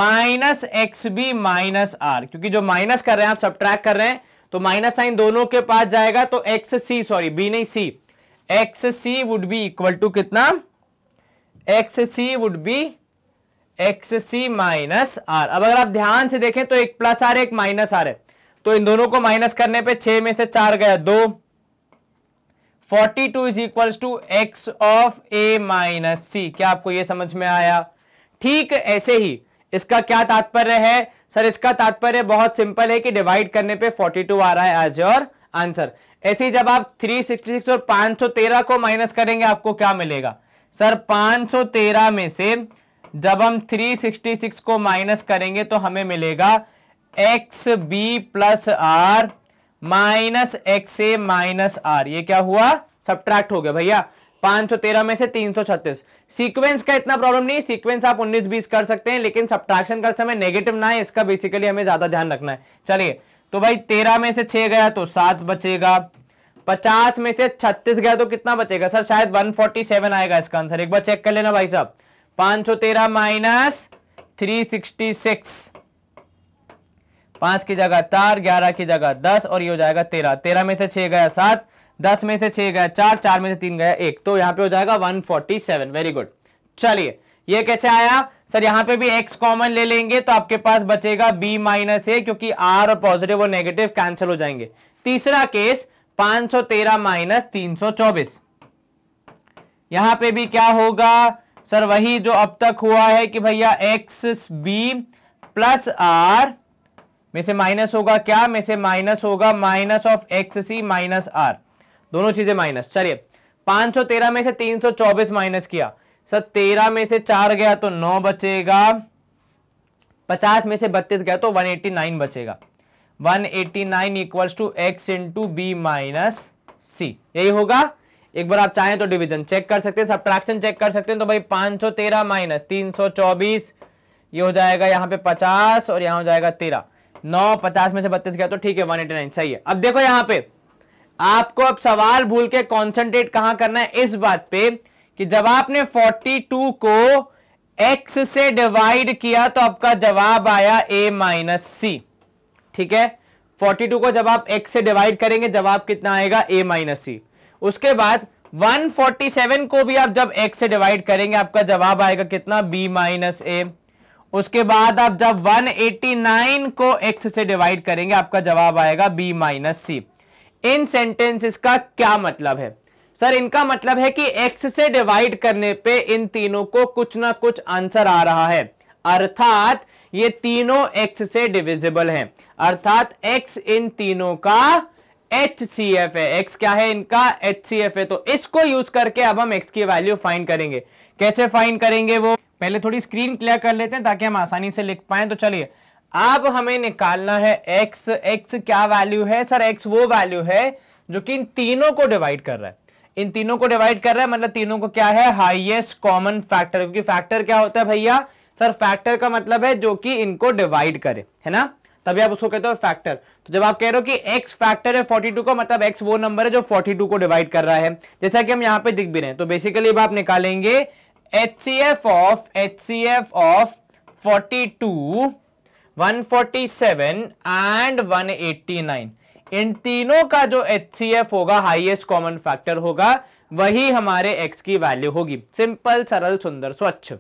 minus x b minus r क्योंकि जो माइनस कर रहे हैं आप सब कर रहे हैं तो माइनस साइन दोनों के पास जाएगा तो एक्स सी सॉरी बी नहीं c x c would be equal to कितना x c would be x c minus r अब अगर आप ध्यान से देखें तो एक प्लस आर एक माइनस आर है तो इन दोनों को माइनस करने पे छह में से चार गया दो forty two is equal to x of a minus c क्या आपको ये समझ में आया ठीक ऐसे ही इसका क्या तात्पर्य है सर इसका तात्पर्य बहुत सिंपल है कि डिवाइड करने पे 42 आ रहा है एज योर आंसर ऐसे ही जब आप 366 और 513 को माइनस करेंगे आपको क्या मिलेगा सर 513 में से जब हम 366 को माइनस करेंगे तो हमें मिलेगा x b plus r minus x a minus r ये क्या हुआ सब्ट्रैक्ट हो गया भैया 513 में से 336 सीक्वेंस का इतना प्रॉब्लम नहीं सीक्वेंस आप 19 20 कर सकते हैं लेकिन सब्ट्रैक्शन कर समय नेगेटिव ना है इसका बेसिकली हमें ज्यादा ध्यान रखना है चलिए तो भाई 13 में से 6 गया तो 7 बचेगा पचास में से छत्तीस गया तो कितना बचेगा सर शायद वन फोर्टी सेवन आएगा इसका आंसर एक बार चेक कर लेना भाई साहब पांच सौ तेरह माइनस थ्री सिक्सटी सिक्स पांच की जगह चार ग्यारह की जगह दस और ये हो जाएगा तेरह तेरह में से छह गया सात दस में से छह गया चार चार में से तीन गया एक तो यहाँ पे हो जाएगा one forty seven very good चलिए ये कैसे आया सर यहाँ पे भी x कॉमन ले लेंगे तो आपके पास बचेगा b माइनस ए क्योंकि r और पॉजिटिव और नेगेटिव कैंसिल हो जाएंगे तीसरा केस पांच सौ तेरह माइनस तीन सौ चौबीस यहां पर भी क्या होगा सर वही जो अब तक हुआ है कि भैया एक्स बी प्लस आर में से माइनस होगा क्या में से माइनस होगा minus of x c minus r दोनों चीजें माइनस चलिए 513 में से 324 माइनस किया सर 13 में से चार गया तो नौ बचेगा 50 में से बत्तीस गया तो 189 बचेगा one eighty nine equals to x into b minus c यही होगा एक बार आप चाहें तो डिवीजन चेक कर सकते हैं सब्ट्रैक्शन चेक कर सकते हैं तो भाई पांच सौ तेरह माइनस तीन ये हो जाएगा यहाँ पे पचास और यहाँ हो जाएगा तेरह नौ पचास में से बत्तीस गया तो ठीक है वन एटी नाइन सही है अब देखो यहाँ पे आपको अब सवाल भूल के कॉन्सेंट्रेट कहां करना है इस बात पे कि जब आपने टू को एक्स से डिवाइड किया तो आपका जवाब आया ए माइनस सी ठीक है 42 को जब आप x से डिवाइड करेंगे जवाब कितना आएगा a माइनस सी उसके बाद 147 को भी आप जब x से डिवाइड करेंगे आपका जवाब आएगा कितना b माइनस ए उसके बाद आप जब 189 को x से डिवाइड करेंगे आपका जवाब आएगा b माइनस सी इन सेंटेंसेस का क्या मतलब है सर इनका मतलब है कि x से डिवाइड करने पे इन तीनों को कुछ ना कुछ आंसर आ रहा है अर्थात ये तीनों x से डिविजिबल हैं अर्थात x इन तीनों का एच सी एफ है एक्स क्या है इनका एच सी एफ है तो इसको यूज करके अब हम एक्स की वैल्यू फाइंड करेंगे कैसे फाइंड करेंगे वो पहले थोड़ी स्क्रीन क्लियर कर लेते हैं ताकि हम आसानी से लिख पाए तो चलिए अब हमें निकालना है एक्स एक्स क्या वैल्यू है सर एक्स वो वैल्यू है जो कि इन तीनों को डिवाइड कर रहा है इन तीनों को डिवाइड कर रहा है मतलब तीनों को क्या है हाईएस्ट कॉमन फैक्टर क्योंकि फैक्टर क्या होता है भैया सर फैक्टर का मतलब है जो कि इनको डिवाइड करे है ना तभी आप उसको कहते हो फैक्टर तो जब आप कह रहे हो कि एक्स फैक्टर है 42 को मतलब एक्स वो नंबर है जो 42 को डिवाइड कर रहा है जैसा कि हम यहाँ पे दिख भी रहे हैं तो बेसिकली अब आप निकालेंगे h C f of h C f of forty two one forty seven and one eighty nine इन तीनों का जो एच सी एफ होगा हाइएस्ट कॉमन फैक्टर होगा वही हमारे एक्स की वैल्यू होगी सिंपल सरल सुंदर स्वच्छ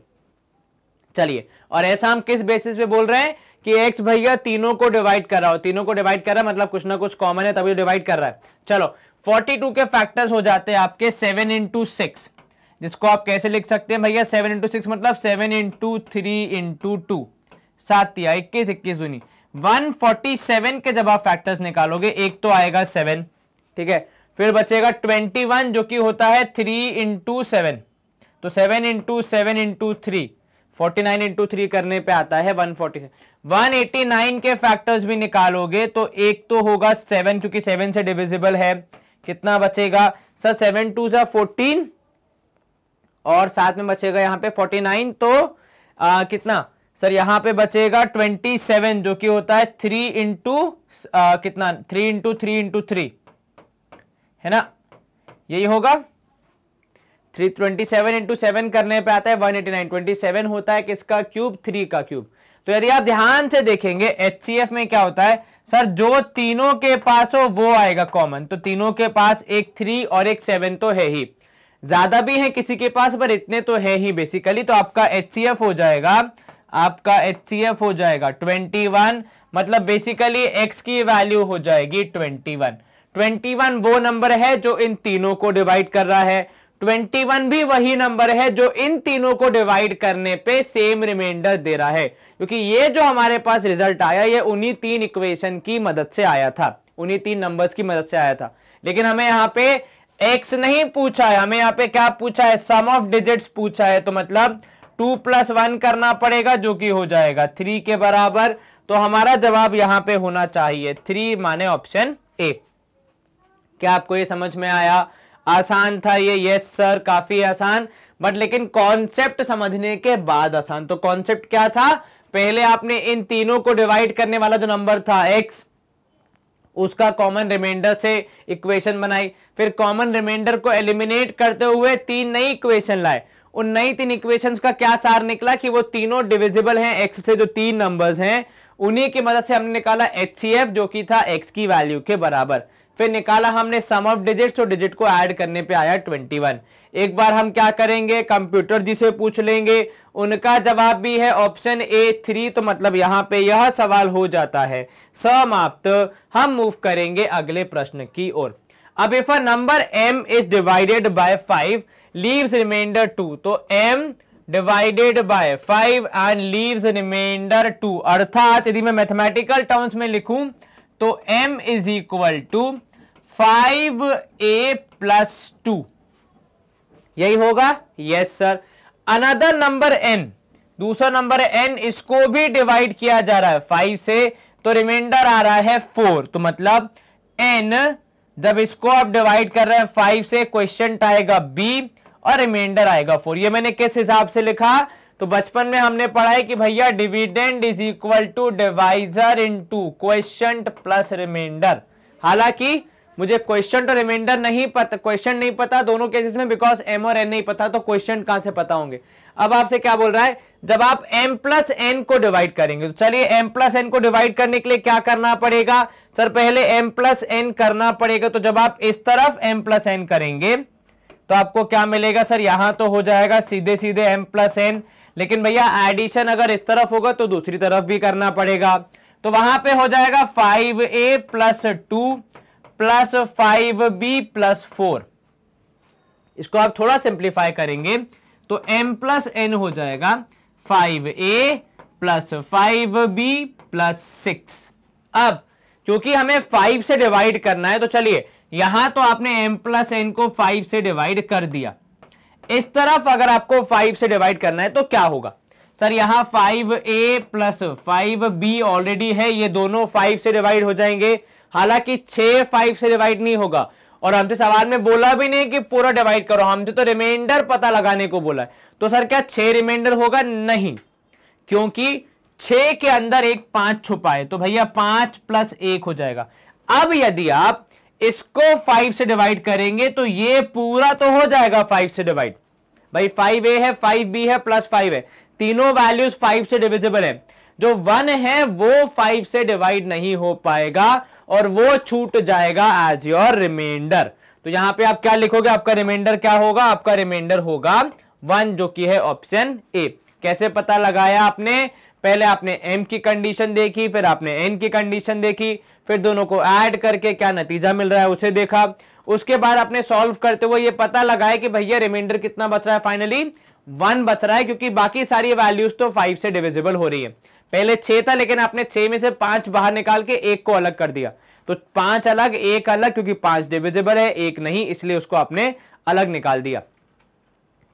चलिए और ऐसा हम किस बेसिस पे बोल रहे हैं कि एक्स भैया तीनों को डिवाइड कर रहा हो तीनों को डिवाइड कर रहा है मतलब कुछ ना कुछ कॉमन है तभी डिवाइड कर रहा है चलो 42 के फैक्टर्स हो जाते हैं आपके 7 इंटू सिक्स जिसको आप कैसे लिख सकते हैं भैया 7 इंटू सिक्स मतलब 7 इंटू थ्री इंटू टू सात या इक्कीस इक्कीस दूनी 147 के जब आप फैक्टर्स निकालोगे एक तो आएगा सेवन ठीक है फिर बचेगा 21 जो कि होता है थ्री इंटू सेवन तो seven into seven into three forty nine into three करने पे आता है वन फोर्टी सेवन 189 के फैक्टर्स भी निकालोगे तो एक तो होगा सेवन क्योंकि सेवन से डिविजिबल है कितना बचेगा सर सेवन टू सा फोर्टीन और साथ में बचेगा यहाँ पे 49 तो आ, कितना सर यहाँ पे बचेगा 27 जो कि होता है थ्री इंटू कितना three into three into three है ना यही होगा three twenty seven into seven करने पे आता है 189 27 होता है किसका क्यूब थ्री का क्यूब तो यदि आप ध्यान से देखेंगे एच में क्या होता है सर जो तीनों के पास हो वो आएगा कॉमन तो तीनों के पास एक थ्री और एक सेवन तो है ही ज्यादा भी है किसी के पास पर इतने तो है ही बेसिकली तो आपका एच हो जाएगा आपका एच हो जाएगा ट्वेंटी वन मतलब बेसिकली एक्स की वैल्यू हो जाएगी ट्वेंटी वन ट्वेंटी वन वो नंबर है जो इन तीनों को डिवाइड कर रहा है 21 भी वही नंबर है जो इन तीनों को डिवाइड करने पे सेम रिमाइंडर दे रहा है क्योंकि ये जो हमारे पास रिजल्ट आया ये उन्हीं तीन इक्वेशन की मदद से आया था उन्हीं तीन नंबर्स की मदद से आया था लेकिन हमें यहाँ पे एक्स नहीं पूछा है हमें यहाँ पे क्या पूछा है सम ऑफ डिजिट्स पूछा है तो मतलब टू प्लस वन करना पड़ेगा जो कि हो जाएगा थ्री के बराबर तो हमारा जवाब यहां पे होना चाहिए थ्री माने ऑप्शन ए क्या आपको ये समझ में आया आसान था ये यस सर काफी आसान बट लेकिन कॉन्सेप्ट समझने के बाद आसान तो कॉन्सेप्ट क्या था पहले आपने इन तीनों को डिवाइड करने वाला जो नंबर था एक्स उसका कॉमन रिमाइंडर से इक्वेशन बनाई फिर कॉमन रिमाइंडर को एलिमिनेट करते हुए तीन नई इक्वेशन लाए उन नई तीन इक्वेशंस का क्या सार निकला कि वो तीनों डिविजिबल हैं एक्स से जो तीन नंबर्स हैं उन्हीं की मदद से हमने निकाला एच जो कि था एक्स की वैल्यू के बराबर फिर निकाला हमने सम ऑफ डिजिट्स तो डिजिट को ऐड करने पे आया 21 एक बार हम क्या करेंगे कंप्यूटर जी से पूछ लेंगे उनका जवाब भी है ऑप्शन ए थ्री तो मतलब यहाँ पे यह सवाल हो जाता है समाप्त हम मूव करेंगे अगले प्रश्न की ओर अब if a number M is divided by five leaves remainder two तो M divided by five and leaves remainder two अर्थात यदि मैं मैथमेटिकल टर्म्स में लिखूं तो m is equal to five A plus two यही होगा yes sir another number N दूसरा नंबर एन इसको भी डिवाइड किया जा रहा है फाइव से तो रिमाइंडर आ रहा है फोर तो मतलब एन जब इसको आप डिवाइड कर रहे हैं फाइव से क्वेश्चन आएगा बी और रिमाइंडर आएगा फोर ये मैंने किस हिसाब से लिखा तो बचपन में हमने पढ़ा है कि भैया dividend is equal to divisor into quotient plus remainder हालांकि मुझे क्वेश्चन और रिमाइंडर नहीं पता क्वेश्चन नहीं पता दोनों केसेस में बिकॉज एम और एन नहीं पता तो क्वेश्चन कहां से पता होंगे अब आपसे क्या बोल रहा है जब आप एम प्लस एन को डिवाइड करेंगे तो चलिए एम प्लस एन को डिवाइड करने के लिए क्या करना पड़ेगा सर पहले एम प्लस एन करना पड़ेगा तो जब आप इस तरफ एम प्लस एन करेंगे तो आपको क्या मिलेगा सर यहां तो हो जाएगा सीधे सीधे एम प्लस एन लेकिन भैया एडिशन अगर इस तरफ होगा तो दूसरी तरफ भी करना पड़ेगा तो वहां पे हो जाएगा five A plus two plus five B plus four इसको आप थोड़ा सिंप्लीफाई करेंगे तो m प्लस एन हो जाएगा five A plus five B plus six अब क्योंकि हमें फाइव से डिवाइड करना है तो चलिए यहां तो आपने m प्लस एन को फाइव से डिवाइड कर दिया इस तरफ अगर आपको फाइव से डिवाइड करना है तो क्या होगा सर यहां five A plus five B already है ये दोनों फाइव से डिवाइड हो जाएंगे हालांकि छः फाइव से डिवाइड नहीं होगा और हमसे सवाल में बोला भी नहीं कि पूरा डिवाइड करो हमसे तो रिमाइंडर पता लगाने को बोला है तो सर क्या छः रिमाइंडर होगा नहीं क्योंकि छः के अंदर एक पांच छुपा है तो भैया पांच प्लस एक हो जाएगा अब यदि आप इसको फाइव से डिवाइड करेंगे तो ये पूरा तो हो जाएगा फाइव से डिवाइड भाई फाइव ए है फाइव बी है प्लस फाइव है तीनों वैल्यूज फाइव से डिविजिबल है जो वन है वो फाइव से डिवाइड नहीं हो पाएगा और वो छूट जाएगा एज योर रिमाइंडर तो यहां पे आप क्या लिखोगे आपका रिमाइंडर क्या होगा आपका रिमाइंडर होगा वन जो कि है ऑप्शन ए कैसे पता लगाया आपने पहले आपने एम की कंडीशन देखी फिर आपने एन की कंडीशन देखी फिर दोनों को ऐड करके क्या नतीजा मिल रहा है उसे देखा उसके बाद आपने सॉल्व करते हुए ये पता लगाया कि भैया रिमाइंडर कितना बच रहा है फाइनली वन बच रहा है क्योंकि बाकी सारी वैल्यूज तो फाइव से डिविजिबल हो रही है पहले छह था लेकिन आपने छह में से पांच बाहर निकाल के एक को अलग कर दिया तो पांच अलग एक अलग क्योंकि पांच डिविजिबल है एक नहीं इसलिए उसको आपने अलग निकाल दिया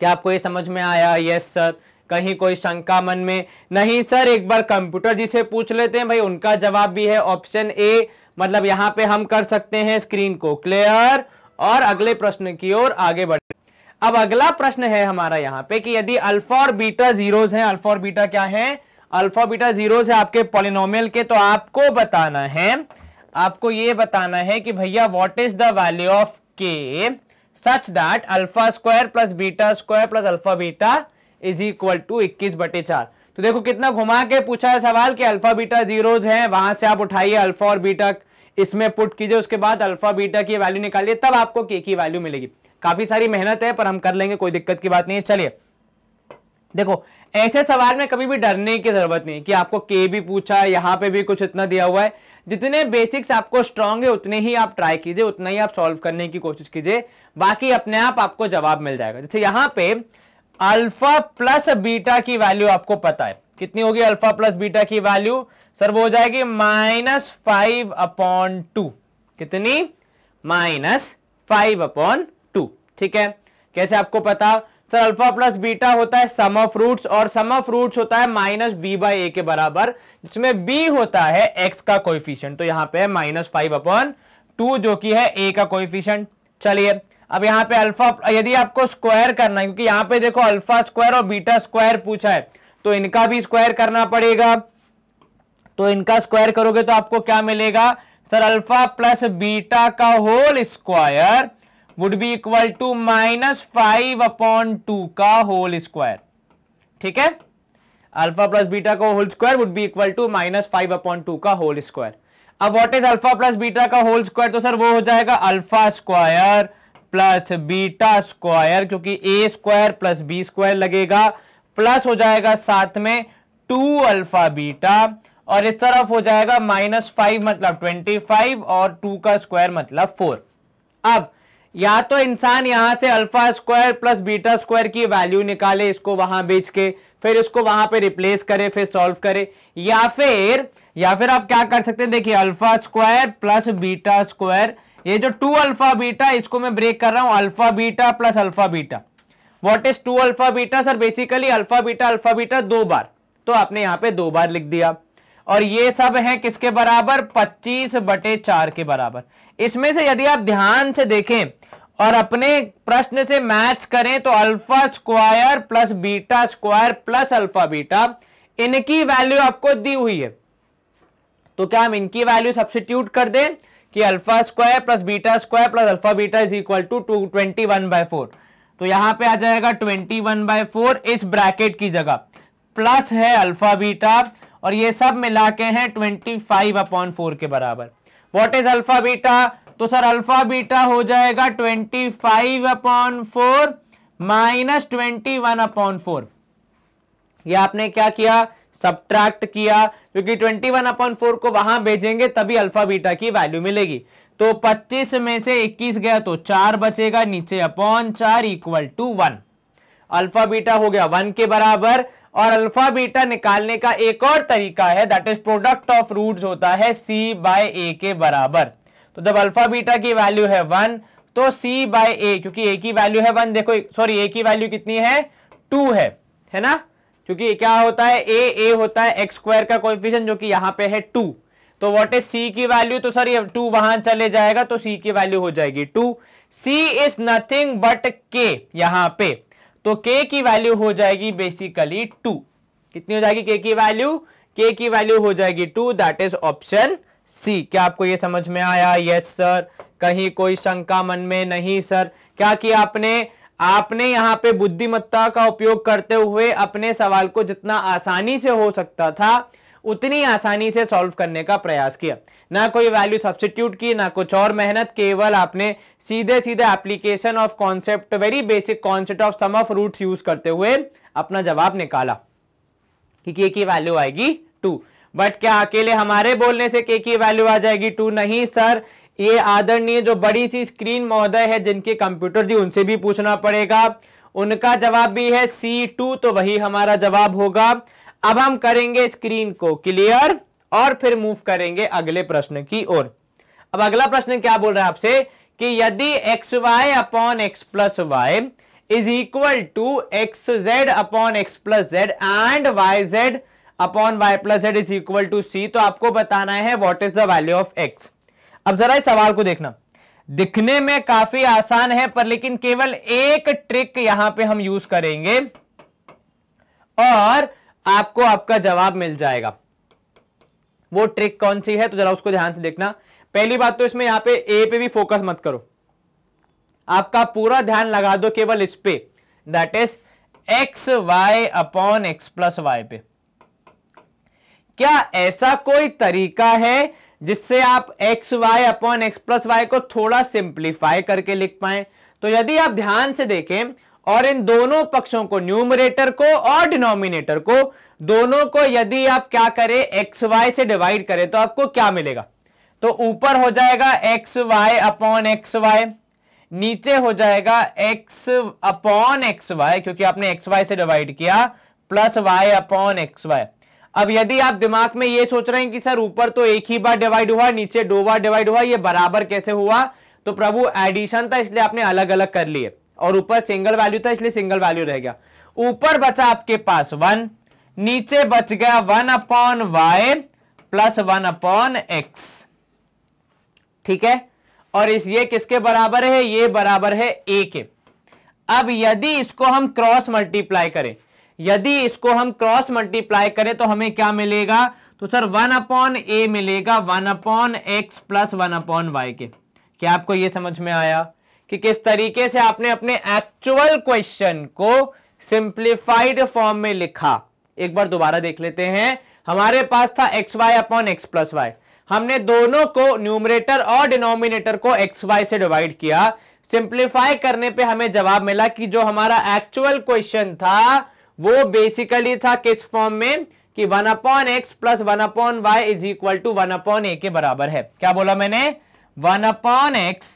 क्या आपको ये समझ में आया यस सर कहीं कोई शंका मन में नहीं सर एक बार कंप्यूटर जिसे पूछ लेते हैं भाई उनका जवाब भी है ऑप्शन ए मतलब यहाँ पे हम कर सकते हैं स्क्रीन को क्लियर और अगले प्रश्न की ओर आगे बढ़ अब अगला प्रश्न है हमारा यहाँ पे कि यदि अल्फा और बीटा जीरोज हैं अल्फा और बीटा क्या है अल्फा बीटा जीरोज है आपके पॉलिनोमियल के तो आपको बताना है आपको ये बताना है कि भैया what is the value of K such that alpha square plus beta square plus alpha beta is equal to इक्कीस बटे चार तो देखो कितना घुमा के पूछा है सवाल कि अल्फा बीटा जीरोज हैं वहां से आप उठाइए अल्फा और बीटा इसमें पुट कीजिए उसके बाद अल्फा बीटा की वैल्यू निकालिए तब आपको के की वैल्यू मिलेगी काफी सारी मेहनत है पर हम कर लेंगे कोई दिक्कत की बात नहीं है चलिए देखो ऐसे सवाल में कभी भी डरने की जरूरत नहीं कि आपको के भी पूछा है यहाँ पे भी कुछ इतना दिया हुआ है जितने बेसिक्स आपको स्ट्रांग है उतने ही आप ट्राई कीजिए उतना ही आप सॉल्व करने की कोशिश कीजिए बाकी अपने आप आपको जवाब मिल जाएगा जैसे यहाँ पे अल्फा प्लस बीटा की वैल्यू आपको पता है कितनी होगी अल्फा प्लस बीटा की वैल्यू सर वो हो जाएगी माइनस फाइव अपॉन टू कितनी माइनस फाइव अपॉन टू ठीक है कैसे आपको पता सर अल्फा प्लस बीटा होता है सम ऑफ रूट्स और सम ऑफ रूट्स होता है माइनस बी बाई ए के बराबर जिसमें बी होता है एक्स का कोइफिशियंट तो यहां पे है माइनस फाइव अपॉन टू जो कि है ए का कोइफिशियंट चलिए अब यहाँ पे अल्फा यदि आपको स्क्वायर करना है क्योंकि यहाँ पे देखो अल्फा स्क्वायर और बीटा स्क्वायर पूछा है तो इनका भी स्क्वायर करना पड़ेगा तो इनका स्क्वायर करोगे तो आपको क्या मिलेगा सर अल्फा प्लस बीटा का whole square would be equal to minus five upon two का होल स्क्वायर ठीक है अल्फा प्लस बीटा का whole square would be equal to minus five upon two का होल स्क्वायर अब what is alpha plus beta का whole square तो sir वो हो जाएगा alpha square plus beta square क्योंकि A square plus B square लगेगा प्लस हो जाएगा साथ में टू अल्फा बीटा और इस तरफ हो जाएगा माइनस फाइव मतलब ट्वेंटी फाइव और टू का स्क्वायर मतलब फोर अब या तो इंसान यहां से alpha square plus beta square की वैल्यू निकाले इसको वहां बेच के फिर इसको वहां पे रिप्लेस करे फिर सॉल्व करे या फिर या फिर आप क्या कर सकते हैं देखिए alpha square plus beta square ये जो टू अल्फा बीटा इसको मैं ब्रेक कर रहा हूं alpha beta plus alpha beta what is two alpha beta sir basically alpha beta alpha beta दो बार तो आपने यहां पे दो बार लिख दिया और ये सब है किसके बराबर 25 बटे चार के बराबर इसमें से यदि आप ध्यान से देखें और अपने प्रश्न से मैच करें तो alpha square plus beta square plus alpha beta इनकी वैल्यू आपको दी हुई है तो क्या हम इनकी वैल्यू सब्सिट्यूट कर दें कि alpha square plus beta square plus alpha beta is equal to two twenty one by four तो यहां पे आ जाएगा ट्वेंटी वन बाय फोर इस ब्रैकेट की जगह प्लस है अल्फा बीटा और ये सब मिला के हैं ट्वेंटी फाइव अपॉन फोर के बराबर वॉट इज अल्फा बीटा तो सर अल्फा बीटा हो जाएगा twenty five upon four minus twenty one upon four यह आपने क्या किया सब्ट्रैक्ट किया क्योंकि 21 वन अपॉन फोर को वहां भेजेंगे तभी अल्फा बीटा की वैल्यू मिलेगी तो 25 में से 21 गया तो चार बचेगा नीचे अपॉन चार equal to one alpha beta हो गया वन के बराबर और अल्फा बीटा निकालने का एक और तरीका है that is product of root होता है सी बाय ए के बराबर तो जब अल्फा बीटा की वैल्यू है वन तो सी बाय ए क्योंकि ए की वैल्यू है वन देखो सॉरी ए की वैल्यू कितनी है टू है है ना क्योंकि क्या होता है ए ए होता है एक्स स्क्वायर का कोएफिशिएंट जो कि यहाँ पे है टू तो वॉट इज सी की वैल्यू तो सर ये टू वहां चले जाएगा तो सी की वैल्यू हो जाएगी two C is nothing but K यहां पे तो के की वैल्यू हो जाएगी बेसिकली टू कितनी हो जाएगी के की वैल्यू के की वैल्यू हो जाएगी two that is option C क्या आपको ये समझ में आया यस yes, सर कहीं कोई शंका मन में नहीं सर क्या किया आपने आपने यहाँ पे बुद्धिमत्ता का उपयोग करते हुए अपने सवाल को जितना आसानी से हो सकता था उतनी आसानी से सॉल्व करने का प्रयास किया ना कोई वैल्यू सब्सटीट्यूट की ना कुछ और मेहनत केवल आपने सीधे सीधे application of concept very basic concept of sum of roots use करते हुए अपना जवाब निकाला कि के की वैल्यू आएगी टू बट क्या अकेले हमारे बोलने से के की वैल्यू आ जाएगी टू नहीं सर ये आदरणीय जो बड़ी सी स्क्रीन महोदय है जिनके कंप्यूटर जी उनसे भी पूछना पड़ेगा उनका जवाब भी है सी टू तो वही हमारा जवाब होगा अब हम करेंगे स्क्रीन को क्लियर और फिर मूव करेंगे अगले प्रश्न की ओर अब अगला प्रश्न क्या बोल रहा है आपसे कि यदि X Y upon X plus Y is equal to X Z upon X plus Z and Y Z upon Y plus Z is equal to सी तो आपको बताना है what is the value of X अब जरा इस सवाल को देखना दिखने में काफी आसान है पर लेकिन केवल एक ट्रिक यहां पे हम यूज करेंगे और आपको आपका जवाब मिल जाएगा वो ट्रिक कौन सी है तो जरा उसको ध्यान से देखना पहली बात तो इसमें यहां पे ए पे भी फोकस मत करो आपका पूरा ध्यान लगा दो केवल इस पे that is X Y upon X plus Y पे क्या ऐसा कोई तरीका है जिससे आप X Y upon X plus Y को थोड़ा सिंप्लीफाई करके लिख पाए तो यदि आप ध्यान से देखें और इन दोनों पक्षों को न्यूमरेटर को और डिनोमिनेटर को दोनों को यदि आप क्या करें एक्स वाई से डिवाइड करें तो आपको क्या मिलेगा तो ऊपर हो जाएगा X Y upon X Y नीचे हो जाएगा एक्स अपॉन एक्स वाई क्योंकि आपने एक्स वाई से डिवाइड किया plus Y upon X Y अब यदि आप दिमाग में ये सोच रहे हैं कि सर ऊपर तो एक ही बार डिवाइड हुआ नीचे दो बार डिवाइड हुआ ये बराबर कैसे हुआ तो प्रभु एडिशन था इसलिए आपने अलग अलग कर लिए और ऊपर सिंगल वैल्यू था इसलिए सिंगल वैल्यू रह गया ऊपर बचा आपके पास वन नीचे बच गया one upon Y plus one upon X ठीक है और इस ये किसके बराबर है ये बराबर है ए के अब यदि इसको हम क्रॉस मल्टीप्लाई करें यदि इसको हम क्रॉस मल्टीप्लाई करें तो हमें क्या मिलेगा तो सर वन अपॉन ए मिलेगा one upon X plus one upon Y के क्या आपको यह समझ में आया कि किस तरीके से आपने अपने एक्चुअल क्वेश्चन को सिंप्लीफाइड फॉर्म में लिखा एक बार दोबारा देख लेते हैं हमारे पास था X Y upon X plus Y हमने दोनों को न्यूमरेटर और डिनोमिनेटर को एक्स वाई से डिवाइड किया सिंप्लीफाई करने पे हमें जवाब मिला कि जो हमारा एक्चुअल क्वेश्चन था वो बेसिकली था किस फॉर्म में कि one upon X plus one upon Y is equal to one upon A के बराबर है क्या बोला मैंने one upon X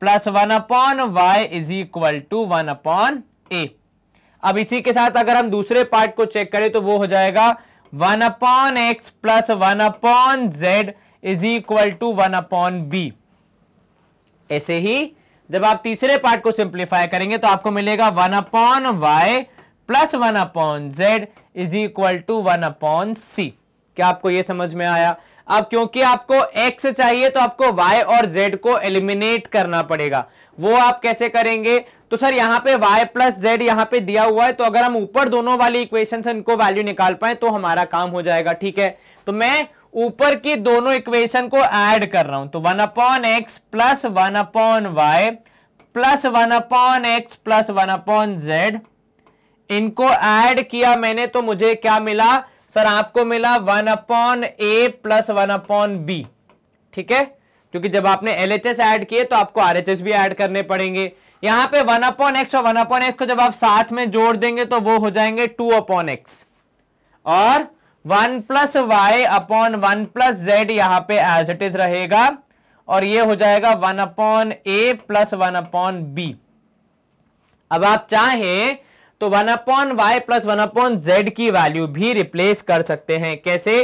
plus one upon Y is equal to one upon A अब इसी के साथ अगर हम दूसरे पार्ट को चेक करें तो वो हो जाएगा one upon X plus one upon Z is equal to one upon B ऐसे ही जब आप तीसरे पार्ट को सिंप्लीफाई करेंगे तो आपको मिलेगा one upon Y plus one upon Z is equal to one upon C क्या आपको यह समझ में आया अब क्योंकि आपको x चाहिए तो आपको y और z को एलिमिनेट करना पड़ेगा वो आप कैसे करेंगे तो सर यहां पे y प्लस जेड यहां पे दिया हुआ है तो अगर हम ऊपर दोनों वाली इक्वेशन से इनको वैल्यू निकाल पाए तो हमारा काम हो जाएगा ठीक है तो मैं ऊपर की दोनों इक्वेशन को ऐड कर रहा हूं तो one upon X plus one upon Y plus one upon X plus one upon Z इनको ऐड किया मैंने तो मुझे क्या मिला सर आपको मिला one upon A plus one upon B ठीक है क्योंकि जब आपने एल एच एस ऐड किए तो आपको आर एच एस भी ऐड करने पड़ेंगे यहां पे वन अपॉन एक्स और वन अपॉन एक्स को जब आप साथ में जोड़ देंगे तो वो हो जाएंगे टू अपॉन एक्स और one plus Y upon one plus Z यहां पे एज इट इज रहेगा और ये हो जाएगा one upon A plus one upon B अब आप चाहें तो one upon Y plus one upon Z की वैल्यू भी रिप्लेस कर सकते हैं कैसे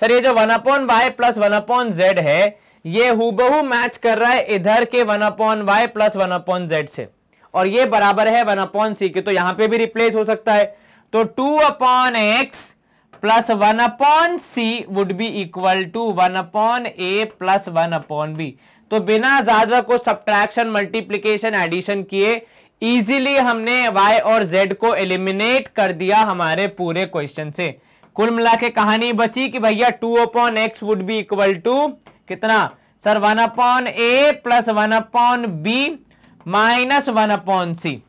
सर ये जो one upon Y plus one upon Z है ये हुबहू मैच कर रहा है इधर के one upon Y plus one upon Z से और ये बराबर है वन अपॉन सी के तो यहां पे भी रिप्लेस हो सकता है तो two upon X plus one upon C would be equal to one upon A plus one upon B तो बिना ज्यादा कुछ सब्ट्रैक्शन मल्टीप्लीकेशन एडिशन किए इजीली हमने y और z को एलिमिनेट कर दिया हमारे पूरे क्वेश्चन से कुल मिला के कहानी बची कि भैया two upon X would be equal to कितना sir one upon A plus one upon B minus one upon C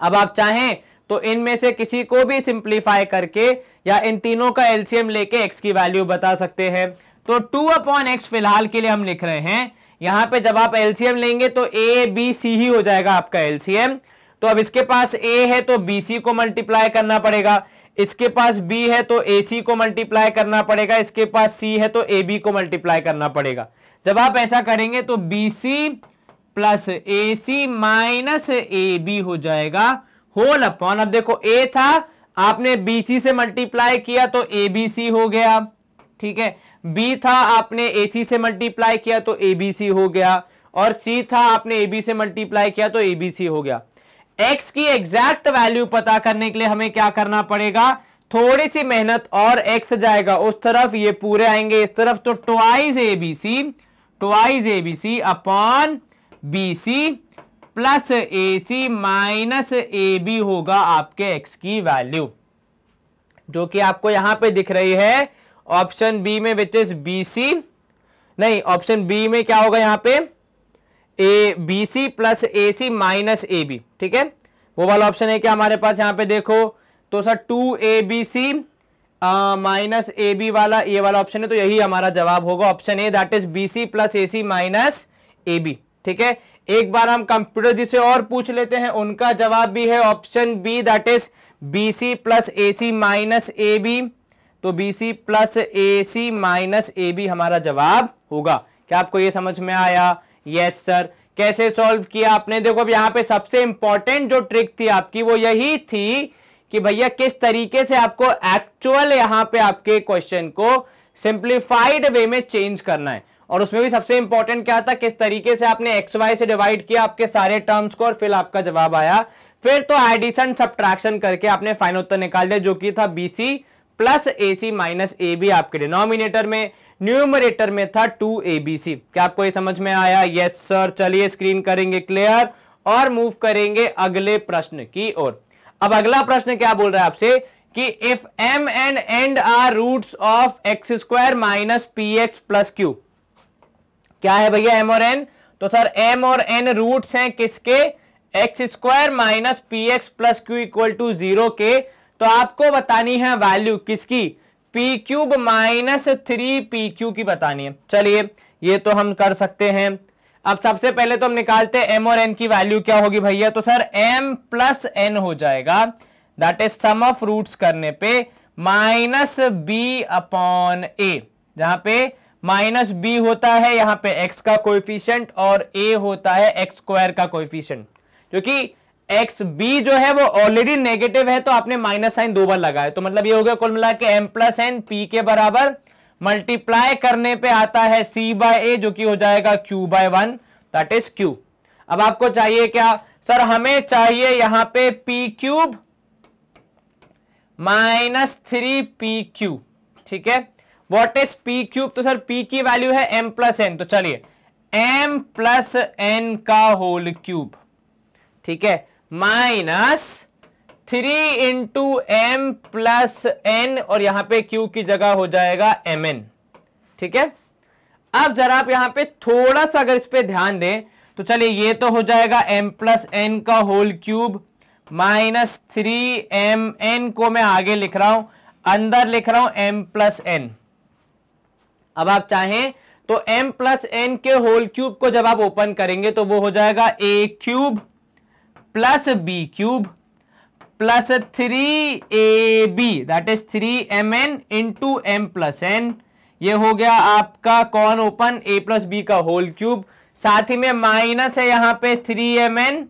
अब आप चाहें तो इनमें से किसी को भी सिंप्लीफाई करके या इन तीनों का एलसीएम लेके एक्स की वैल्यू बता सकते हैं तो टू अपॉन एक्स फिलहाल के लिए हम लिख रहे हैं यहां पे जब आप एलसीएम लेंगे तो ए बी सी ही हो जाएगा आपका एलसीएम तो अब इसके पास ए है तो बी सी को मल्टीप्लाई करना पड़ेगा इसके पास बी है तो ए सी को मल्टीप्लाई करना पड़ेगा इसके पास सी है तो ए बी को मल्टीप्लाई करना पड़ेगा जब आप ऐसा करेंगे तो B C plus A C minus A B हो जाएगा होल अपॉन अब देखो ए था आपने बी सी से मल्टीप्लाई किया तो ए बी सी हो गया ठीक है बी था आपने ए सी से मल्टीप्लाई किया तो ए बी सी हो गया और सी था आपने ए बी से मल्टीप्लाई किया तो ए बी सी हो गया एक्स की एग्जैक्ट वैल्यू पता करने के लिए हमें क्या करना पड़ेगा थोड़ी सी मेहनत और एक्स जाएगा उस तरफ ये पूरे आएंगे इस तरफ तो twice A B C twice A B C upon B C plus A C minus A B होगा आपके एक्स की वैल्यू जो कि आपको यहां पे दिख रही है ऑप्शन बी में विच इज बी सी नहीं ऑप्शन बी में क्या होगा यहां पे A B C plus A C minus A B ठीक है वो वाला ऑप्शन है क्या हमारे पास यहां पे देखो तो sir two A B C minus A B वाला ये वाला ऑप्शन है तो यही हमारा जवाब होगा option A that is B C plus A C minus A B ठीक है एक बार हम कंप्यूटर जिसे और पूछ लेते हैं उनका जवाब भी है option B that is B C plus A C minus A B तो B C plus A C minus A B हमारा जवाब होगा क्या आपको ये समझ में आया यस सर कैसे सॉल्व किया आपने देखो अब यहाँ पे सबसे इंपॉर्टेंट जो ट्रिक थी आपकी वो यही थी कि भैया किस तरीके से आपको एक्चुअल यहां पे आपके क्वेश्चन को सिंप्लीफाइड वे में चेंज करना है और उसमें भी सबसे इंपॉर्टेंट क्या था किस तरीके से आपने एक्स वाई से डिवाइड किया आपके सारे टर्म्स को और फिर आपका जवाब आया फिर तो एडिशन सब्ट्रैक्शन करके आपने फाइनल उत्तर निकाल दिया जो कि था BC plus A C minus A B आपके डिनोमिनेटर में न्यूमरेटर में था टू ए बी सी क्या आपको ये समझ में आया यस सर चलिए स्क्रीन करेंगे क्लियर और मूव करेंगे अगले प्रश्न की ओर अब अगला प्रश्न क्या बोल रहा है आपसे कि if m and and are root of x square minus p x plus q क्या है भैया एम और एन तो सर एम और एन रूट्स हैं किसके x square minus p x plus q equal to zero के तो आपको बतानी है वैल्यू किसकी p cube minus three p q की बतानी है चलिए ये तो हम कर सकते हैं अब सबसे पहले तो हम निकालते हैं एम और एन की वैल्यू क्या होगी भैया तो सर एम प्लस एन हो जाएगा that is sum of roots करने पे माइनस बी अपॉन ए जहां पे माइनस बी होता है यहां पे एक्स का कोएफिशिएंट और ए होता है एक्स स्क्वायर का कोएफिशिएंट क्योंकि एक्स बी जो है वो ऑलरेडी नेगेटिव है तो आपने माइनस साइन दो बार लगाया तो मतलब ये हो गया कुल मिला के एम प्लस एन पी के बराबर मल्टीप्लाई करने पे आता है सी बाय ए जो कि हो जाएगा q by one that is q अब आपको चाहिए क्या सर हमें चाहिए यहां पे p cube minus three p q ठीक है वॉट इज पी क्यूब तो सर पी की वैल्यू है एम प्लस एन तो चलिए एम प्लस एन का होल क्यूब ठीक है minus three into m plus n और यहां पे क्यू की जगह हो जाएगा एम एन ठीक है अब जरा आप यहां पे थोड़ा सा अगर इस पर ध्यान दें तो चलिए ये तो हो जाएगा एम प्लस एन का whole cube minus three m n को मैं आगे लिख रहा हूं अंदर लिख रहा हूं एम प्लस एन अब आप चाहें तो एम प्लस एन के होल क्यूब को जब आप ओपन करेंगे तो वो हो जाएगा a cube plus b cube plus three a b that is three m n into m plus n ये हो गया आपका कौन ओपन ए प्लस बी का होल क्यूब साथ ही में माइनस है यहां पे थ्री एम एन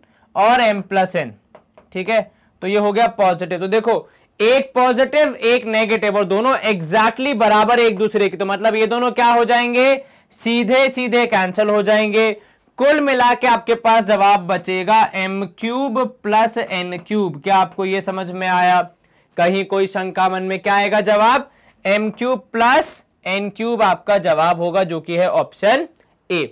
और एम प्लस एन ठीक है तो ये हो गया पॉजिटिव तो देखो एक पॉजिटिव एक नेगेटिव और दोनों एग्जैक्टली exactly बराबर एक दूसरे की तो मतलब ये दोनों क्या हो जाएंगे सीधे सीधे कैंसिल हो जाएंगे कुल मिला के आपके पास जवाब बचेगा m cube plus n cube क्या आपको यह समझ में आया कहीं कोई शंका मन में क्या आएगा जवाब m cube plus n cube आपका जवाब होगा जो कि है ऑप्शन ए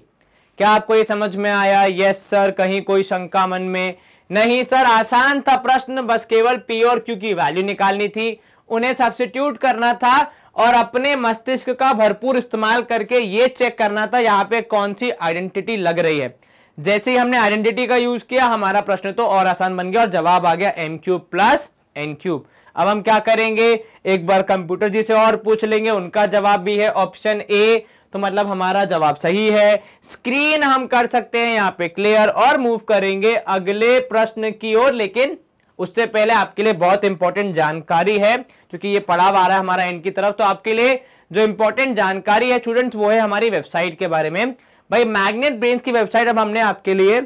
क्या आपको यह समझ में आया यस सर कहीं कोई शंका मन में नहीं सर आसान था प्रश्न बस केवल पी और क्यू की वैल्यू निकालनी थी उन्हें सब्सिट्यूट करना था और अपने मस्तिष्क का भरपूर इस्तेमाल करके ये चेक करना था यहाँ पे कौन सी आइडेंटिटी लग रही है जैसे ही हमने आइडेंटिटी का यूज किया हमारा प्रश्न तो और आसान बन गया और जवाब आ गया m cube plus n cube अब हम क्या करेंगे एक बार कंप्यूटर जी से और पूछ लेंगे उनका जवाब भी है ऑप्शन ए तो मतलब हमारा जवाब सही है स्क्रीन हम कर सकते हैं यहाँ पे क्लियर और मूव करेंगे अगले प्रश्न की ओर लेकिन उससे पहले आपके लिए बहुत इंपॉर्टेंट जानकारी है क्योंकि ये पड़ाव आ रहा है हमारा एंड की तरफ तो आपके लिए जो इंपॉर्टेंट जानकारी है स्टूडेंट्स वो है हमारी वेबसाइट के बारे में भाई मैग्नेट ब्रेन्स की वेबसाइट अब हमने आपके लिए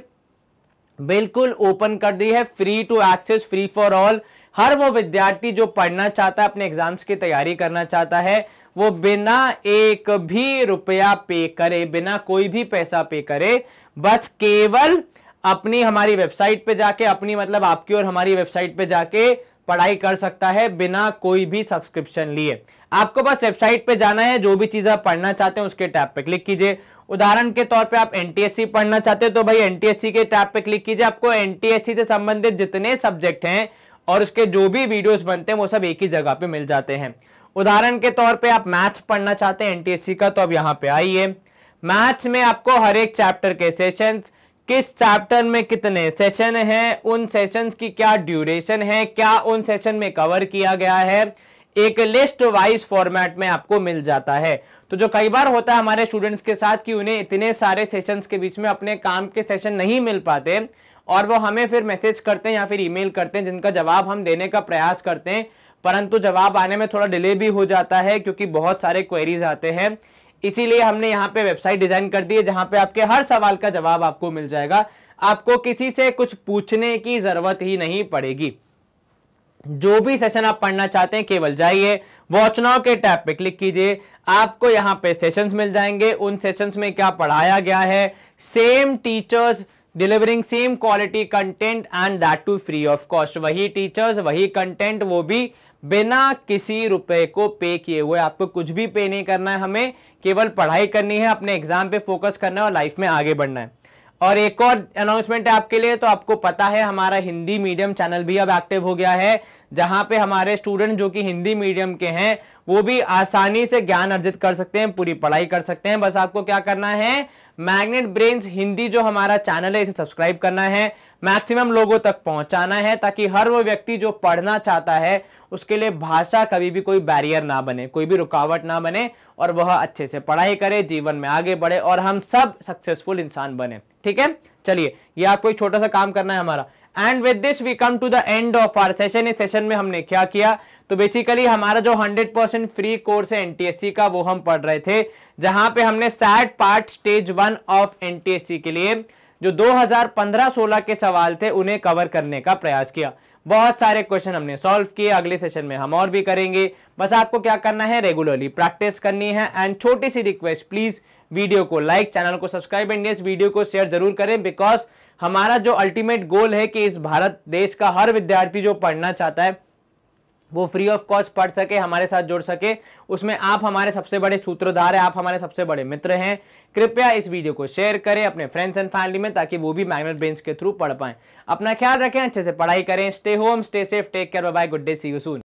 बिल्कुल ओपन कर दी है free to access free for all हर वो विद्यार्थी जो पढ़ना चाहता है अपने एग्जाम्स की तैयारी करना चाहता है वो बिना एक भी रुपया पे करे बिना कोई भी पैसा पे करे बस केवल अपनी हमारी वेबसाइट पे जाके अपनी मतलब आपकी और हमारी वेबसाइट पे जाके पढ़ाई कर सकता है बिना कोई भी सब्सक्रिप्शन लिए आपको बस वेबसाइट पे जाना है जो भी चीज़ आप पढ़ना चाहते हैं उसके टैब पे क्लिक कीजिए उदाहरण के तौर पे आप एनटीएससी पढ़ना चाहते हैं तो भाई एनटीएससी के टैब पे क्लिक कीजिए आपको एनटीएससी से संबंधित जितने सब्जेक्ट हैं और उसके जो भी वीडियोस बनते हैं वो सब एक ही जगह पे मिल जाते हैं उदाहरण के तौर पे आप मैथ्स पढ़ना चाहते हैं एनटीएससी का तो अब यहाँ पे आइए मैथ्स में आपको हर एक चैप्टर के सेशन किस चैप्टर में कितने सेशन हैं उन सेशंस की क्या ड्यूरेशन है क्या उन सेशन में कवर किया गया है एक लिस्ट वाइज फॉर्मेट में आपको मिल जाता है तो जो कई बार होता है हमारे स्टूडेंट्स के साथ कि उन्हें इतने सारे सेशंस के बीच में अपने काम के सेशन नहीं मिल पाते और वो हमें फिर मैसेज करते हैं या फिर ईमेल करते हैं जिनका जवाब हम देने का प्रयास करते हैं परंतु जवाब आने में थोड़ा डिले भी हो जाता है क्योंकि बहुत सारे क्वेरीज आते हैं इसीलिए हमने यहाँ पे वेबसाइट डिजाइन कर दी है जहां पे आपके हर सवाल का जवाब आपको मिल जाएगा आपको किसी से कुछ पूछने की जरूरत ही नहीं पड़ेगी जो भी सेशन आप पढ़ना चाहते हैं केवल जाइए वॉच के टैब पे क्लिक कीजिए आपको यहाँ पे सेशंस मिल जाएंगे उन सेशंस में क्या पढ़ाया गया है same teachers delivering same quality content and that too free of cost वही टीचर्स वही कंटेंट वो भी बिना किसी रुपए को पे किए हुए आपको कुछ भी पे नहीं करना है हमें केवल पढ़ाई करनी है अपने एग्जाम पे फोकस करना है और लाइफ में आगे बढ़ना है और एक और अनाउंसमेंट है आपके लिए तो आपको पता है हमारा हिंदी मीडियम चैनल भी अब एक्टिव हो गया है जहां पे हमारे स्टूडेंट जो कि हिंदी मीडियम के हैं वो भी आसानी से ज्ञान अर्जित कर सकते हैं पूरी पढ़ाई कर सकते हैं बस आपको क्या करना है मैग्नेट ब्रेन्स हिंदी जो हमारा चैनल है इसे सब्सक्राइब करना है मैक्सिमम लोगों तक पहुंचाना है ताकि हर वो व्यक्ति जो पढ़ना चाहता है उसके लिए भाषा कभी भी कोई बैरियर ना बने कोई भी रुकावट ना बने और वह अच्छे से पढ़ाई करे जीवन में आगे बढ़े और हम सब सक्सेसफुल इंसान बने ठीक है चलिए यह आपको एक छोटा सा काम करना है हमारा and with this we come to the end of our session इस सेशन में हमने क्या किया तो बेसिकली हमारा जो 100 परसेंट फ्री कोर्स है एनटीएससी का वो हम पढ़ रहे थे जहां पे हमने said part stage one of NTSC के लिए जो 2015-16 के सवाल थे उन्हें कवर करने का प्रयास किया बहुत सारे क्वेश्चन हमने सॉल्व किए अगले सेशन में हम और भी करेंगे बस आपको क्या करना है रेगुलरली प्रैक्टिस करनी है एंड छोटी सी रिक्वेस्ट प्लीज वीडियो को लाइक चैनल को सब्सक्राइब एंड इस वीडियो को शेयर जरूर करें बिकॉज हमारा जो अल्टीमेट गोल है कि इस भारत देश का हर विद्यार्थी जो पढ़ना चाहता है वो फ्री ऑफ कॉस्ट पढ़ सके हमारे साथ जुड़ सके उसमें आप हमारे सबसे बड़े सूत्रधार हैं आप हमारे सबसे बड़े मित्र हैं कृपया इस वीडियो को शेयर करें अपने फ्रेंड्स एंड फैमिली में ताकि वो भी मैग्नेट ब्रेन्स के थ्रू पढ़ पाएं अपना ख्याल रखें अच्छे से पढ़ाई करें stay home stay safe take care bye good day see you soon